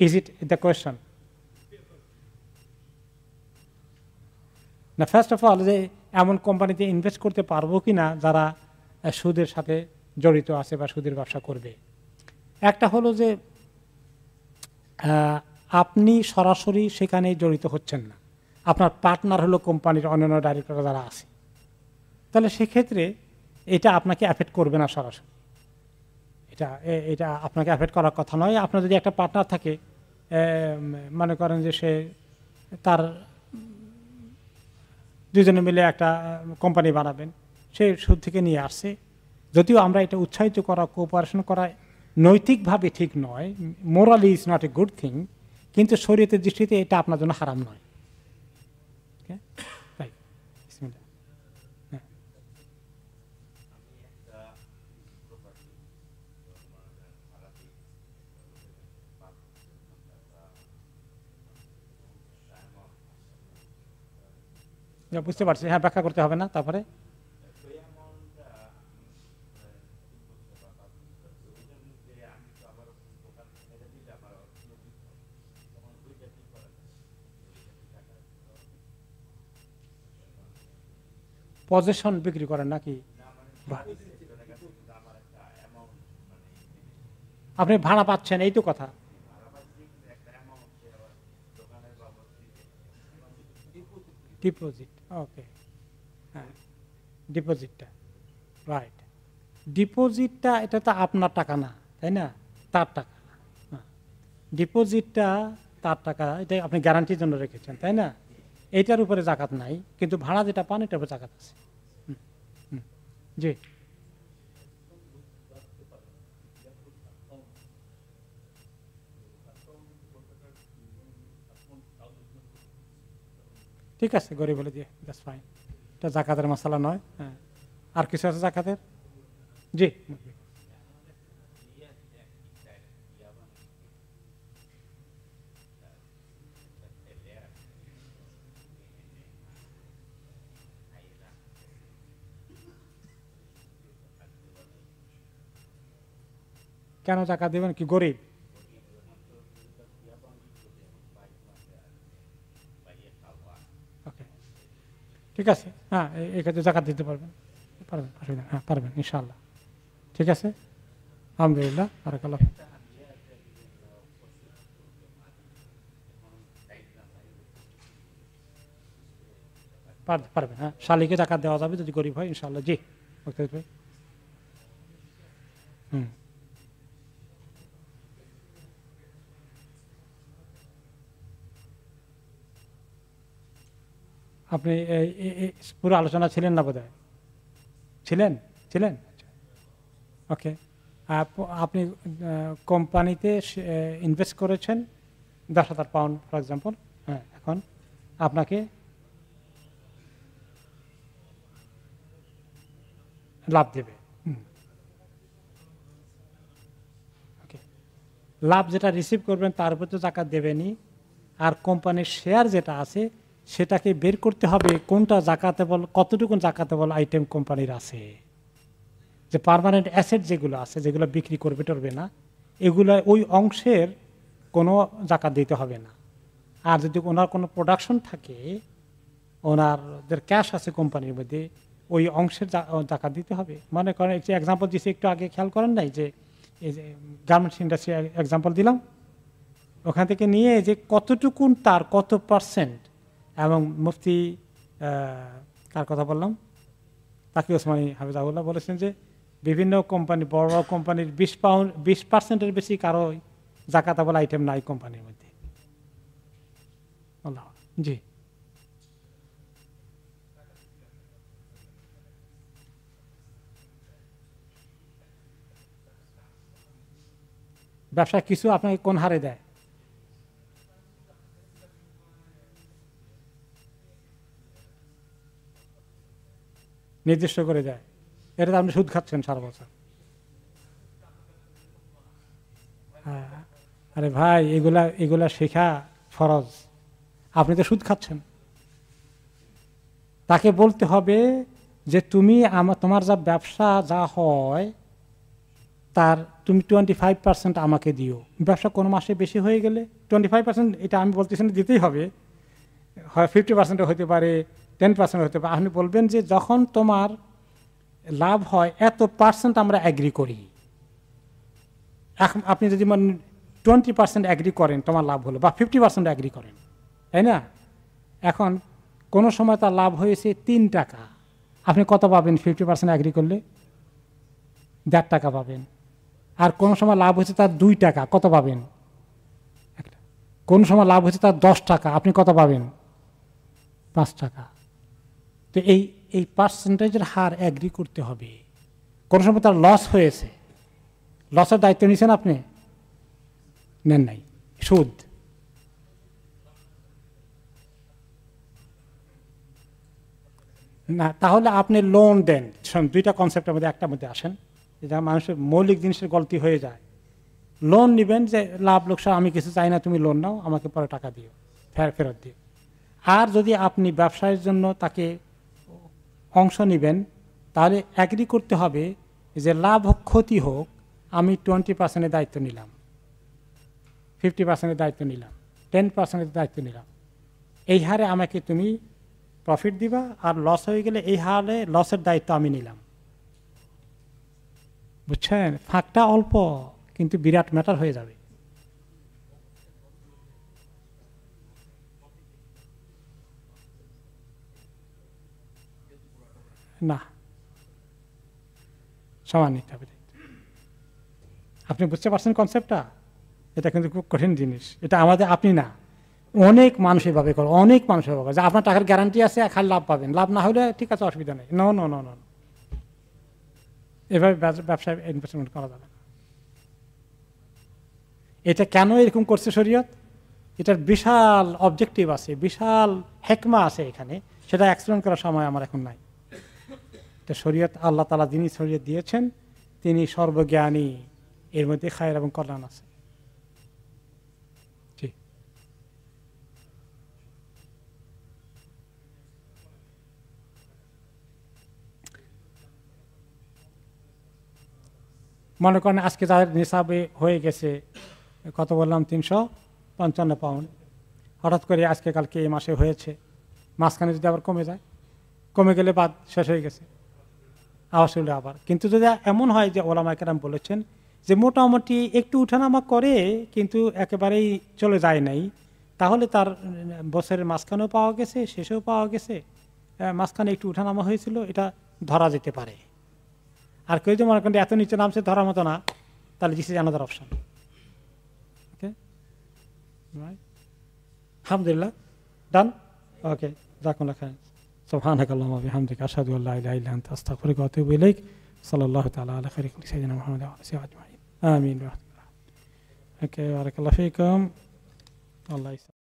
ইজ ইট দ্য কোয়েশন না ফার্স্ট অফ অল যে এমন কোম্পানিতে ইনভেস্ট করতে পারবো কি না যারা সুদের সাথে জড়িত আছে বা সুদের ব্যবসা করবে একটা হলো যে আপনি সরাসরি সেখানে জড়িত হচ্ছেন না আপনার পার্টনার হলো কোম্পানির অন্যান্য ডাইরেক্টর যারা আছে তাহলে সেক্ষেত্রে এটা আপনাকে অ্যাফেক্ট করবে না সরাসরি এটা এটা আপনাকে অ্যাফেক্ট করার কথা নয় আপনার যদি একটা পার্টনার থাকে মনে করেন যে সে তার দুজনে মিলে একটা কোম্পানি বানাবেন সে সুদ থেকে নিয়ে আসছে যদিও আমরা এটা উৎসাহিত করা কোঅপারেশন করা নৈতিকভাবে ঠিক নয় morally is not a good thing কিন্তু শরীরের দৃষ্টিতে এটা আপনার জন্য হারাম নয় হ্যাঁ। বুঝতে পারছি হ্যাঁ ব্যাখ্যা করতে হবে না তারপরে পজিশন বিক্রি করেন নাকি আপনি ভাড়া পাচ্ছেন এই তো কথা ডিপোজিট ওকে হ্যাঁ ডিপোজিটটা রাইট ডিপোজিটটা এটা তো আপনার টাকা না তাই না তার টাকা ডিপোজিটটা হ্যাঁ। তার টাকা এটা আপনি গ্যারান্টির জন্য রেখেছেন তাই না এটার উপরে জাকাত নাই কিন্তু ভাড়া যেটা পান এটার উপরে জাকাত আছে জি ঠিক আছে গরিব হলে দিয়ে দ্যাটস ফাইন এটা জাকাতের মশালা নয় হ্যাঁ আর কিছু আছে জাকাতের জি কেন টাকা দেবেন কি গরিব ঠিক আছে হ্যাঁ এই ক্ষেত্রে জাকাত দিতে পারবেন পারবেন অসুবিধা হ্যাঁ পারবেন ইনশাল্লাহ ঠিক আছে আলহামদুলিল্লাহ বারাকাল্লাহ পারবেন হ্যাঁ শালিকে টাকা দেওয়া যাবে যদি গরিব হয় ইনশাল্লাহ জি ভাই হুম আপনি পুরো আলোচনা ছিলেন না বোধ ছিলেন ছিলেন আচ্ছা। ওকে আপনি কোম্পানিতে ইনভেস্ট করেছেন দশ হাজার পাউন্ড ফর এক্সাম্পল হ্যাঁ এখন আপনাকে লাভ দেবে ওকে লাভ যেটা রিসিভ করবেন তার উপর তো টাকা দেবেনি আর কোম্পানির শেয়ার যেটা আছে সেটাকে বের করতে হবে কোনটা জাকাতেবল কতটুকু জাকাতেবল আইটেম কোম্পানির আছে যে পারমানেন্ট অ্যাসেট যেগুলো আছে যেগুলো বিক্রি করবে টরবে না এগুলো ওই অংশের কোনো জাকাত দিতে হবে না আর যদি ওনার কোনো প্রোডাকশন থাকে ওনার ক্যাশ আছে কোম্পানির মধ্যে ওই অংশের জাকাত দিতে হবে মনে করেন একটি এক্সাম্পল দিয়েছি একটু আগে খেয়াল করেন নাই যে এই যে গার্মেন্টস ইন্ডাস্ট্রি এক্সাম্পল দিলাম ওখান থেকে নিয়ে যে কতটুকুন তার কত পার্সেন্ট এবং মুফতি কার কথা বললাম তাকি ওসমানী হাফিজাউল্লাহ বলেছেন যে বিভিন্ন কোম্পানি বড় বড় কোম্পানির বিশ পাউন্ড বিশ পার্সেন্টের বেশি কারো জাকাতা বলা আইটেম নাই কোম্পানির মধ্যে জি ব্যবসা কিছু আপনাকে কোন হারে দেয় নির্দিষ্ট করে দেয় তো আপনি সুদ খাচ্ছেন সারা বছর হ্যাঁ আরে ভাই এগুলা এগুলা শেখা ফরজ আপনি তো সুদ খাচ্ছেন তাকে বলতে হবে যে তুমি আমার তোমার যা ব্যবসা যা হয় তার তুমি টোয়েন্টি ফাইভ পার্সেন্ট আমাকে দিও ব্যবসা কোনো মাসে বেশি হয়ে গেলে টোয়েন্টি ফাইভ পার্সেন্ট এটা আমি বলতেছি না দিতেই হবে হয় ফিফটি পারসেন্টও হতে পারে টেন পার্সেন্ট হতে পারে আপনি বলবেন যে যখন তোমার লাভ হয় এত পার্সেন্ট আমরা অ্যাগ্রি করি এখন আপনি যদি মানে টোয়েন্টি পার্সেন্ট অ্যাগ্রি করেন তোমার লাভ হলো বা ফিফটি পার্সেন্ট অ্যাগ্রি করেন তাই না এখন কোনো সময় তার লাভ হয়েছে তিন টাকা আপনি কত পাবেন ফিফটি পার্সেন্ট অ্যাগ্রি করলে দেড় টাকা পাবেন আর কোন সময় লাভ হয়েছে তার দুই টাকা কত পাবেন কোন সময় লাভ হয়েছে তার দশ টাকা আপনি কত পাবেন পাঁচ টাকা তো এই এই পার্সেন্টেজের হার অ্যাগ্রি করতে হবে কোনো সময় তার লস হয়েছে লসের দায়িত্ব নিয়েছেন আপনি নেন নাই সুদ না তাহলে আপনি লোন দেন দুইটা কনসেপ্টের মধ্যে একটা মধ্যে আসেন যেটা মানুষের মৌলিক জিনিসের গলতি হয়ে যায় লোন নেবেন যে লাভ লোকসান আমি কিছু চাই না তুমি লোন নাও আমাকে পরে টাকা দিও ফের ফেরত দিও আর যদি আপনি ব্যবসায়ের জন্য তাকে অংশ নেবেন তাহলে অ্যাগ্রি করতে হবে যে লাভ হোক ক্ষতি হোক আমি টোয়েন্টি পার্সেন্টের দায়িত্ব নিলাম ফিফটি পার্সেন্টের দায়িত্ব নিলাম টেন পার্সেন্টের দায়িত্ব নিলাম এই হারে আমাকে তুমি প্রফিট দিবা আর লস হয়ে গেলে এই হারে লসের দায়িত্ব আমি নিলাম বুঝছেন ফাঁকটা অল্প কিন্তু বিরাট ম্যাটার হয়ে যাবে না সমান নিতে হবে আপনি বুঝতে পারছেন কনসেপ্টটা এটা কিন্তু খুব কঠিন জিনিস এটা আমাদের আপনি না অনেক মানুষ এভাবে করে অনেক মানুষ এভাবে করে যে আপনার টাকার গ্যারান্টি আছে এখন লাভ পাবেন লাভ না হলে ঠিক আছে অসুবিধা নেই নো নো নো এভাবে ব্যবসায় ইনভেস্টমেন্ট করা যাবে না এটা কেন এরকম করছে শরীয়ত এটার বিশাল অবজেক্টিভ আছে বিশাল হেকমা আছে এখানে সেটা এক্সপ্লেন করার সময় আমার এখন নাই তো শরীয়ত আল্লাহ তালা যিনি শরীয়ত দিয়েছেন তিনি সর্বজ্ঞানী এর মধ্যে খায়ের এবং কল্যাণ আছে মনে করেন আজকে তাদের নিসাবে হয়ে গেছে কত বললাম তিনশো পঞ্চান্ন পাউন্ড হঠাৎ করে আজকে কালকে এই মাসে হয়েছে মাঝখানে যদি আবার কমে যায় কমে গেলে বাদ শেষ হয়ে গেছে আওয়াজ আবার কিন্তু যদি এমন হয় যে ওলামা কেরাম বলেছেন যে মোটামুটি একটু উঠানামা করে কিন্তু একেবারেই চলে যায় নাই তাহলে তার বছরের মাঝখানেও পাওয়া গেছে শেষেও পাওয়া গেছে মাঝখানে একটু উঠানামা হয়েছিল এটা ধরা যেতে পারে আর কেউ যদি মনে করেন এত নিচে নামছে ধরার মতো না তাহলে জিসি ইজ অপশান ওকে আলহামদুলিল্লাহ ডান ওকে রাখুন খান سبحانك اللهم وبحمدك أشهد أن لا إله إلا أنت أستغفرك وأتوب إليك صلى الله تعالى على خير كل سيدنا محمد وعلى آله أجمعين آمين أوكي بارك الله فيكم الله يسلمك